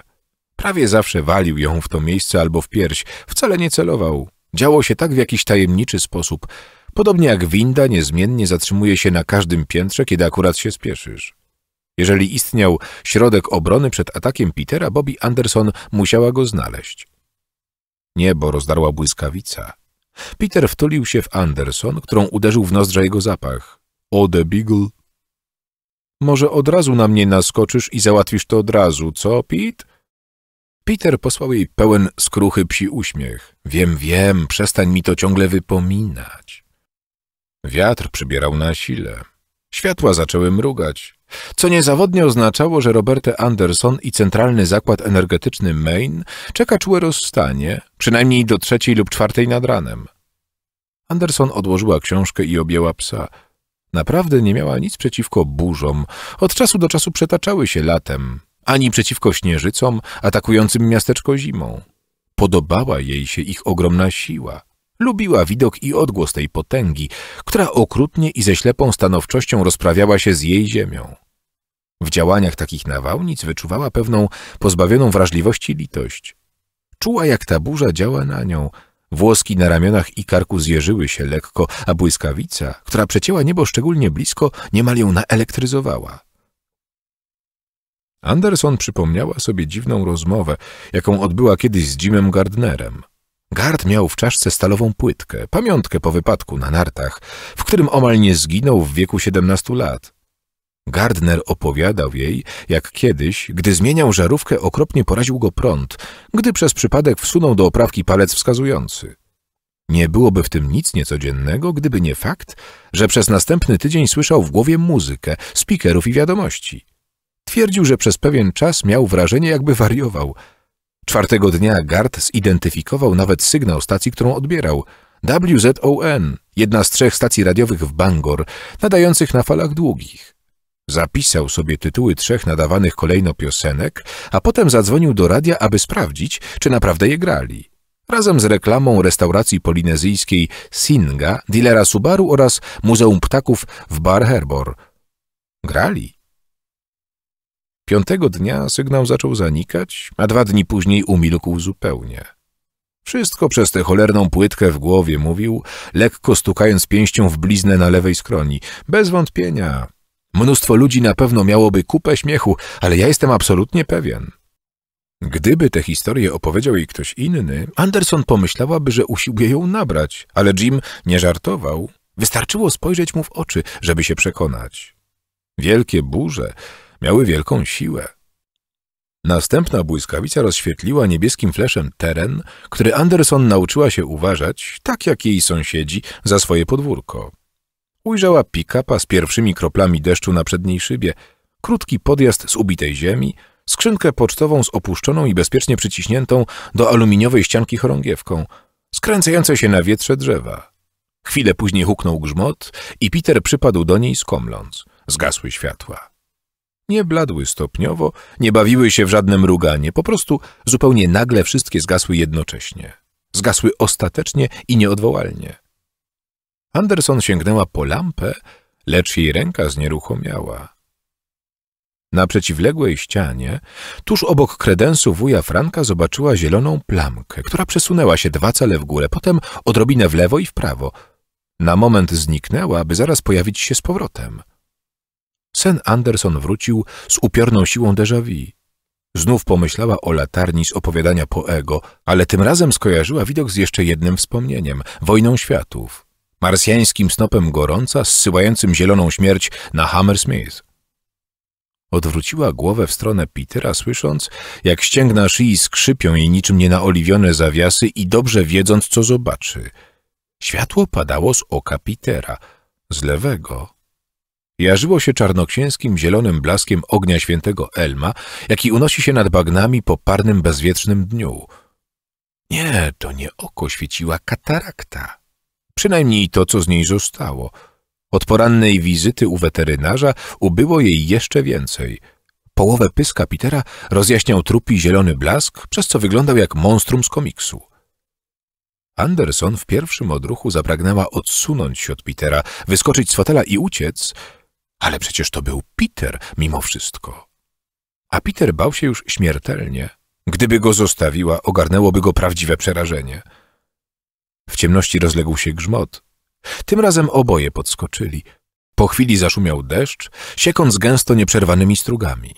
Prawie zawsze walił ją w to miejsce albo w pierś. Wcale nie celował. Działo się tak w jakiś tajemniczy sposób. Podobnie jak winda niezmiennie zatrzymuje się na każdym piętrze, kiedy akurat się spieszysz. Jeżeli istniał środek obrony przed atakiem Petera, Bobby Anderson musiała go znaleźć. Niebo rozdarła błyskawica. Peter wtulił się w Anderson, którą uderzył w nozdrza jego zapach. O The Beagle? Może od razu na mnie naskoczysz i załatwisz to od razu, co, Pete? Peter posłał jej pełen skruchy psi uśmiech. Wiem, wiem, przestań mi to ciągle wypominać. Wiatr przybierał na sile. Światła zaczęły mrugać, co niezawodnie oznaczało, że Roberta Anderson i Centralny Zakład Energetyczny Maine czeka czułe rozstanie, przynajmniej do trzeciej lub czwartej nad ranem. Anderson odłożyła książkę i objęła psa – Naprawdę nie miała nic przeciwko burzom. Od czasu do czasu przetaczały się latem. Ani przeciwko śnieżycom, atakującym miasteczko zimą. Podobała jej się ich ogromna siła. Lubiła widok i odgłos tej potęgi, która okrutnie i ze ślepą stanowczością rozprawiała się z jej ziemią. W działaniach takich nawałnic wyczuwała pewną pozbawioną wrażliwości litość. Czuła, jak ta burza działa na nią – Włoski na ramionach i karku zjeżyły się lekko, a błyskawica, która przecięła niebo szczególnie blisko, niemal ją naelektryzowała. Anderson przypomniała sobie dziwną rozmowę, jaką odbyła kiedyś z Jimem Gardnerem. Gard miał w czaszce stalową płytkę, pamiątkę po wypadku na nartach, w którym omal nie zginął w wieku 17 lat. Gardner opowiadał jej, jak kiedyś, gdy zmieniał żarówkę, okropnie poraził go prąd, gdy przez przypadek wsunął do oprawki palec wskazujący. Nie byłoby w tym nic niecodziennego, gdyby nie fakt, że przez następny tydzień słyszał w głowie muzykę, speakerów i wiadomości. Twierdził, że przez pewien czas miał wrażenie, jakby wariował. Czwartego dnia Gard zidentyfikował nawet sygnał stacji, którą odbierał. WZON, jedna z trzech stacji radiowych w Bangor, nadających na falach długich. Zapisał sobie tytuły trzech nadawanych kolejno piosenek, a potem zadzwonił do radia, aby sprawdzić, czy naprawdę je grali. Razem z reklamą restauracji polinezyjskiej Singa, dilera Subaru oraz Muzeum Ptaków w Bar Harbor. Grali. Piątego dnia sygnał zaczął zanikać, a dwa dni później umilkł zupełnie. Wszystko przez tę cholerną płytkę w głowie, mówił, lekko stukając pięścią w bliznę na lewej skroni. Bez wątpienia, Mnóstwo ludzi na pewno miałoby kupę śmiechu, ale ja jestem absolutnie pewien. Gdyby tę historię opowiedział jej ktoś inny, Anderson pomyślałaby, że usiłuje ją nabrać, ale Jim nie żartował. Wystarczyło spojrzeć mu w oczy, żeby się przekonać. Wielkie burze miały wielką siłę. Następna błyskawica rozświetliła niebieskim fleszem teren, który Anderson nauczyła się uważać, tak jak jej sąsiedzi, za swoje podwórko. Ujrzała pikapa z pierwszymi kroplami deszczu na przedniej szybie, krótki podjazd z ubitej ziemi, skrzynkę pocztową z opuszczoną i bezpiecznie przyciśniętą do aluminiowej ścianki chorągiewką, skręcające się na wietrze drzewa. Chwilę później huknął grzmot i Peter przypadł do niej skomląc. Zgasły światła. Nie bladły stopniowo, nie bawiły się w żadne mruganie, po prostu zupełnie nagle wszystkie zgasły jednocześnie. Zgasły ostatecznie i nieodwołalnie. Anderson sięgnęła po lampę, lecz jej ręka znieruchomiała. Na przeciwległej ścianie, tuż obok kredensu wuja Franka zobaczyła zieloną plamkę, która przesunęła się dwa cale w górę, potem odrobinę w lewo i w prawo. Na moment zniknęła, aby zaraz pojawić się z powrotem. Sen Anderson wrócił z upiorną siłą déjà vu. Znów pomyślała o latarni z opowiadania Poego, ale tym razem skojarzyła widok z jeszcze jednym wspomnieniem – wojną światów marsjańskim snopem gorąca zsyłającym zieloną śmierć na Hammersmith. Odwróciła głowę w stronę Petera, słysząc, jak ścięgna szyi skrzypią jej niczym nienaoliwione zawiasy i dobrze wiedząc, co zobaczy. Światło padało z oka Petera, z lewego. Jarzyło się czarnoksięskim zielonym blaskiem ognia świętego Elma, jaki unosi się nad bagnami po parnym, bezwietrznym dniu. Nie, to nie oko świeciła katarakta. Przynajmniej to, co z niej zostało. Od porannej wizyty u weterynarza ubyło jej jeszcze więcej. Połowę pyska Petera rozjaśniał trupi zielony blask, przez co wyglądał jak monstrum z komiksu. Anderson w pierwszym odruchu zapragnęła odsunąć się od Petera, wyskoczyć z fotela i uciec, ale przecież to był Peter mimo wszystko. A Peter bał się już śmiertelnie. Gdyby go zostawiła, ogarnęłoby go prawdziwe przerażenie – w ciemności rozległ się grzmot. Tym razem oboje podskoczyli. Po chwili zaszumiał deszcz, siekąc gęsto nieprzerwanymi strugami.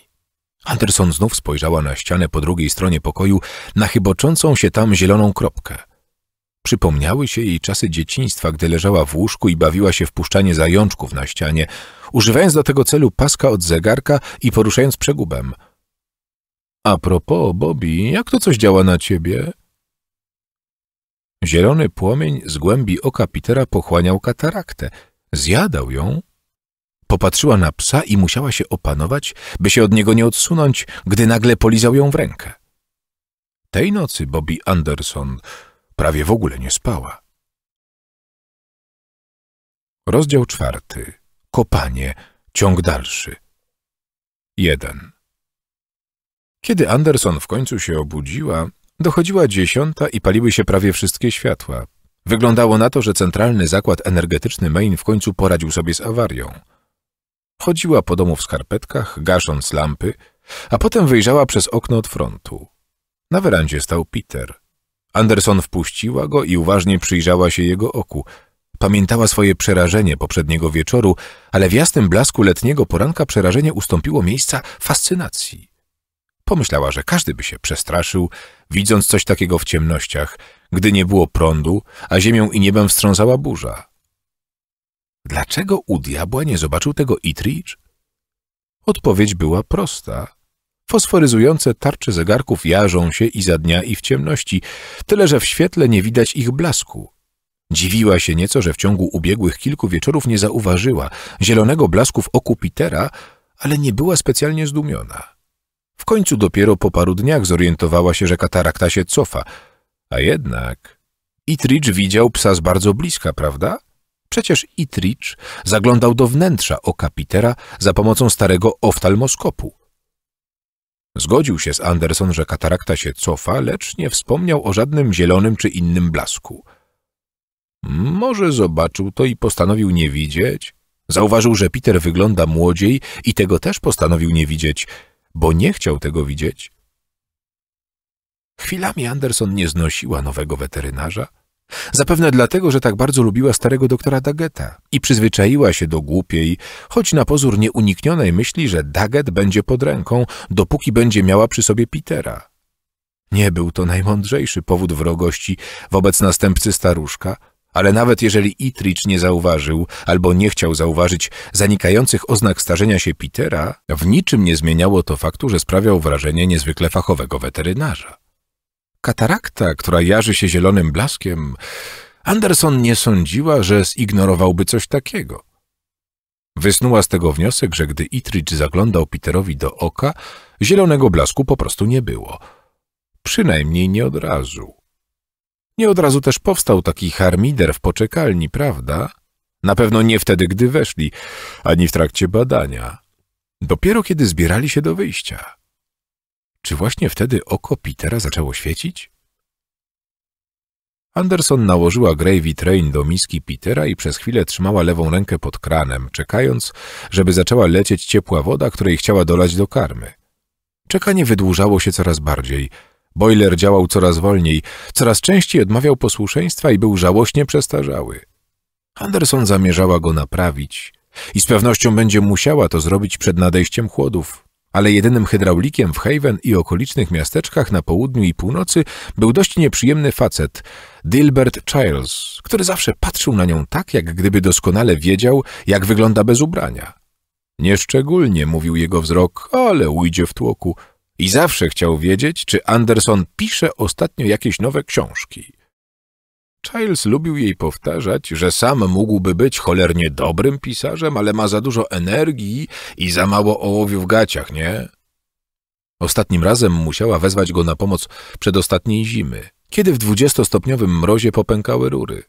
Anderson znów spojrzała na ścianę po drugiej stronie pokoju, na chyboczącą się tam zieloną kropkę. Przypomniały się jej czasy dzieciństwa, gdy leżała w łóżku i bawiła się w puszczanie zajączków na ścianie, używając do tego celu paska od zegarka i poruszając przegubem. A propos, Bobby, jak to coś działa na ciebie? Zielony płomień z głębi oka Petera pochłaniał kataraktę. Zjadał ją. Popatrzyła na psa i musiała się opanować, by się od niego nie odsunąć, gdy nagle polizał ją w rękę. Tej nocy Bobby Anderson prawie w ogóle nie spała. Rozdział czwarty. Kopanie. Ciąg dalszy. Jeden. Kiedy Anderson w końcu się obudziła, Dochodziła dziesiąta i paliły się prawie wszystkie światła. Wyglądało na to, że centralny zakład energetyczny Maine w końcu poradził sobie z awarią. Chodziła po domu w skarpetkach, gasząc lampy, a potem wyjrzała przez okno od frontu. Na werandzie stał Peter. Anderson wpuściła go i uważnie przyjrzała się jego oku. Pamiętała swoje przerażenie poprzedniego wieczoru, ale w jasnym blasku letniego poranka przerażenie ustąpiło miejsca fascynacji. Pomyślała, że każdy by się przestraszył, widząc coś takiego w ciemnościach, gdy nie było prądu, a ziemią i niebem wstrząsała burza. Dlaczego u diabła nie zobaczył tego Itridge? Odpowiedź była prosta. Fosforyzujące tarcze zegarków jarzą się i za dnia, i w ciemności, tyle że w świetle nie widać ich blasku. Dziwiła się nieco, że w ciągu ubiegłych kilku wieczorów nie zauważyła zielonego blasku w oku Pitera, ale nie była specjalnie zdumiona. W końcu dopiero po paru dniach zorientowała się, że katarakta się cofa. A jednak... Itrich widział psa z bardzo bliska, prawda? Przecież Itrich zaglądał do wnętrza oka Petera za pomocą starego oftalmoskopu. Zgodził się z Anderson, że katarakta się cofa, lecz nie wspomniał o żadnym zielonym czy innym blasku. Może zobaczył to i postanowił nie widzieć? Zauważył, że Peter wygląda młodziej i tego też postanowił nie widzieć – bo nie chciał tego widzieć. Chwilami Anderson nie znosiła nowego weterynarza, Zapewne dlatego, że tak bardzo lubiła starego doktora Dageta i przyzwyczaiła się do głupiej, choć na pozór nieuniknionej myśli, że Daget będzie pod ręką, dopóki będzie miała przy sobie Petera. Nie był to najmądrzejszy powód wrogości wobec następcy staruszka, ale nawet jeżeli Itrich nie zauważył albo nie chciał zauważyć zanikających oznak starzenia się Petera, w niczym nie zmieniało to faktu, że sprawiał wrażenie niezwykle fachowego weterynarza. Katarakta, która jarzy się zielonym blaskiem, Anderson nie sądziła, że zignorowałby coś takiego. Wysnuła z tego wniosek, że gdy Itrich zaglądał Peterowi do oka, zielonego blasku po prostu nie było. Przynajmniej nie od razu. Nie od razu też powstał taki harmider w poczekalni, prawda? Na pewno nie wtedy, gdy weszli, ani w trakcie badania. Dopiero kiedy zbierali się do wyjścia. Czy właśnie wtedy oko Petera zaczęło świecić? Anderson nałożyła gravy train do miski Petera i przez chwilę trzymała lewą rękę pod kranem, czekając, żeby zaczęła lecieć ciepła woda, której chciała dolać do karmy. Czekanie wydłużało się coraz bardziej – Boiler działał coraz wolniej, coraz częściej odmawiał posłuszeństwa i był żałośnie przestarzały. Anderson zamierzała go naprawić i z pewnością będzie musiała to zrobić przed nadejściem chłodów, ale jedynym hydraulikiem w Haven i okolicznych miasteczkach na południu i północy był dość nieprzyjemny facet, Dilbert Childs, który zawsze patrzył na nią tak, jak gdyby doskonale wiedział, jak wygląda bez ubrania. Nieszczególnie, mówił jego wzrok, ale ujdzie w tłoku – i zawsze chciał wiedzieć, czy Anderson pisze ostatnio jakieś nowe książki. Childs lubił jej powtarzać, że sam mógłby być cholernie dobrym pisarzem, ale ma za dużo energii i za mało ołowiu w gaciach, nie? Ostatnim razem musiała wezwać go na pomoc przedostatniej zimy, kiedy w dwudziestostopniowym mrozie popękały rury.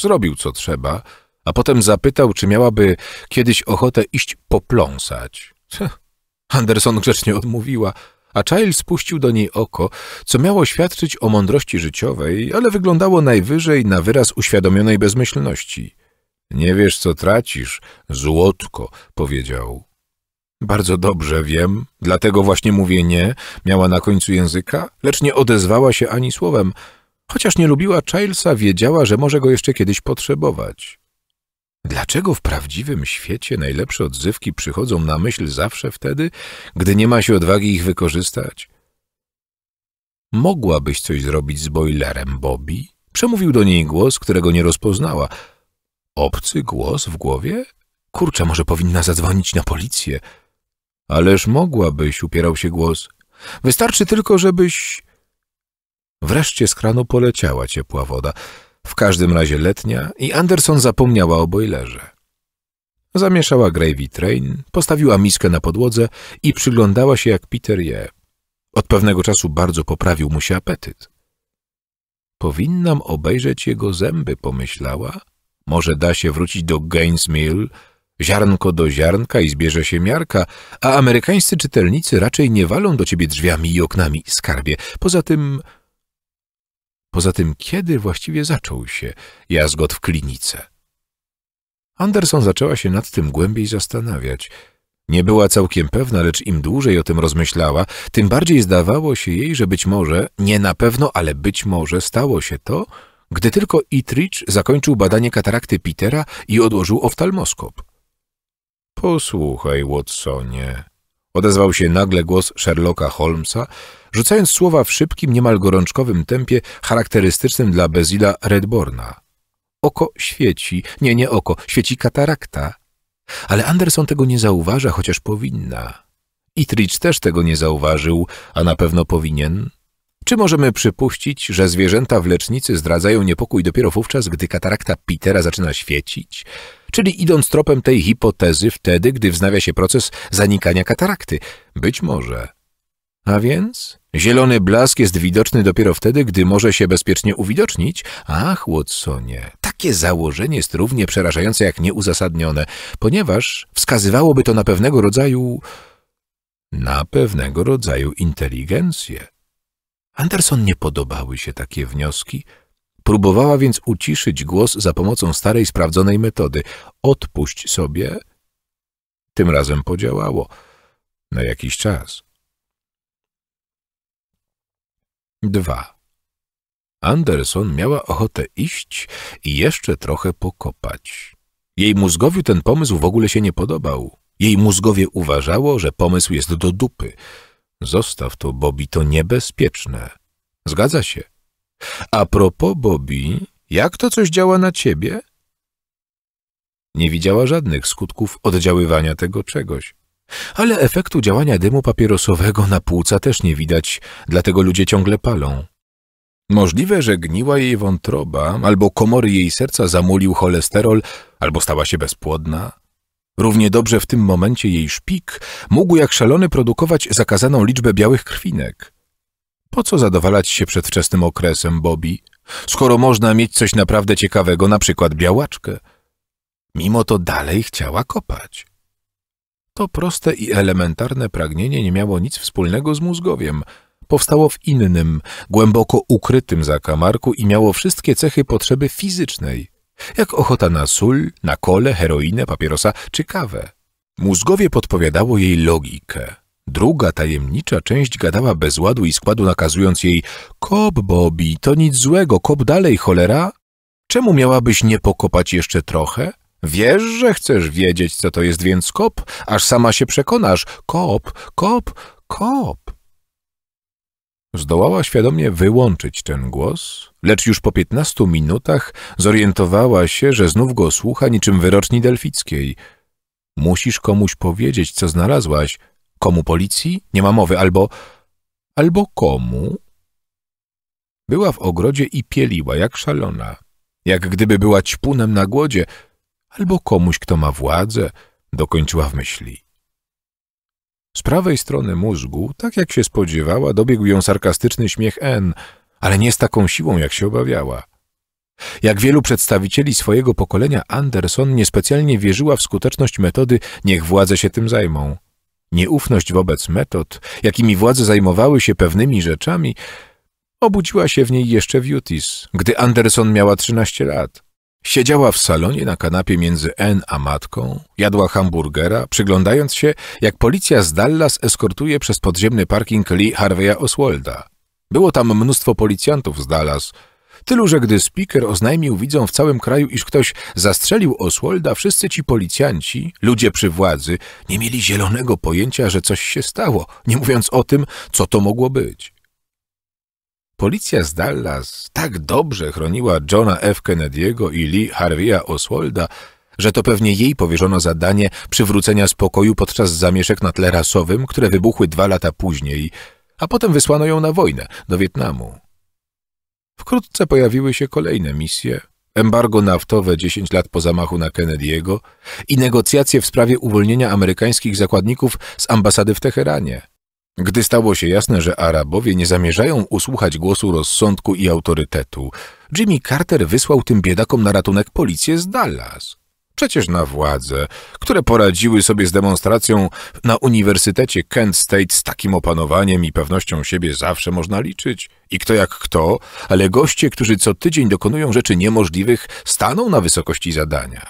Zrobił co trzeba, a potem zapytał, czy miałaby kiedyś ochotę iść popląsać. Anderson grzecznie odmówiła, a Child spuścił do niej oko, co miało świadczyć o mądrości życiowej, ale wyglądało najwyżej na wyraz uświadomionej bezmyślności. Nie wiesz, co tracisz, złotko, powiedział. Bardzo dobrze wiem, dlatego właśnie mówię nie, miała na końcu języka, lecz nie odezwała się ani słowem. Chociaż nie lubiła Childsa, wiedziała, że może go jeszcze kiedyś potrzebować. Dlaczego w prawdziwym świecie najlepsze odzywki przychodzą na myśl zawsze wtedy, gdy nie ma się odwagi ich wykorzystać? Mogłabyś coś zrobić z boilerem, Bobby? Przemówił do niej głos, którego nie rozpoznała. Obcy głos w głowie? Kurczę, może powinna zadzwonić na policję. Ależ mogłabyś, upierał się głos. Wystarczy tylko, żebyś... Wreszcie z kranu poleciała ciepła woda. W każdym razie letnia i Anderson zapomniała o bojlerze. Zamieszała gravy train, postawiła miskę na podłodze i przyglądała się, jak Peter je. Od pewnego czasu bardzo poprawił mu się apetyt. Powinnam obejrzeć jego zęby, pomyślała. Może da się wrócić do Gaines Mill, ziarnko do ziarnka i zbierze się miarka, a amerykańscy czytelnicy raczej nie walą do ciebie drzwiami i oknami, skarbie. Poza tym Poza tym, kiedy właściwie zaczął się jazgot w klinice? Anderson zaczęła się nad tym głębiej zastanawiać. Nie była całkiem pewna, lecz im dłużej o tym rozmyślała, tym bardziej zdawało się jej, że być może, nie na pewno, ale być może stało się to, gdy tylko Itridge zakończył badanie katarakty Petera i odłożył oftalmoskop. Posłuchaj, Watsonie, Odezwał się nagle głos Sherlocka Holmesa, rzucając słowa w szybkim, niemal gorączkowym tempie, charakterystycznym dla Bezila Redborna. Oko świeci, nie, nie oko, świeci katarakta. Ale Anderson tego nie zauważa, chociaż powinna. Itrich też tego nie zauważył, a na pewno powinien. Czy możemy przypuścić, że zwierzęta w lecznicy zdradzają niepokój dopiero wówczas, gdy katarakta Petera zaczyna świecić? Czyli idąc tropem tej hipotezy wtedy, gdy wznawia się proces zanikania katarakty? Być może. A więc? Zielony blask jest widoczny dopiero wtedy, gdy może się bezpiecznie uwidocznić? Ach, Watsonie, takie założenie jest równie przerażające jak nieuzasadnione, ponieważ wskazywałoby to na pewnego rodzaju... na pewnego rodzaju inteligencję. Anderson nie podobały się takie wnioski. Próbowała więc uciszyć głos za pomocą starej, sprawdzonej metody. Odpuść sobie. Tym razem podziałało. Na jakiś czas. 2. Anderson miała ochotę iść i jeszcze trochę pokopać. Jej mózgowi ten pomysł w ogóle się nie podobał. Jej mózgowie uważało, że pomysł jest do dupy. Zostaw to, Bobby, to niebezpieczne. Zgadza się. A propos, Bobby, jak to coś działa na ciebie? Nie widziała żadnych skutków oddziaływania tego czegoś. Ale efektu działania dymu papierosowego na płuca też nie widać, dlatego ludzie ciągle palą. Możliwe, że gniła jej wątroba, albo komory jej serca zamulił cholesterol, albo stała się bezpłodna. Równie dobrze w tym momencie jej szpik mógł jak szalony produkować zakazaną liczbę białych krwinek. Po co zadowalać się przedwczesnym okresem, Bobby, skoro można mieć coś naprawdę ciekawego, na przykład białaczkę? Mimo to dalej chciała kopać. To proste i elementarne pragnienie nie miało nic wspólnego z mózgowiem. Powstało w innym, głęboko ukrytym zakamarku i miało wszystkie cechy potrzeby fizycznej jak ochota na sól, na kole, heroinę, papierosa czy kawę. Mózgowie podpowiadało jej logikę. Druga tajemnicza część gadała bez ładu i składu, nakazując jej Kop, Bobby, to nic złego, kop dalej, cholera. Czemu miałabyś nie pokopać jeszcze trochę? Wiesz, że chcesz wiedzieć, co to jest, więc kop, aż sama się przekonasz. Kop, kop, kop. Zdołała świadomie wyłączyć ten głos, lecz już po piętnastu minutach zorientowała się, że znów go słucha niczym wyroczni delfickiej. Musisz komuś powiedzieć, co znalazłaś. Komu policji? Nie ma mowy. Albo... Albo komu? Była w ogrodzie i pieliła, jak szalona. Jak gdyby była ćpunem na głodzie. Albo komuś, kto ma władzę, dokończyła w myśli. Z prawej strony mózgu, tak jak się spodziewała, dobiegł ją sarkastyczny śmiech N, ale nie z taką siłą, jak się obawiała. Jak wielu przedstawicieli swojego pokolenia, Anderson niespecjalnie wierzyła w skuteczność metody niech władze się tym zajmą. Nieufność wobec metod, jakimi władze zajmowały się pewnymi rzeczami, obudziła się w niej jeszcze w Wutis, gdy Anderson miała 13 lat. Siedziała w salonie na kanapie między N a matką, jadła hamburgera, przyglądając się, jak policja z Dallas eskortuje przez podziemny parking Lee Harvey'a Oswalda. Było tam mnóstwo policjantów z Dallas, tylu, że gdy speaker oznajmił widzom w całym kraju, iż ktoś zastrzelił Oswalda, wszyscy ci policjanci, ludzie przy władzy, nie mieli zielonego pojęcia, że coś się stało, nie mówiąc o tym, co to mogło być. Policja z Dallas tak dobrze chroniła Johna F. Kennedy'ego i Lee Harvey'a Oswalda, że to pewnie jej powierzono zadanie przywrócenia spokoju podczas zamieszek na tle rasowym, które wybuchły dwa lata później, a potem wysłano ją na wojnę do Wietnamu. Wkrótce pojawiły się kolejne misje, embargo naftowe 10 lat po zamachu na Kennedy'ego i negocjacje w sprawie uwolnienia amerykańskich zakładników z ambasady w Teheranie. Gdy stało się jasne, że Arabowie nie zamierzają usłuchać głosu rozsądku i autorytetu, Jimmy Carter wysłał tym biedakom na ratunek policję z Dallas. Przecież na władze, które poradziły sobie z demonstracją na Uniwersytecie Kent State z takim opanowaniem i pewnością siebie zawsze można liczyć. I kto jak kto, ale goście, którzy co tydzień dokonują rzeczy niemożliwych, staną na wysokości zadania.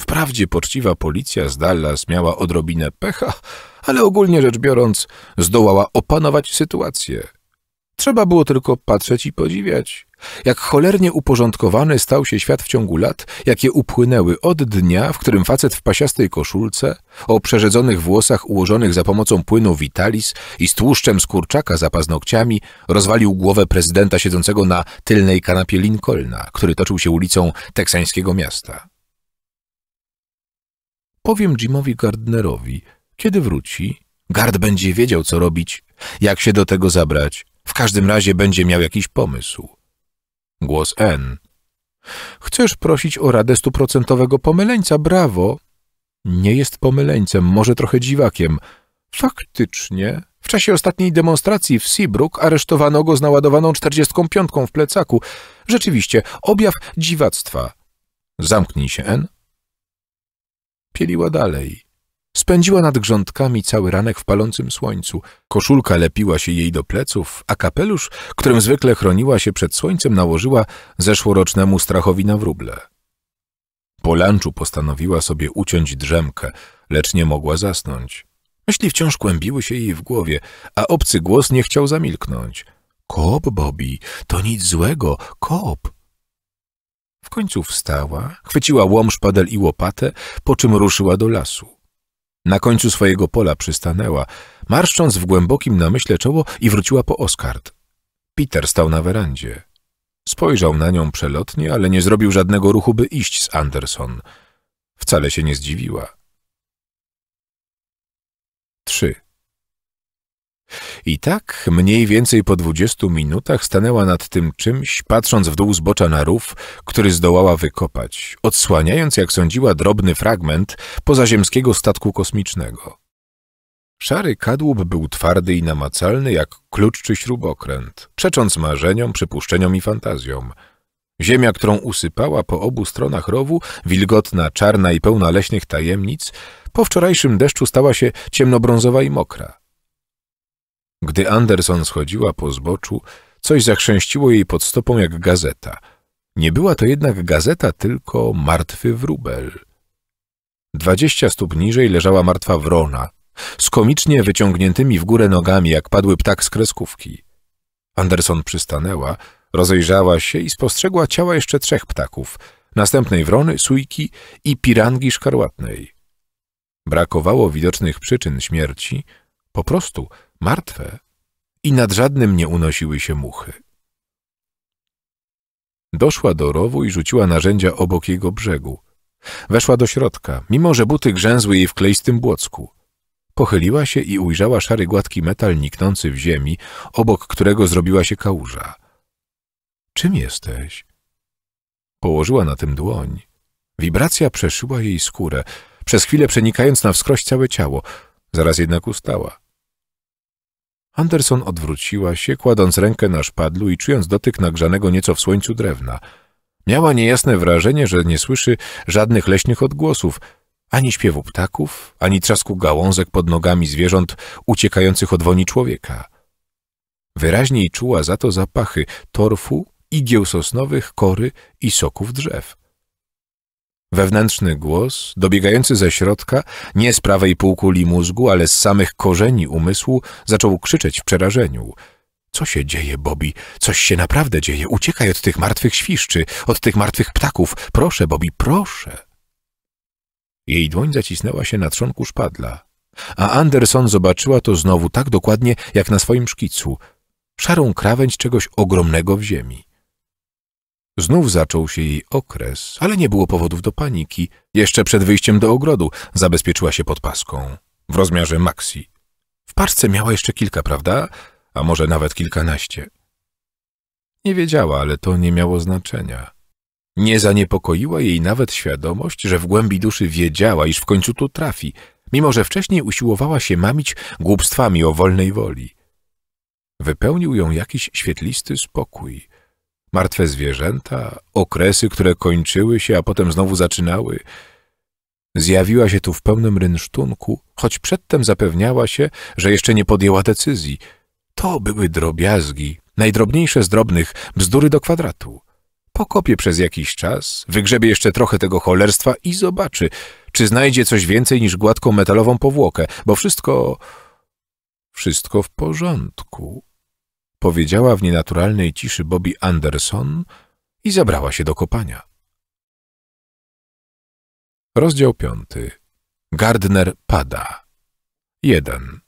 Wprawdzie poczciwa policja z Dallas miała odrobinę pecha, ale ogólnie rzecz biorąc zdołała opanować sytuację. Trzeba było tylko patrzeć i podziwiać. Jak cholernie uporządkowany stał się świat w ciągu lat, jakie upłynęły od dnia, w którym facet w pasiastej koszulce, o przerzedzonych włosach ułożonych za pomocą płynu Vitalis i z tłuszczem z kurczaka za paznokciami rozwalił głowę prezydenta siedzącego na tylnej kanapie Lincolna, który toczył się ulicą teksańskiego miasta. Powiem Jimowi Gardnerowi – kiedy wróci, Gard będzie wiedział, co robić, jak się do tego zabrać. W każdym razie będzie miał jakiś pomysł. Głos N. Chcesz prosić o radę stuprocentowego pomyleńca, brawo. Nie jest pomyleńcem, może trochę dziwakiem. Faktycznie. W czasie ostatniej demonstracji w Seabrook aresztowano go z naładowaną czterdziestką piątką w plecaku. Rzeczywiście, objaw dziwactwa. Zamknij się, N. Pieliła dalej. Spędziła nad grządkami cały ranek w palącym słońcu. Koszulka lepiła się jej do pleców, a kapelusz, którym zwykle chroniła się przed słońcem, nałożyła zeszłorocznemu strachowi na wróble. Po lunchu postanowiła sobie uciąć drzemkę, lecz nie mogła zasnąć. Myśli wciąż kłębiły się jej w głowie, a obcy głos nie chciał zamilknąć. Kop, Bobby, to nic złego, kop. W końcu wstała, chwyciła łom, szpadel i łopatę, po czym ruszyła do lasu. Na końcu swojego pola przystanęła, marszcząc w głębokim namyśle czoło i wróciła po Oskard. Peter stał na werandzie. Spojrzał na nią przelotnie, ale nie zrobił żadnego ruchu, by iść z Anderson. Wcale się nie zdziwiła. 3. I tak mniej więcej po dwudziestu minutach stanęła nad tym czymś, patrząc w dół zbocza na rów, który zdołała wykopać, odsłaniając, jak sądziła, drobny fragment pozaziemskiego statku kosmicznego. Szary kadłub był twardy i namacalny jak klucz czy śrubokręt, przecząc marzeniom, przypuszczeniom i fantazjom. Ziemia, którą usypała po obu stronach rowu, wilgotna, czarna i pełna leśnych tajemnic, po wczorajszym deszczu stała się ciemnobrązowa i mokra. Gdy Anderson schodziła po zboczu, coś zachrzęściło jej pod stopą jak gazeta. Nie była to jednak gazeta, tylko martwy wróbel. Dwadzieścia stóp niżej leżała martwa wrona, z komicznie wyciągniętymi w górę nogami, jak padły ptak z kreskówki. Anderson przystanęła, rozejrzała się i spostrzegła ciała jeszcze trzech ptaków, następnej wrony, sujki i pirangi szkarłatnej. Brakowało widocznych przyczyn śmierci, po prostu – martwe i nad żadnym nie unosiły się muchy. Doszła do rowu i rzuciła narzędzia obok jego brzegu. Weszła do środka, mimo że buty grzęzły jej w kleistym błocku. Pochyliła się i ujrzała szary gładki metal niknący w ziemi, obok którego zrobiła się kałuża. Czym jesteś? Położyła na tym dłoń. Wibracja przeszyła jej skórę, przez chwilę przenikając na wskroś całe ciało. Zaraz jednak ustała. Anderson odwróciła się, kładąc rękę na szpadlu i czując dotyk nagrzanego nieco w słońcu drewna. Miała niejasne wrażenie, że nie słyszy żadnych leśnych odgłosów, ani śpiewu ptaków, ani trzasku gałązek pod nogami zwierząt uciekających od woni człowieka. Wyraźniej czuła za to zapachy torfu, igieł sosnowych, kory i soków drzew. Wewnętrzny głos, dobiegający ze środka, nie z prawej półkuli mózgu, ale z samych korzeni umysłu, zaczął krzyczeć w przerażeniu. Co się dzieje, Bobby? Coś się naprawdę dzieje. Uciekaj od tych martwych świszczy, od tych martwych ptaków. Proszę, Bobby, proszę. Jej dłoń zacisnęła się na trzonku szpadla, a Anderson zobaczyła to znowu tak dokładnie, jak na swoim szkicu. Szarą krawędź czegoś ogromnego w ziemi. Znów zaczął się jej okres, ale nie było powodów do paniki. Jeszcze przed wyjściem do ogrodu zabezpieczyła się pod paską. W rozmiarze maxi. W parce miała jeszcze kilka, prawda? A może nawet kilkanaście. Nie wiedziała, ale to nie miało znaczenia. Nie zaniepokoiła jej nawet świadomość, że w głębi duszy wiedziała, iż w końcu tu trafi, mimo że wcześniej usiłowała się mamić głupstwami o wolnej woli. Wypełnił ją jakiś świetlisty spokój martwe zwierzęta, okresy, które kończyły się, a potem znowu zaczynały. Zjawiła się tu w pełnym rynsztunku, choć przedtem zapewniała się, że jeszcze nie podjęła decyzji. To były drobiazgi, najdrobniejsze z drobnych, bzdury do kwadratu. Pokopię przez jakiś czas, wygrzebie jeszcze trochę tego cholerstwa i zobaczy, czy znajdzie coś więcej niż gładką metalową powłokę, bo wszystko... wszystko w porządku powiedziała w nienaturalnej ciszy Bobby Anderson i zabrała się do kopania. Rozdział piąty. Gardner pada. 1.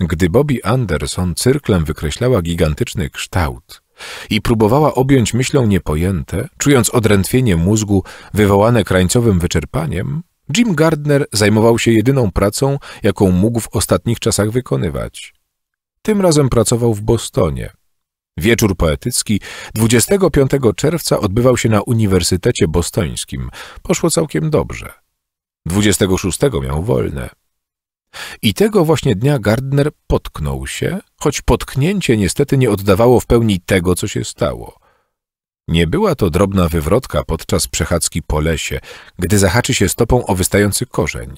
Gdy Bobby Anderson cyrklem wykreślała gigantyczny kształt i próbowała objąć myślą niepojęte, czując odrętwienie mózgu wywołane krańcowym wyczerpaniem, Jim Gardner zajmował się jedyną pracą, jaką mógł w ostatnich czasach wykonywać. Tym razem pracował w Bostonie. Wieczór poetycki 25 czerwca odbywał się na Uniwersytecie Bostońskim. Poszło całkiem dobrze. 26 miał wolne. I tego właśnie dnia Gardner potknął się, choć potknięcie niestety nie oddawało w pełni tego, co się stało. Nie była to drobna wywrotka podczas przechadzki po lesie, gdy zahaczy się stopą o wystający korzeń.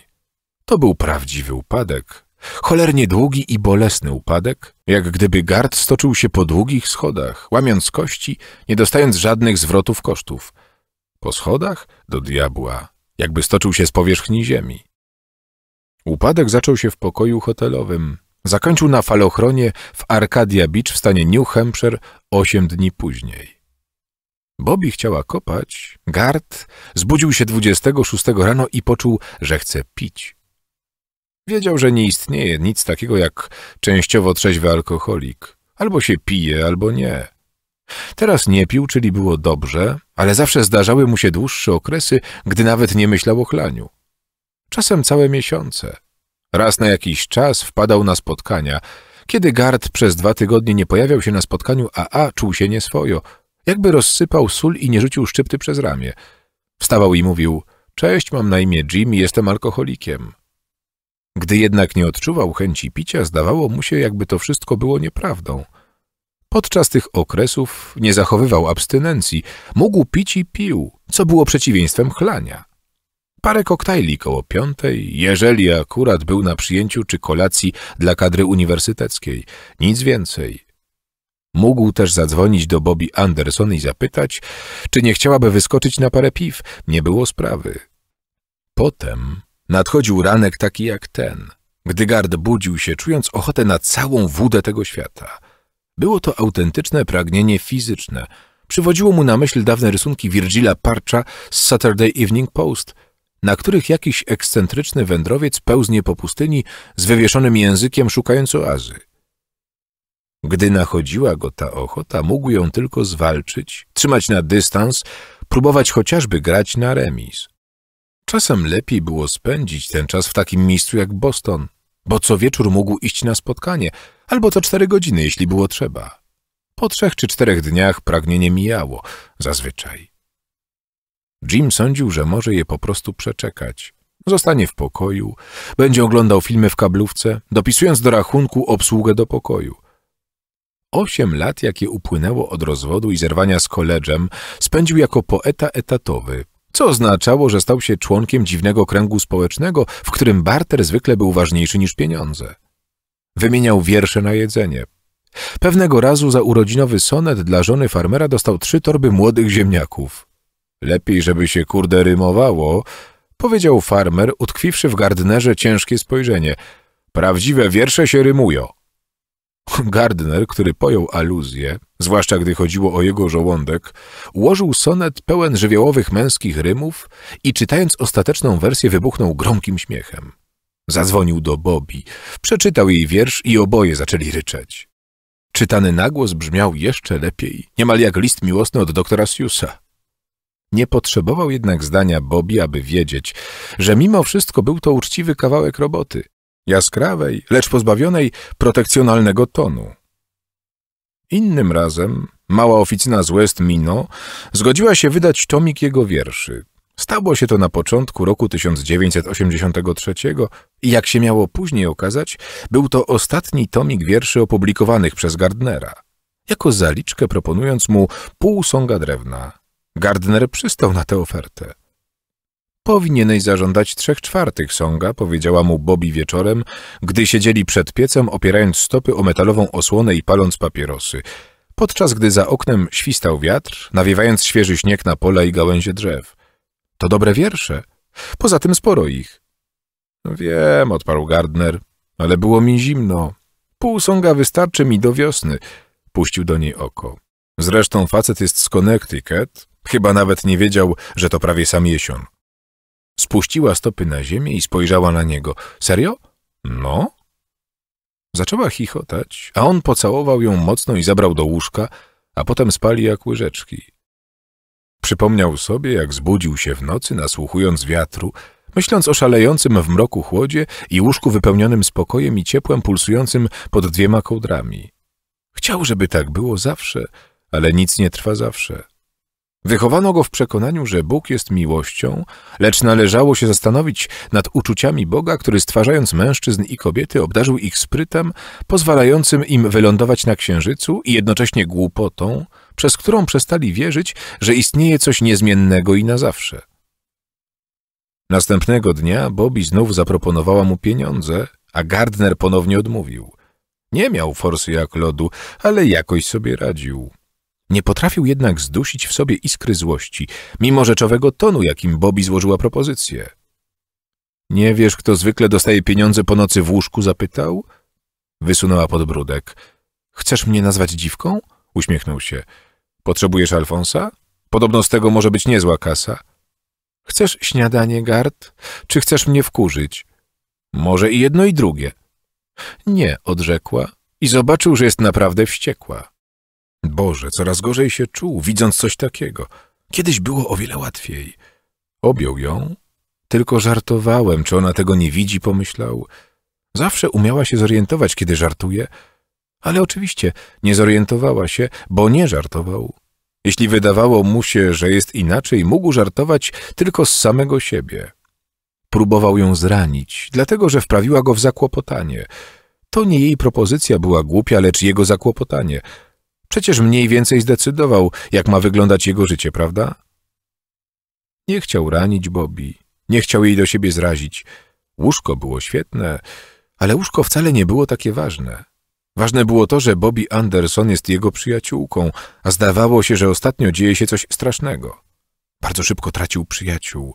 To był prawdziwy upadek, Cholernie długi i bolesny upadek, jak gdyby gard stoczył się po długich schodach, łamiąc kości, nie dostając żadnych zwrotów kosztów. Po schodach? Do diabła. Jakby stoczył się z powierzchni ziemi. Upadek zaczął się w pokoju hotelowym. Zakończył na falochronie w Arcadia Beach w stanie New Hampshire osiem dni później. Bobby chciała kopać. Gard zbudził się 26 rano i poczuł, że chce pić. Wiedział, że nie istnieje nic takiego jak częściowo trzeźwy alkoholik. Albo się pije, albo nie. Teraz nie pił, czyli było dobrze, ale zawsze zdarzały mu się dłuższe okresy, gdy nawet nie myślał o chlaniu. Czasem całe miesiące. Raz na jakiś czas wpadał na spotkania. Kiedy Gard przez dwa tygodnie nie pojawiał się na spotkaniu, a A czuł się nieswojo, jakby rozsypał sól i nie rzucił szczypty przez ramię. Wstawał i mówił, cześć, mam na imię Jim i jestem alkoholikiem. Gdy jednak nie odczuwał chęci picia, zdawało mu się, jakby to wszystko było nieprawdą. Podczas tych okresów nie zachowywał abstynencji, mógł pić i pił, co było przeciwieństwem chlania. Parę koktajli koło piątej, jeżeli akurat był na przyjęciu czy kolacji dla kadry uniwersyteckiej, nic więcej. Mógł też zadzwonić do Bobby Anderson i zapytać, czy nie chciałaby wyskoczyć na parę piw, nie było sprawy. Potem Nadchodził ranek taki jak ten, gdy gard budził się, czując ochotę na całą wódę tego świata. Było to autentyczne pragnienie fizyczne. Przywodziło mu na myśl dawne rysunki Virgila Parcha z Saturday Evening Post, na których jakiś ekscentryczny wędrowiec pełznie po pustyni z wywieszonym językiem szukając oazy. Gdy nachodziła go ta ochota, mógł ją tylko zwalczyć, trzymać na dystans, próbować chociażby grać na remis. Czasem lepiej było spędzić ten czas w takim miejscu jak Boston, bo co wieczór mógł iść na spotkanie, albo co cztery godziny, jeśli było trzeba. Po trzech czy czterech dniach pragnienie mijało, zazwyczaj. Jim sądził, że może je po prostu przeczekać. Zostanie w pokoju, będzie oglądał filmy w kablówce, dopisując do rachunku obsługę do pokoju. Osiem lat, jakie upłynęło od rozwodu i zerwania z koledżem, spędził jako poeta etatowy, co oznaczało, że stał się członkiem dziwnego kręgu społecznego, w którym barter zwykle był ważniejszy niż pieniądze. Wymieniał wiersze na jedzenie. Pewnego razu za urodzinowy sonet dla żony farmera dostał trzy torby młodych ziemniaków. Lepiej, żeby się kurde rymowało, powiedział farmer, utkwiwszy w gardnerze ciężkie spojrzenie. Prawdziwe wiersze się rymują. Gardner, który pojął aluzję, zwłaszcza gdy chodziło o jego żołądek, ułożył sonet pełen żywiołowych męskich rymów i czytając ostateczną wersję wybuchnął gromkim śmiechem. Zadzwonił do Bobi, przeczytał jej wiersz i oboje zaczęli ryczeć. Czytany nagłos brzmiał jeszcze lepiej, niemal jak list miłosny od doktora Siusa. Nie potrzebował jednak zdania Bobi, aby wiedzieć, że mimo wszystko był to uczciwy kawałek roboty – jaskrawej, lecz pozbawionej protekcjonalnego tonu. Innym razem mała oficina z West Mino zgodziła się wydać tomik jego wierszy. Stało się to na początku roku 1983 i jak się miało później okazać, był to ostatni tomik wierszy opublikowanych przez Gardnera. Jako zaliczkę proponując mu pół sąga drewna. Gardner przystał na tę ofertę. Powinieneś zażądać trzech czwartych songa, powiedziała mu Bobby wieczorem, gdy siedzieli przed piecem, opierając stopy o metalową osłonę i paląc papierosy, podczas gdy za oknem świstał wiatr, nawiewając świeży śnieg na pola i gałęzie drzew. To dobre wiersze. Poza tym sporo ich. No wiem, odparł Gardner, ale było mi zimno. Pół songa wystarczy mi do wiosny. Puścił do niej oko. Zresztą facet jest z Connecticut. Chyba nawet nie wiedział, że to prawie sam jesion. Spuściła stopy na ziemię i spojrzała na niego. Serio? No. Zaczęła chichotać, a on pocałował ją mocno i zabrał do łóżka, a potem spali jak łyżeczki. Przypomniał sobie, jak zbudził się w nocy, nasłuchując wiatru, myśląc o szalejącym w mroku chłodzie i łóżku wypełnionym spokojem i ciepłem pulsującym pod dwiema kołdrami. Chciał, żeby tak było zawsze, ale nic nie trwa zawsze. Wychowano go w przekonaniu, że Bóg jest miłością, lecz należało się zastanowić nad uczuciami Boga, który stwarzając mężczyzn i kobiety obdarzył ich sprytem, pozwalającym im wylądować na księżycu i jednocześnie głupotą, przez którą przestali wierzyć, że istnieje coś niezmiennego i na zawsze. Następnego dnia Bobby znów zaproponowała mu pieniądze, a Gardner ponownie odmówił. Nie miał forsy jak lodu, ale jakoś sobie radził. Nie potrafił jednak zdusić w sobie iskry złości, mimo rzeczowego tonu, jakim Bobby złożyła propozycję. Nie wiesz, kto zwykle dostaje pieniądze po nocy w łóżku? zapytał. Wysunęła podbródek. Chcesz mnie nazwać dziwką? Uśmiechnął się. Potrzebujesz Alfonsa? Podobno z tego może być niezła kasa. Chcesz śniadanie, Gard? Czy chcesz mnie wkurzyć? Może i jedno i drugie. Nie, odrzekła i zobaczył, że jest naprawdę wściekła. Boże, coraz gorzej się czuł, widząc coś takiego. Kiedyś było o wiele łatwiej. Objął ją. Tylko żartowałem, czy ona tego nie widzi, pomyślał. Zawsze umiała się zorientować, kiedy żartuje, ale oczywiście nie zorientowała się, bo nie żartował. Jeśli wydawało mu się, że jest inaczej, mógł żartować tylko z samego siebie. Próbował ją zranić, dlatego że wprawiła go w zakłopotanie. To nie jej propozycja była głupia, lecz jego zakłopotanie – Przecież mniej więcej zdecydował, jak ma wyglądać jego życie, prawda? Nie chciał ranić Bobby, nie chciał jej do siebie zrazić. Łóżko było świetne, ale łóżko wcale nie było takie ważne. Ważne było to, że Bobby Anderson jest jego przyjaciółką, a zdawało się, że ostatnio dzieje się coś strasznego. Bardzo szybko tracił przyjaciół.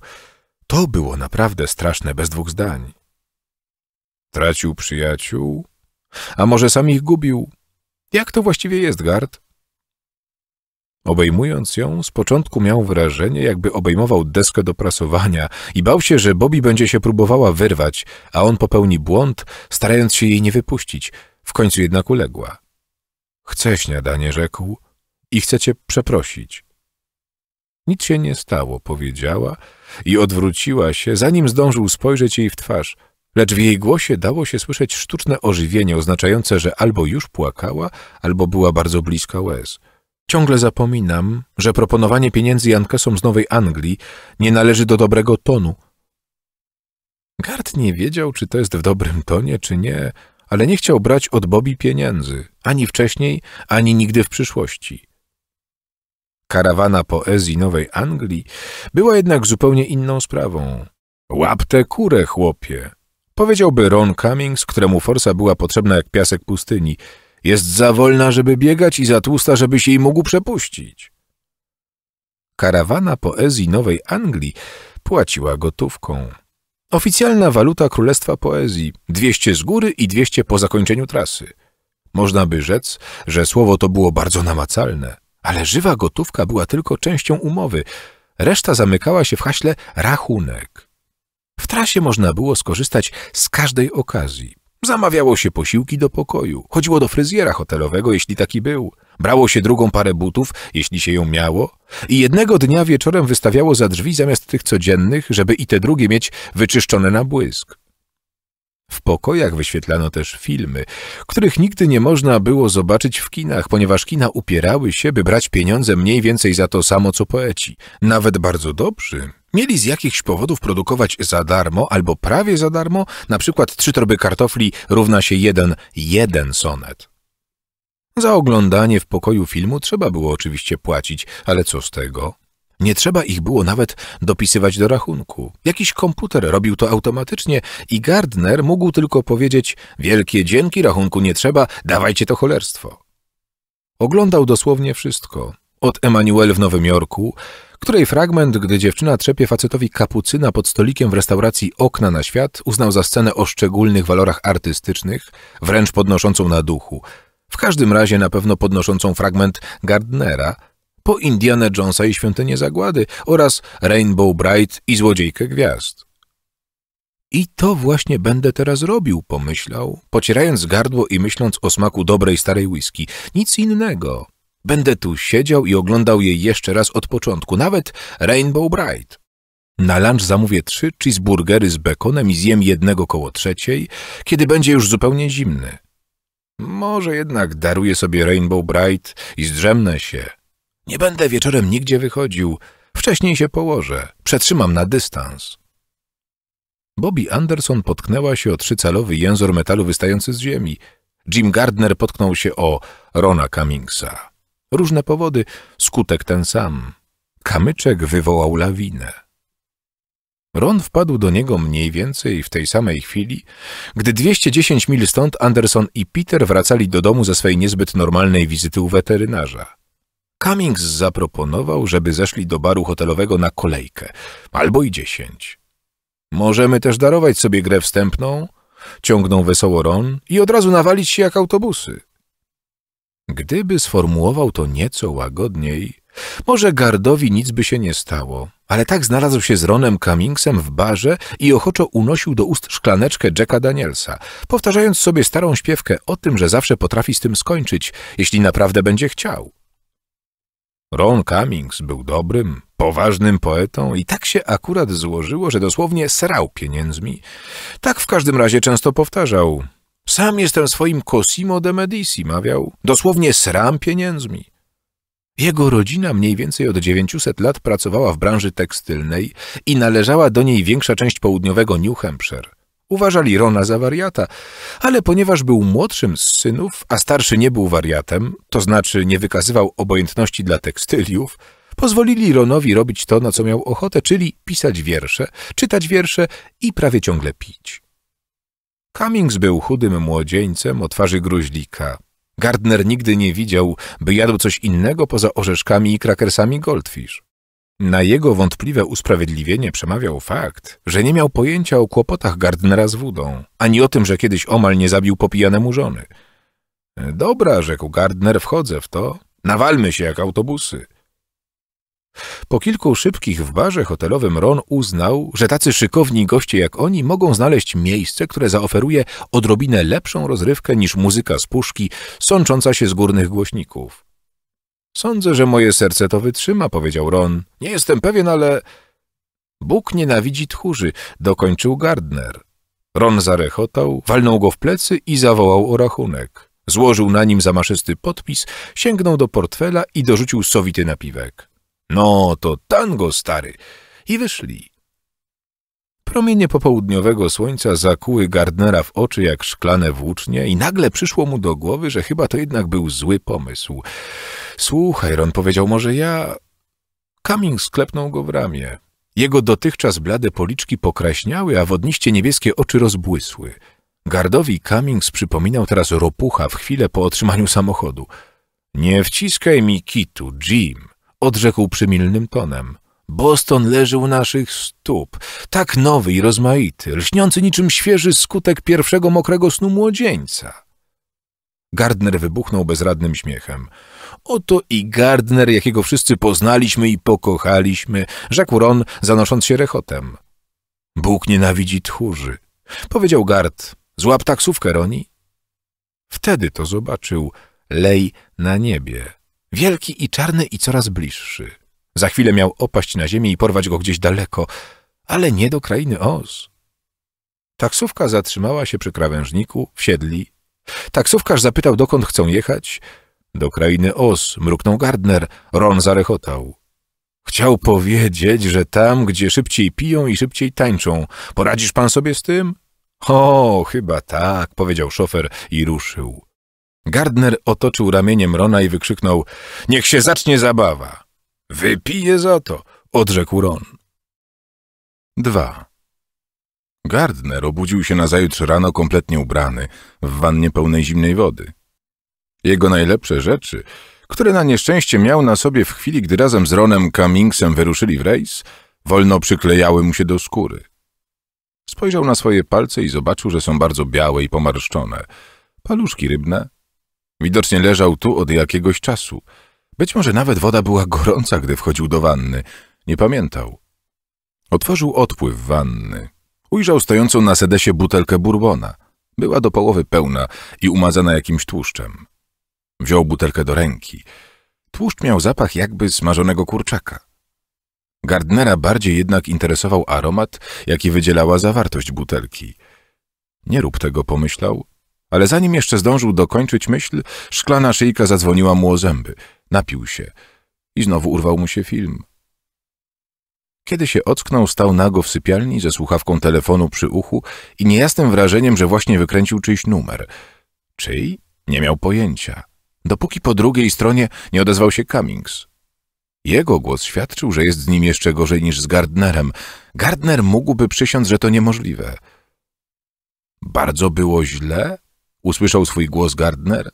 To było naprawdę straszne, bez dwóch zdań. Tracił przyjaciół? A może sam ich gubił? Jak to właściwie jest, Gard? Obejmując ją, z początku miał wrażenie, jakby obejmował deskę do prasowania i bał się, że Bobby będzie się próbowała wyrwać, a on popełni błąd, starając się jej nie wypuścić. W końcu jednak uległa. Chcę śniadanie, rzekł, i chcę cię przeprosić. Nic się nie stało, powiedziała i odwróciła się, zanim zdążył spojrzeć jej w twarz – lecz w jej głosie dało się słyszeć sztuczne ożywienie oznaczające, że albo już płakała, albo była bardzo bliska łez. Ciągle zapominam, że proponowanie pieniędzy Jankesom z Nowej Anglii nie należy do dobrego tonu. Gart nie wiedział, czy to jest w dobrym tonie, czy nie, ale nie chciał brać od Bobi pieniędzy, ani wcześniej, ani nigdy w przyszłości. Karawana poezji Nowej Anglii była jednak zupełnie inną sprawą. Łap tę kurę, chłopie, Powiedziałby Ron Cummings, któremu forsa była potrzebna jak piasek pustyni. Jest za wolna, żeby biegać i za tłusta, żeby się jej mógł przepuścić. Karawana poezji Nowej Anglii płaciła gotówką. Oficjalna waluta Królestwa Poezji. 200 z góry i 200 po zakończeniu trasy. Można by rzec, że słowo to było bardzo namacalne, ale żywa gotówka była tylko częścią umowy. Reszta zamykała się w haśle rachunek. W trasie można było skorzystać z każdej okazji. Zamawiało się posiłki do pokoju, chodziło do fryzjera hotelowego, jeśli taki był, brało się drugą parę butów, jeśli się ją miało, i jednego dnia wieczorem wystawiało za drzwi zamiast tych codziennych, żeby i te drugie mieć wyczyszczone na błysk. W pokojach wyświetlano też filmy, których nigdy nie można było zobaczyć w kinach, ponieważ kina upierały się, by brać pieniądze mniej więcej za to samo co poeci, nawet bardzo dobrzy mieli z jakichś powodów produkować za darmo albo prawie za darmo, na przykład trzy torby kartofli równa się jeden, jeden sonet. Za oglądanie w pokoju filmu trzeba było oczywiście płacić, ale co z tego? Nie trzeba ich było nawet dopisywać do rachunku. Jakiś komputer robił to automatycznie i Gardner mógł tylko powiedzieć wielkie dzięki, rachunku nie trzeba, dawajcie to cholerstwo. Oglądał dosłownie wszystko. Od Emanuel w Nowym Jorku, której fragment, gdy dziewczyna trzepie facetowi kapucyna pod stolikiem w restauracji Okna na Świat, uznał za scenę o szczególnych walorach artystycznych, wręcz podnoszącą na duchu. W każdym razie na pewno podnoszącą fragment Gardnera, po Indiana Jonesa i Świątynię Zagłady oraz Rainbow Bright i Złodziejkę Gwiazd. I to właśnie będę teraz robił, pomyślał, pocierając gardło i myśląc o smaku dobrej starej whisky. Nic innego. Będę tu siedział i oglądał je jeszcze raz od początku, nawet Rainbow Bright. Na lunch zamówię trzy cheeseburgery z bekonem i zjem jednego koło trzeciej, kiedy będzie już zupełnie zimny. Może jednak daruję sobie Rainbow Bright i zdrzemnę się. Nie będę wieczorem nigdzie wychodził. Wcześniej się położę. Przetrzymam na dystans. Bobby Anderson potknęła się o trzycalowy jęzor metalu wystający z ziemi. Jim Gardner potknął się o Rona Cummingsa. Różne powody, skutek ten sam. Kamyczek wywołał lawinę. Ron wpadł do niego mniej więcej w tej samej chwili, gdy 210 mil stąd Anderson i Peter wracali do domu ze swej niezbyt normalnej wizyty u weterynarza. Cummings zaproponował, żeby zeszli do baru hotelowego na kolejkę, albo i dziesięć. Możemy też darować sobie grę wstępną, ciągnął wesoło Ron, i od razu nawalić się jak autobusy. Gdyby sformułował to nieco łagodniej, może Gardowi nic by się nie stało, ale tak znalazł się z Ronem Cummingsem w barze i ochoczo unosił do ust szklaneczkę Jacka Danielsa, powtarzając sobie starą śpiewkę o tym, że zawsze potrafi z tym skończyć, jeśli naprawdę będzie chciał. Ron Cummings był dobrym, poważnym poetą i tak się akurat złożyło, że dosłownie srał pieniędzmi. Tak w każdym razie często powtarzał. Sam jestem swoim Cosimo de Medici, mawiał. Dosłownie sram pieniędzmi. Jego rodzina mniej więcej od 900 lat pracowała w branży tekstylnej i należała do niej większa część południowego New Hampshire. Uważali Rona za wariata, ale ponieważ był młodszym z synów, a starszy nie był wariatem, to znaczy nie wykazywał obojętności dla tekstyliów, pozwolili Ronowi robić to, na co miał ochotę, czyli pisać wiersze, czytać wiersze i prawie ciągle pić. Cummings był chudym młodzieńcem o twarzy gruźlika. Gardner nigdy nie widział, by jadł coś innego poza orzeszkami i krakersami Goldfish. Na jego wątpliwe usprawiedliwienie przemawiał fakt, że nie miał pojęcia o kłopotach Gardnera z wódą, ani o tym, że kiedyś omal nie zabił popijanemu żony. Dobra, rzekł Gardner, wchodzę w to. Nawalmy się jak autobusy. Po kilku szybkich w barze hotelowym Ron uznał, że tacy szykowni goście jak oni mogą znaleźć miejsce, które zaoferuje odrobinę lepszą rozrywkę niż muzyka z puszki sącząca się z górnych głośników. Sądzę, że moje serce to wytrzyma, powiedział Ron. Nie jestem pewien, ale... Bóg nienawidzi tchórzy, dokończył Gardner. Ron zarechotał, walnął go w plecy i zawołał o rachunek. Złożył na nim zamaszysty podpis, sięgnął do portfela i dorzucił sowity napiwek. No, to tango, stary! I wyszli. Promienie popołudniowego słońca zakuły Gardnera w oczy jak szklane włócznie i nagle przyszło mu do głowy, że chyba to jednak był zły pomysł. Słuchaj, Ron powiedział, może ja... Cumming sklepnął go w ramię. Jego dotychczas blade policzki pokraśniały, a wodniście niebieskie oczy rozbłysły. Gardowi Cummings przypominał teraz ropucha w chwilę po otrzymaniu samochodu. Nie wciskaj mi kitu, Jim, odrzekł przymilnym tonem. Boston leży u naszych stóp, tak nowy i rozmaity, lśniący niczym świeży skutek pierwszego mokrego snu młodzieńca. Gardner wybuchnął bezradnym śmiechem. Oto i Gardner, jakiego wszyscy poznaliśmy i pokochaliśmy, rzekł Ron, zanosząc się rechotem. Bóg nienawidzi tchórzy, powiedział Gard. Złap taksówkę, Roni. Wtedy to zobaczył lej na niebie. Wielki i czarny i coraz bliższy. Za chwilę miał opaść na ziemię i porwać go gdzieś daleko, ale nie do krainy Oz. Taksówka zatrzymała się przy krawężniku, wsiedli. Taksówkarz zapytał, dokąd chcą jechać. Do krainy Oz, mruknął Gardner. Ron zarechotał. Chciał powiedzieć, że tam, gdzie szybciej piją i szybciej tańczą. Poradzisz pan sobie z tym? O, chyba tak, powiedział szofer i ruszył. Gardner otoczył ramieniem Rona i wykrzyknął – Niech się zacznie zabawa! Wypije za to! – odrzekł Ron. 2. Gardner obudził się nazajutrz rano kompletnie ubrany, w wannie pełnej zimnej wody. Jego najlepsze rzeczy, które na nieszczęście miał na sobie w chwili, gdy razem z Ronem Cummingsem wyruszyli w rejs, wolno przyklejały mu się do skóry. Spojrzał na swoje palce i zobaczył, że są bardzo białe i pomarszczone. Paluszki rybne, Widocznie leżał tu od jakiegoś czasu. Być może nawet woda była gorąca, gdy wchodził do wanny. Nie pamiętał. Otworzył odpływ wanny. Ujrzał stojącą na sedesie butelkę burbona. Była do połowy pełna i umazana jakimś tłuszczem. Wziął butelkę do ręki. Tłuszcz miał zapach jakby smażonego kurczaka. Gardnera bardziej jednak interesował aromat, jaki wydzielała zawartość butelki. Nie rób tego, pomyślał, ale zanim jeszcze zdążył dokończyć myśl, szklana szyjka zadzwoniła mu o zęby. Napił się i znowu urwał mu się film. Kiedy się ocknął, stał nago w sypialni ze słuchawką telefonu przy uchu i niejasnym wrażeniem, że właśnie wykręcił czyjś numer. Czyj? Nie miał pojęcia. Dopóki po drugiej stronie nie odezwał się Cummings. Jego głos świadczył, że jest z nim jeszcze gorzej niż z Gardnerem. Gardner mógłby przysiąc, że to niemożliwe. Bardzo było źle? usłyszał swój głos Gardner.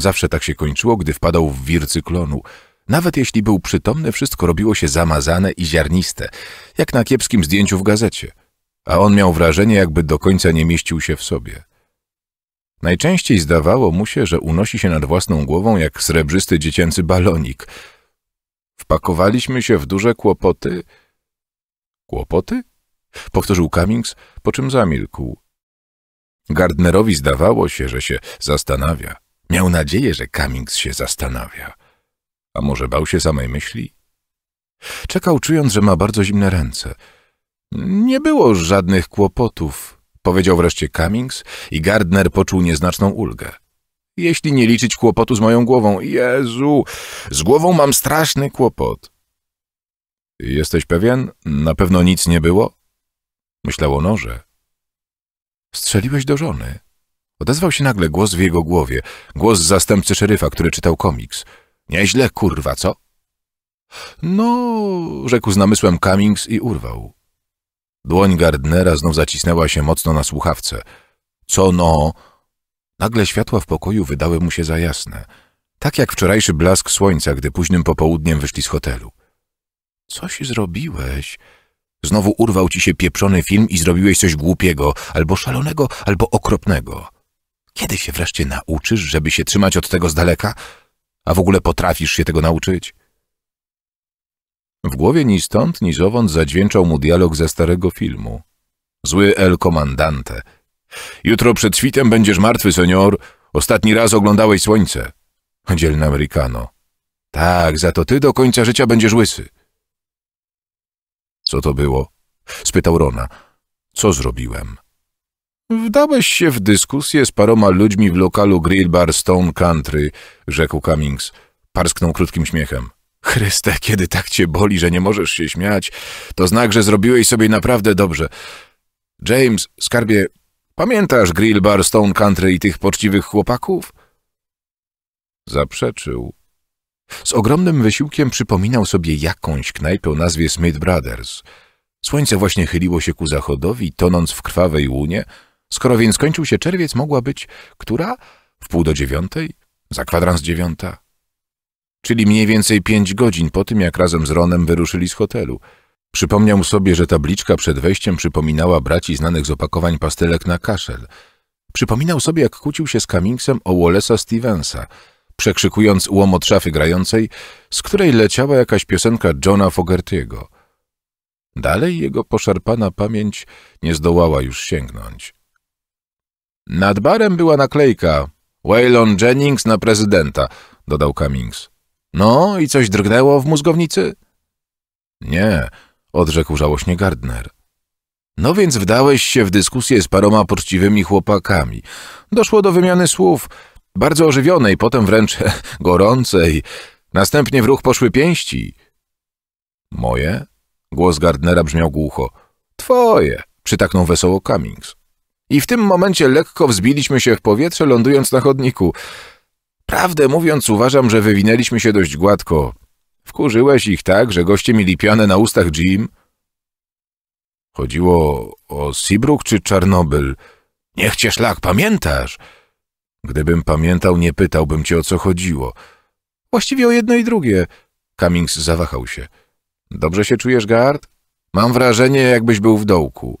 Zawsze tak się kończyło, gdy wpadał w wir cyklonu. Nawet jeśli był przytomny, wszystko robiło się zamazane i ziarniste, jak na kiepskim zdjęciu w gazecie. A on miał wrażenie, jakby do końca nie mieścił się w sobie. Najczęściej zdawało mu się, że unosi się nad własną głową jak srebrzysty dziecięcy balonik. Wpakowaliśmy się w duże kłopoty. Kłopoty? Powtórzył Cummings, po czym zamilkł. Gardnerowi zdawało się, że się zastanawia. Miał nadzieję, że Cummings się zastanawia. A może bał się samej myśli? Czekał, czując, że ma bardzo zimne ręce. Nie było żadnych kłopotów, powiedział wreszcie Cummings i Gardner poczuł nieznaczną ulgę. Jeśli nie liczyć kłopotu z moją głową. Jezu, z głową mam straszny kłopot. Jesteś pewien? Na pewno nic nie było? Myślał o noże. Strzeliłeś do żony. Odezwał się nagle głos w jego głowie, głos zastępcy szeryfa, który czytał komiks. Nieźle, kurwa, co? No, rzekł z namysłem Cummings i urwał. Dłoń Gardnera znów zacisnęła się mocno na słuchawce. Co no? Nagle światła w pokoju wydały mu się za jasne. Tak jak wczorajszy blask słońca, gdy późnym popołudniem wyszli z hotelu. Coś zrobiłeś, Znowu urwał ci się pieprzony film i zrobiłeś coś głupiego, albo szalonego, albo okropnego. Kiedy się wreszcie nauczysz, żeby się trzymać od tego z daleka? A w ogóle potrafisz się tego nauczyć? W głowie ni stąd, ni zowąd zadźwięczał mu dialog ze starego filmu. Zły El Komandante. Jutro przed świtem będziesz martwy, senior. Ostatni raz oglądałeś słońce. Dzielny Amerykano. Tak, za to ty do końca życia będziesz łysy. Co to było? Spytał Rona. Co zrobiłem? Wdałeś się w dyskusję z paroma ludźmi w lokalu Grill Bar Stone Country, rzekł Cummings. Parsknął krótkim śmiechem. Chryste, kiedy tak cię boli, że nie możesz się śmiać, to znak, że zrobiłeś sobie naprawdę dobrze. James, skarbie, pamiętasz Grill Bar Stone Country i tych poczciwych chłopaków? Zaprzeczył, z ogromnym wysiłkiem przypominał sobie jakąś knajpę o nazwie Smith Brothers. Słońce właśnie chyliło się ku zachodowi, tonąc w krwawej łunie. Skoro więc kończył się czerwiec, mogła być która? W pół do dziewiątej? Za kwadrans dziewiąta. Czyli mniej więcej pięć godzin po tym, jak razem z Ronem wyruszyli z hotelu. Przypomniał sobie, że tabliczka przed wejściem przypominała braci znanych z opakowań pastelek na kaszel. Przypominał sobie, jak kłócił się z Cummingsem o Wallace'a Stevensa – przekrzykując łomot szafy grającej, z której leciała jakaś piosenka Johna Fogertiego. Dalej jego poszarpana pamięć nie zdołała już sięgnąć. Nad barem była naklejka. Waylon Jennings na prezydenta, dodał Cummings. No i coś drgnęło w mózgownicy? Nie, odrzekł żałośnie Gardner. No więc wdałeś się w dyskusję z paroma poczciwymi chłopakami. Doszło do wymiany słów, bardzo ożywionej, potem wręcz [LAUGHS] gorącej. Następnie w ruch poszły pięści. Moje? Głos Gardnera brzmiał głucho. Twoje! Przytaknął wesoło Cummings. I w tym momencie lekko wzbiliśmy się w powietrze, lądując na chodniku. Prawdę mówiąc, uważam, że wywinęliśmy się dość gładko. Wkurzyłeś ich tak, że goście mieli pianę na ustach Jim? Chodziło o Seabrook czy Czarnobyl? Niech cię szlak, pamiętasz? Gdybym pamiętał, nie pytałbym cię o co chodziło. Właściwie o jedno i drugie. Cummings zawahał się. Dobrze się czujesz, Gard? Mam wrażenie, jakbyś był w dołku.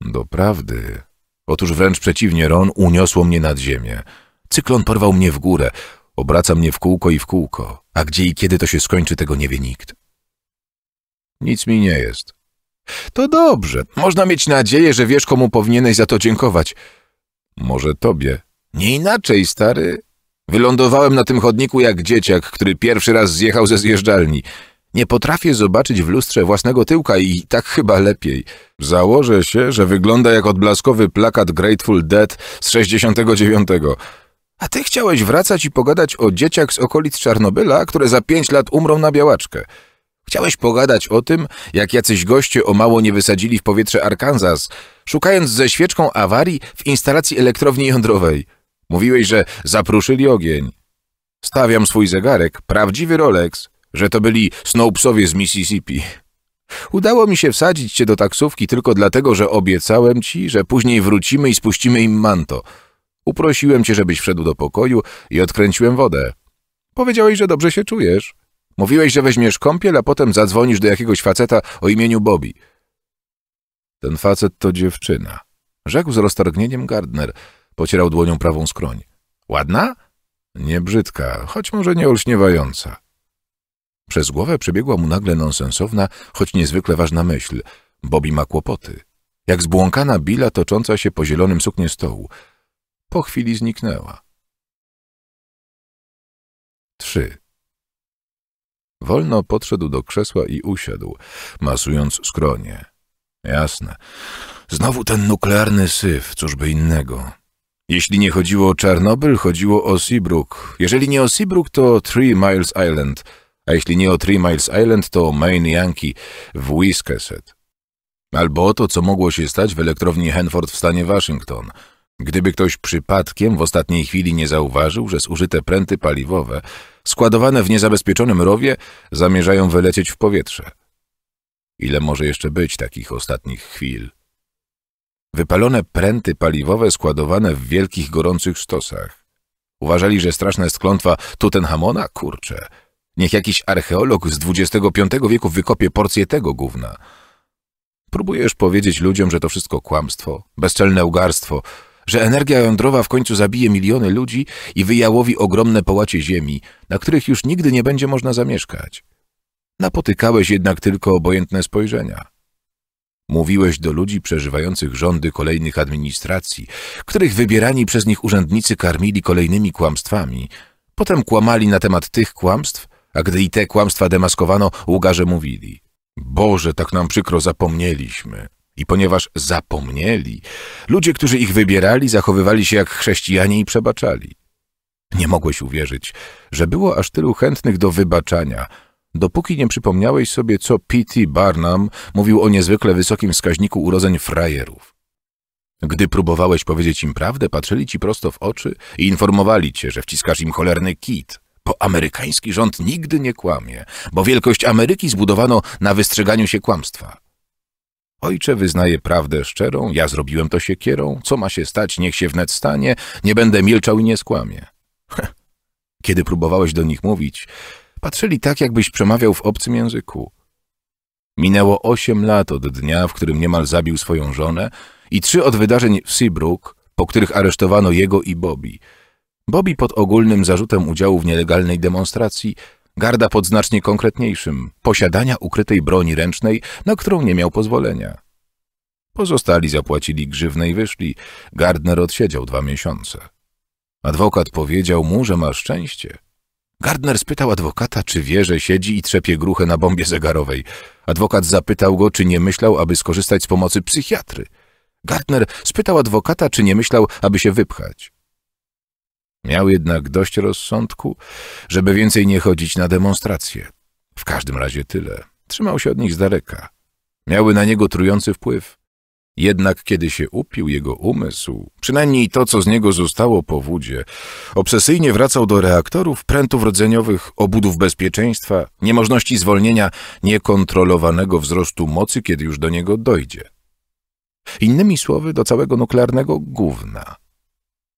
Doprawdy. Otóż wręcz przeciwnie, Ron uniosło mnie nad ziemię. Cyklon porwał mnie w górę. Obraca mnie w kółko i w kółko. A gdzie i kiedy to się skończy, tego nie wie nikt. Nic mi nie jest. To dobrze. Można mieć nadzieję, że wiesz, komu powinieneś za to dziękować. Może tobie. Nie inaczej, stary. Wylądowałem na tym chodniku jak dzieciak, który pierwszy raz zjechał ze zjeżdżalni. Nie potrafię zobaczyć w lustrze własnego tyłka i tak chyba lepiej. Założę się, że wygląda jak odblaskowy plakat Grateful Dead z 69. A ty chciałeś wracać i pogadać o dzieciach z okolic Czarnobyla, które za pięć lat umrą na białaczkę. Chciałeś pogadać o tym, jak jacyś goście o mało nie wysadzili w powietrze Arkansas, szukając ze świeczką awarii w instalacji elektrowni jądrowej. Mówiłeś, że zapruszyli ogień. Stawiam swój zegarek, prawdziwy Rolex, że to byli Snowpsowie z Mississippi. Udało mi się wsadzić cię do taksówki tylko dlatego, że obiecałem ci, że później wrócimy i spuścimy im manto. Uprosiłem cię, żebyś wszedł do pokoju i odkręciłem wodę. Powiedziałeś, że dobrze się czujesz. Mówiłeś, że weźmiesz kąpiel, a potem zadzwonisz do jakiegoś faceta o imieniu Bobby. Ten facet to dziewczyna. Rzekł z roztargnieniem Gardner – Pocierał dłonią prawą skroń. Ładna? Nie brzydka, choć może nie olśniewająca. Przez głowę przebiegła mu nagle nonsensowna, choć niezwykle ważna myśl. Bobby ma kłopoty. Jak zbłąkana bila tocząca się po zielonym suknie stołu. Po chwili zniknęła. 3. Wolno podszedł do krzesła i usiadł, masując skronie. Jasne. Znowu ten nuklearny syf, cóż by innego. Jeśli nie chodziło o Czarnobyl, chodziło o Seabrook. Jeżeli nie o Seabrook, to Three Miles Island. A jeśli nie o Three Miles Island, to Main Yankee w Wiscasset. Albo o to, co mogło się stać w elektrowni Henford w stanie Waszyngton. Gdyby ktoś przypadkiem w ostatniej chwili nie zauważył, że zużyte pręty paliwowe składowane w niezabezpieczonym rowie zamierzają wylecieć w powietrze. Ile może jeszcze być takich ostatnich chwil? Wypalone pręty paliwowe składowane w wielkich, gorących stosach. Uważali, że straszna jest klątwa Tutenhamona? Kurczę. Niech jakiś archeolog z XXV wieku wykopie porcję tego gówna. Próbujesz powiedzieć ludziom, że to wszystko kłamstwo, bezczelne ugarstwo, że energia jądrowa w końcu zabije miliony ludzi i wyjałowi ogromne połacie ziemi, na których już nigdy nie będzie można zamieszkać. Napotykałeś jednak tylko obojętne spojrzenia. Mówiłeś do ludzi przeżywających rządy kolejnych administracji, których wybierani przez nich urzędnicy karmili kolejnymi kłamstwami. Potem kłamali na temat tych kłamstw, a gdy i te kłamstwa demaskowano, łgarze mówili. Boże, tak nam przykro, zapomnieliśmy. I ponieważ zapomnieli, ludzie, którzy ich wybierali, zachowywali się jak chrześcijanie i przebaczali. Nie mogłeś uwierzyć, że było aż tylu chętnych do wybaczania – dopóki nie przypomniałeś sobie, co P.T. Barnum mówił o niezwykle wysokim wskaźniku urodzeń frajerów. Gdy próbowałeś powiedzieć im prawdę, patrzyli ci prosto w oczy i informowali cię, że wciskasz im cholerny kit, bo amerykański rząd nigdy nie kłamie, bo wielkość Ameryki zbudowano na wystrzeganiu się kłamstwa. Ojcze wyznaje prawdę szczerą, ja zrobiłem to siekierą, co ma się stać, niech się wnet stanie, nie będę milczał i nie skłamie. [LAUGHS] Kiedy próbowałeś do nich mówić, Patrzyli tak, jakbyś przemawiał w obcym języku. Minęło osiem lat od dnia, w którym niemal zabił swoją żonę i trzy od wydarzeń w Seabrook, po których aresztowano jego i Bobby. Bobby pod ogólnym zarzutem udziału w nielegalnej demonstracji, garda pod znacznie konkretniejszym – posiadania ukrytej broni ręcznej, na którą nie miał pozwolenia. Pozostali zapłacili grzywnę i wyszli. Gardner odsiedział dwa miesiące. Adwokat powiedział mu, że ma szczęście – Gardner spytał adwokata, czy wie, że siedzi i trzepie gruchę na bombie zegarowej. Adwokat zapytał go, czy nie myślał, aby skorzystać z pomocy psychiatry. Gardner spytał adwokata, czy nie myślał, aby się wypchać. Miał jednak dość rozsądku, żeby więcej nie chodzić na demonstracje. W każdym razie tyle. Trzymał się od nich z daleka. Miały na niego trujący wpływ. Jednak kiedy się upił jego umysł, przynajmniej to, co z niego zostało po wódzie, obsesyjnie wracał do reaktorów, prętów rodzeniowych, obudów bezpieczeństwa, niemożności zwolnienia niekontrolowanego wzrostu mocy, kiedy już do niego dojdzie. Innymi słowy, do całego nuklearnego gówna.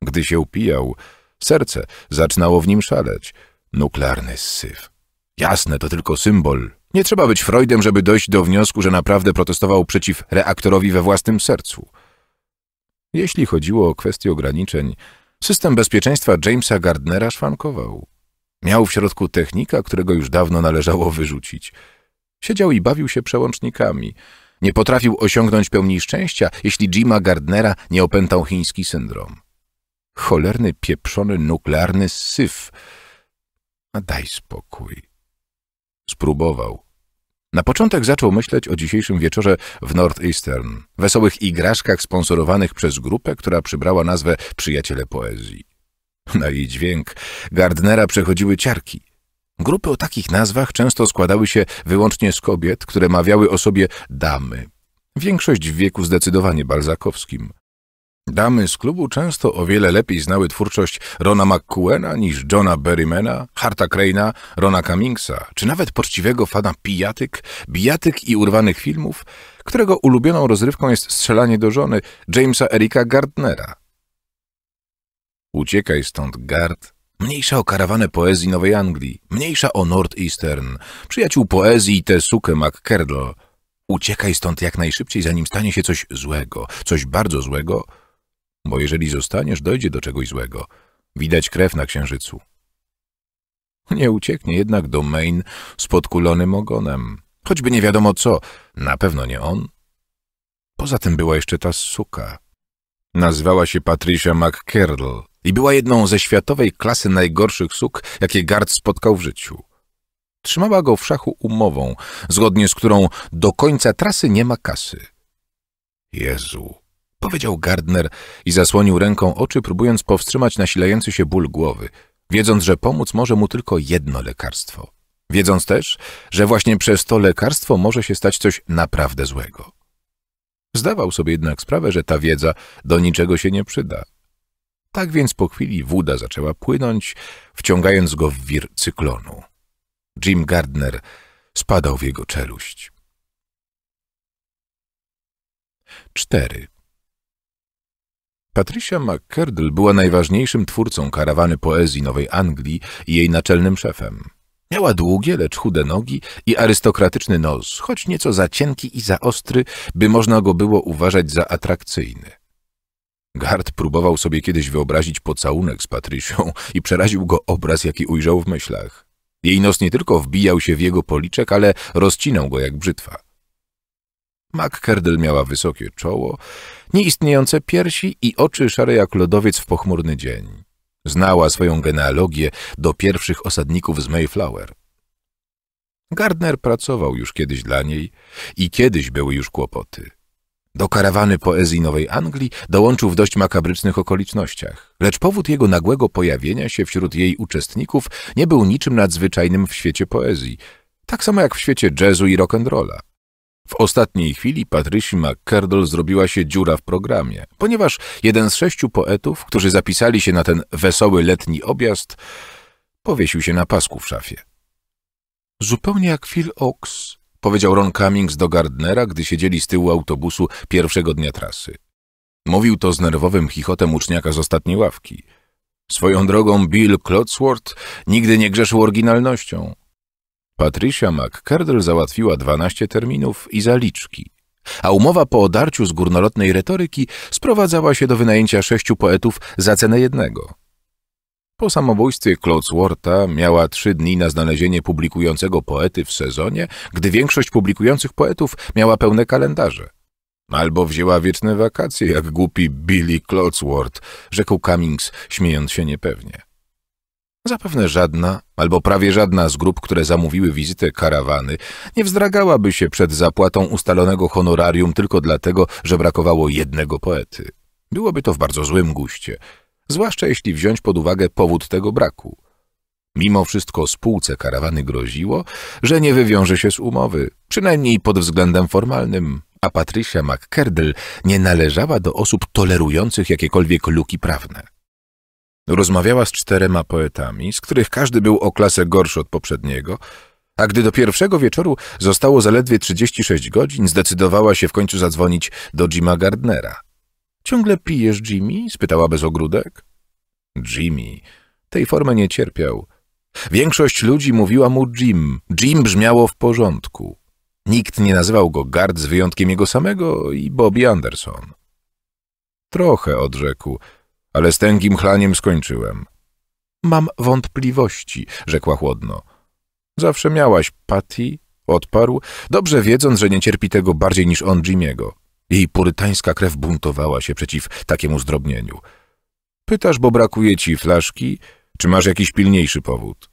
Gdy się upijał, serce zaczynało w nim szaleć. Nuklearny syf. Jasne, to tylko symbol, nie trzeba być Freudem, żeby dojść do wniosku, że naprawdę protestował przeciw reaktorowi we własnym sercu. Jeśli chodziło o kwestie ograniczeń, system bezpieczeństwa Jamesa Gardnera szwankował. Miał w środku technika, którego już dawno należało wyrzucić. Siedział i bawił się przełącznikami. Nie potrafił osiągnąć pełni szczęścia, jeśli Jima Gardnera nie opętał chiński syndrom. Cholerny, pieprzony, nuklearny syf. A daj spokój. Spróbował. Na początek zaczął myśleć o dzisiejszym wieczorze w Northeastern, wesołych igraszkach sponsorowanych przez grupę, która przybrała nazwę Przyjaciele Poezji. Na jej dźwięk Gardnera przechodziły ciarki. Grupy o takich nazwach często składały się wyłącznie z kobiet, które mawiały o sobie damy. Większość w wieku zdecydowanie balzakowskim. Damy z klubu często o wiele lepiej znały twórczość Rona McCuena niż Johna Berrymana, Harta Crane'a, Rona Cummingsa, czy nawet poczciwego fana pijatyk, bijatyk i urwanych filmów, którego ulubioną rozrywką jest strzelanie do żony Jamesa Erika Gardnera. Uciekaj stąd, Gard. Mniejsza o karawanę poezji Nowej Anglii, mniejsza o Northeastern, przyjaciół poezji i tę sukę McKerdle. Uciekaj stąd jak najszybciej, zanim stanie się coś złego, coś bardzo złego, bo jeżeli zostaniesz, dojdzie do czegoś złego. Widać krew na księżycu. Nie ucieknie jednak do Main z podkulonym ogonem. Choćby nie wiadomo co, na pewno nie on. Poza tym była jeszcze ta suka. Nazywała się Patricia McKerl i była jedną ze światowej klasy najgorszych suk, jakie Gard spotkał w życiu. Trzymała go w szachu umową, zgodnie z którą do końca trasy nie ma kasy. Jezu, powiedział Gardner i zasłonił ręką oczy, próbując powstrzymać nasilający się ból głowy, wiedząc, że pomóc może mu tylko jedno lekarstwo. Wiedząc też, że właśnie przez to lekarstwo może się stać coś naprawdę złego. Zdawał sobie jednak sprawę, że ta wiedza do niczego się nie przyda. Tak więc po chwili woda zaczęła płynąć, wciągając go w wir cyklonu. Jim Gardner spadał w jego czeluść. 4. Patricia McKerdle była najważniejszym twórcą karawany poezji Nowej Anglii i jej naczelnym szefem. Miała długie, lecz chude nogi i arystokratyczny nos, choć nieco za cienki i za ostry, by można go było uważać za atrakcyjny. Gard próbował sobie kiedyś wyobrazić pocałunek z Patrysią i przeraził go obraz, jaki ujrzał w myślach. Jej nos nie tylko wbijał się w jego policzek, ale rozcinał go jak brzytwa. MacKerdel miała wysokie czoło, nieistniejące piersi i oczy szare jak lodowiec w pochmurny dzień. Znała swoją genealogię do pierwszych osadników z Mayflower. Gardner pracował już kiedyś dla niej i kiedyś były już kłopoty. Do karawany poezji Nowej Anglii dołączył w dość makabrycznych okolicznościach, lecz powód jego nagłego pojawienia się wśród jej uczestników nie był niczym nadzwyczajnym w świecie poezji, tak samo jak w świecie jazzu i rock'n'rolla. W ostatniej chwili Patrysi McCardle zrobiła się dziura w programie, ponieważ jeden z sześciu poetów, którzy zapisali się na ten wesoły letni objazd, powiesił się na pasku w szafie. Zupełnie jak Phil Ox, powiedział Ron Cummings do Gardnera, gdy siedzieli z tyłu autobusu pierwszego dnia trasy. Mówił to z nerwowym chichotem uczniaka z ostatniej ławki. Swoją drogą Bill Clodsworth nigdy nie grzeszył oryginalnością. Patricia McCardle załatwiła 12 terminów i zaliczki, a umowa po odarciu z górnolotnej retoryki sprowadzała się do wynajęcia sześciu poetów za cenę jednego. Po samobójstwie Clotsworta miała trzy dni na znalezienie publikującego poety w sezonie, gdy większość publikujących poetów miała pełne kalendarze. Albo wzięła wieczne wakacje, jak głupi Billy Clotsworth, rzekł Cummings, śmiejąc się niepewnie. Zapewne żadna, albo prawie żadna z grup, które zamówiły wizytę karawany, nie wzdragałaby się przed zapłatą ustalonego honorarium tylko dlatego, że brakowało jednego poety. Byłoby to w bardzo złym guście, zwłaszcza jeśli wziąć pod uwagę powód tego braku. Mimo wszystko spółce karawany groziło, że nie wywiąże się z umowy, przynajmniej pod względem formalnym, a Patricia McKerdle nie należała do osób tolerujących jakiekolwiek luki prawne. Rozmawiała z czterema poetami, z których każdy był o klasę gorszy od poprzedniego, a gdy do pierwszego wieczoru zostało zaledwie 36 godzin, zdecydowała się w końcu zadzwonić do Jima Gardnera. Ciągle pijesz, Jimmy? spytała bez ogródek. Jimmy. Tej formy nie cierpiał. Większość ludzi mówiła mu Jim. Jim brzmiało w porządku. Nikt nie nazywał go Gard z wyjątkiem jego samego i Bobby Anderson. Trochę odrzekł ale z tęgim chlaniem skończyłem. Mam wątpliwości, rzekła chłodno. Zawsze miałaś, Patty, odparł, dobrze wiedząc, że nie cierpi tego bardziej niż on Jimiego. Jej purytańska krew buntowała się przeciw takiemu zdrobnieniu. Pytasz, bo brakuje ci flaszki, czy masz jakiś pilniejszy powód?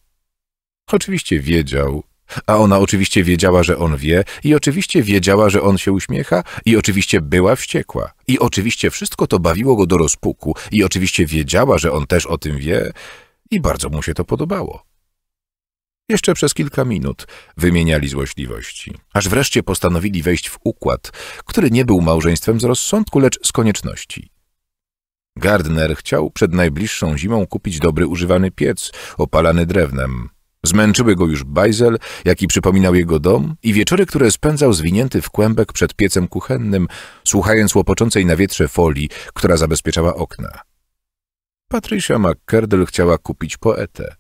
Oczywiście wiedział, a ona oczywiście wiedziała, że on wie, i oczywiście wiedziała, że on się uśmiecha, i oczywiście była wściekła. I oczywiście wszystko to bawiło go do rozpuku, i oczywiście wiedziała, że on też o tym wie, i bardzo mu się to podobało. Jeszcze przez kilka minut wymieniali złośliwości, aż wreszcie postanowili wejść w układ, który nie był małżeństwem z rozsądku, lecz z konieczności. Gardner chciał przed najbliższą zimą kupić dobry używany piec opalany drewnem, Zmęczyły go już bajzel, jaki przypominał jego dom i wieczory, które spędzał zwinięty w kłębek przed piecem kuchennym, słuchając łopoczącej na wietrze folii, która zabezpieczała okna. Patricia McKerdel chciała kupić poetę.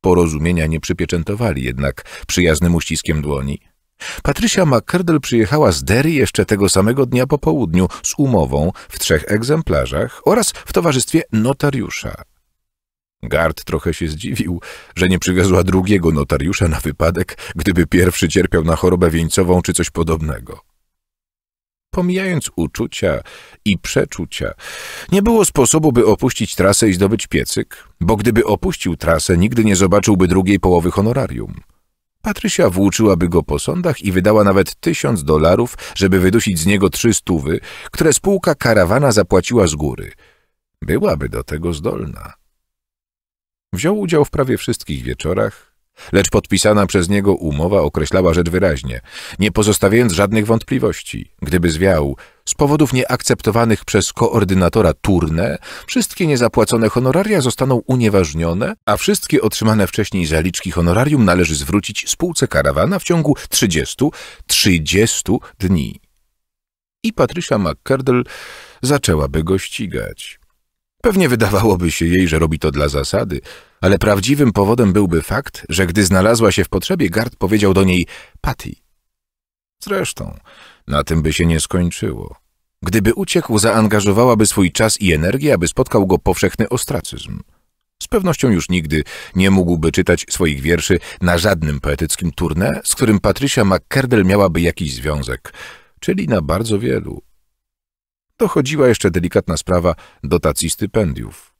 Porozumienia nie przypieczętowali jednak przyjaznym uściskiem dłoni. Patrycia McKerdel przyjechała z Derry jeszcze tego samego dnia po południu z umową w trzech egzemplarzach oraz w towarzystwie notariusza. Gard trochę się zdziwił, że nie przywiozła drugiego notariusza na wypadek, gdyby pierwszy cierpiał na chorobę wieńcową czy coś podobnego. Pomijając uczucia i przeczucia, nie było sposobu, by opuścić trasę i zdobyć piecyk, bo gdyby opuścił trasę, nigdy nie zobaczyłby drugiej połowy honorarium. Patrysia włóczyłaby go po sądach i wydała nawet tysiąc dolarów, żeby wydusić z niego trzy stówy, które spółka karawana zapłaciła z góry. Byłaby do tego zdolna. Wziął udział w prawie wszystkich wieczorach, lecz podpisana przez niego umowa określała rzecz wyraźnie, nie pozostawiając żadnych wątpliwości. Gdyby zwiał, z powodów nieakceptowanych przez koordynatora Turne, wszystkie niezapłacone honoraria zostaną unieważnione, a wszystkie otrzymane wcześniej zaliczki honorarium należy zwrócić spółce karawana w ciągu 30, 30 dni. I Patrycia McCardle zaczęłaby go ścigać. Pewnie wydawałoby się jej, że robi to dla zasady, ale prawdziwym powodem byłby fakt, że gdy znalazła się w potrzebie, Gard powiedział do niej Patty. Zresztą, na tym by się nie skończyło. Gdyby uciekł, zaangażowałaby swój czas i energię, aby spotkał go powszechny ostracyzm. Z pewnością już nigdy nie mógłby czytać swoich wierszy na żadnym poetyckim turnę, z którym Patrycia McKerdel miałaby jakiś związek, czyli na bardzo wielu. Dochodziła jeszcze delikatna sprawa dotacji stypendiów.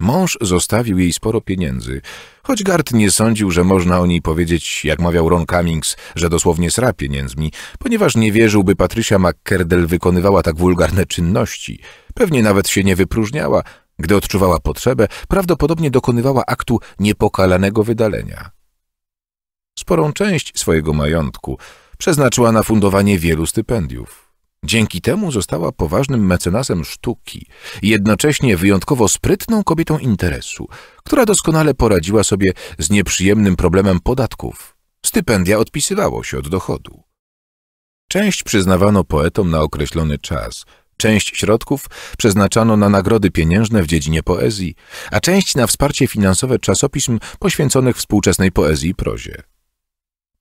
Mąż zostawił jej sporo pieniędzy, choć Gart nie sądził, że można o niej powiedzieć, jak mawiał Ron Cummings, że dosłownie sra pieniędzmi, ponieważ nie wierzył, by Patrycja McKerdel wykonywała tak wulgarne czynności. Pewnie nawet się nie wypróżniała. Gdy odczuwała potrzebę, prawdopodobnie dokonywała aktu niepokalanego wydalenia. Sporą część swojego majątku przeznaczyła na fundowanie wielu stypendiów. Dzięki temu została poważnym mecenasem sztuki, jednocześnie wyjątkowo sprytną kobietą interesu, która doskonale poradziła sobie z nieprzyjemnym problemem podatków. Stypendia odpisywało się od dochodu. Część przyznawano poetom na określony czas, część środków przeznaczano na nagrody pieniężne w dziedzinie poezji, a część na wsparcie finansowe czasopism poświęconych współczesnej poezji i prozie.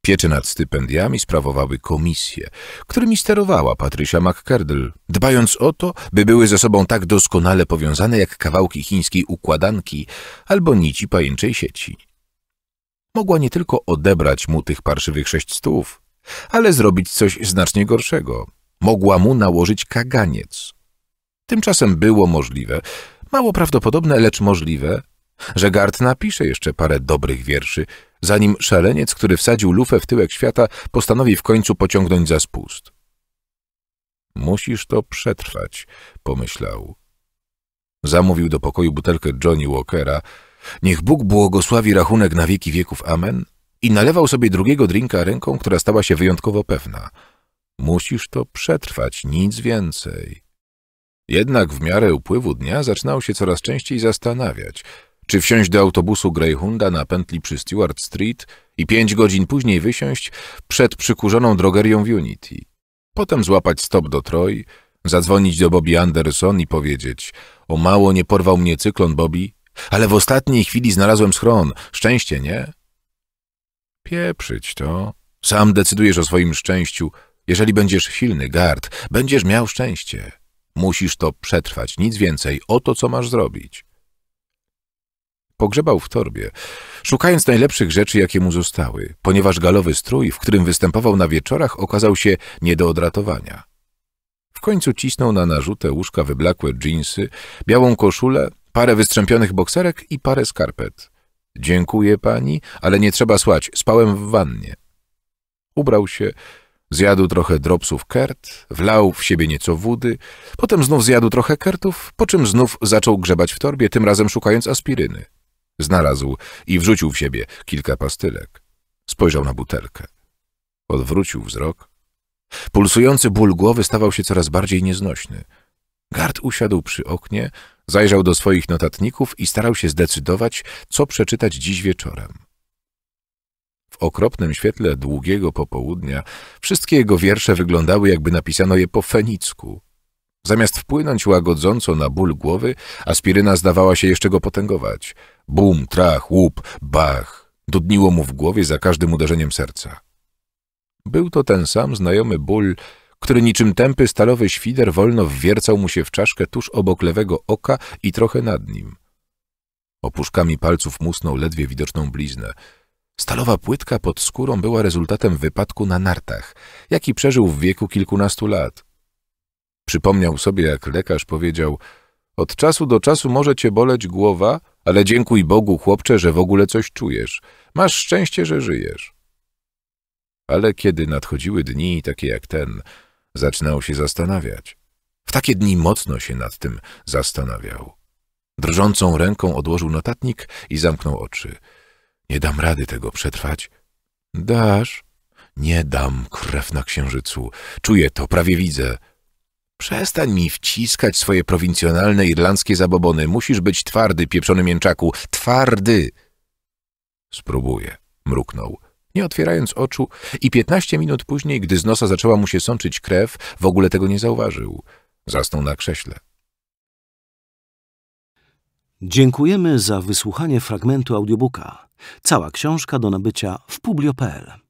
Pieczę nad stypendiami sprawowały komisje, którymi sterowała Patrycia McKerdl, dbając o to, by były ze sobą tak doskonale powiązane jak kawałki chińskiej układanki albo nici pajęczej sieci. Mogła nie tylko odebrać mu tych parszywych sześć stów, ale zrobić coś znacznie gorszego. Mogła mu nałożyć kaganiec. Tymczasem było możliwe, mało prawdopodobne, lecz możliwe, że Gart napisze jeszcze parę dobrych wierszy, zanim szaleniec, który wsadził lufę w tyłek świata, postanowi w końcu pociągnąć za spust. Musisz to przetrwać, pomyślał. Zamówił do pokoju butelkę Johnny Walkera. Niech Bóg błogosławi rachunek na wieki wieków, amen. I nalewał sobie drugiego drinka ręką, która stała się wyjątkowo pewna. Musisz to przetrwać, nic więcej. Jednak w miarę upływu dnia zaczynał się coraz częściej zastanawiać – czy wsiąść do autobusu Greyhunda na pętli przy Stewart Street i pięć godzin później wysiąść przed przykurzoną drogerią w Unity. Potem złapać stop do Troy, zadzwonić do Bobby Anderson i powiedzieć o mało nie porwał mnie cyklon Bobby, ale w ostatniej chwili znalazłem schron, szczęście nie? Pieprzyć to. Sam decydujesz o swoim szczęściu. Jeżeli będziesz silny, gard, będziesz miał szczęście. Musisz to przetrwać, nic więcej, o to co masz zrobić. Pogrzebał w torbie, szukając najlepszych rzeczy, jakie mu zostały, ponieważ galowy strój, w którym występował na wieczorach, okazał się nie do odratowania. W końcu cisnął na narzutę łóżka wyblakłe dżinsy, białą koszulę, parę wystrzępionych bokserek i parę skarpet. Dziękuję pani, ale nie trzeba słać, spałem w wannie. Ubrał się, zjadł trochę dropsów kert, wlał w siebie nieco wody, potem znów zjadł trochę kertów, po czym znów zaczął grzebać w torbie, tym razem szukając aspiryny. Znalazł i wrzucił w siebie kilka pastylek. Spojrzał na butelkę. Odwrócił wzrok. Pulsujący ból głowy stawał się coraz bardziej nieznośny. Gard usiadł przy oknie, zajrzał do swoich notatników i starał się zdecydować, co przeczytać dziś wieczorem. W okropnym świetle długiego popołudnia wszystkie jego wiersze wyglądały, jakby napisano je po fenicku. Zamiast wpłynąć łagodząco na ból głowy, aspiryna zdawała się jeszcze go potęgować – Bum, trach, łup, bach. Dudniło mu w głowie za każdym uderzeniem serca. Był to ten sam znajomy ból, który niczym tępy stalowy świder wolno wwiercał mu się w czaszkę tuż obok lewego oka i trochę nad nim. Opuszkami palców musnął ledwie widoczną bliznę. Stalowa płytka pod skórą była rezultatem wypadku na nartach, jaki przeżył w wieku kilkunastu lat. Przypomniał sobie, jak lekarz powiedział – od czasu do czasu może cię boleć głowa, ale dziękuj Bogu, chłopcze, że w ogóle coś czujesz. Masz szczęście, że żyjesz. Ale kiedy nadchodziły dni takie jak ten, zaczynał się zastanawiać. W takie dni mocno się nad tym zastanawiał. Drżącą ręką odłożył notatnik i zamknął oczy. Nie dam rady tego przetrwać. Dasz? Nie dam, krew na księżycu. Czuję to, prawie widzę. Przestań mi wciskać swoje prowincjonalne irlandzkie zabobony. Musisz być twardy, pieprzony mięczaku. Twardy! Spróbuję, mruknął, nie otwierając oczu i piętnaście minut później, gdy z nosa zaczęła mu się sączyć krew, w ogóle tego nie zauważył. Zasnął na krześle. Dziękujemy za wysłuchanie fragmentu audiobooka. Cała książka do nabycia w publio.pl.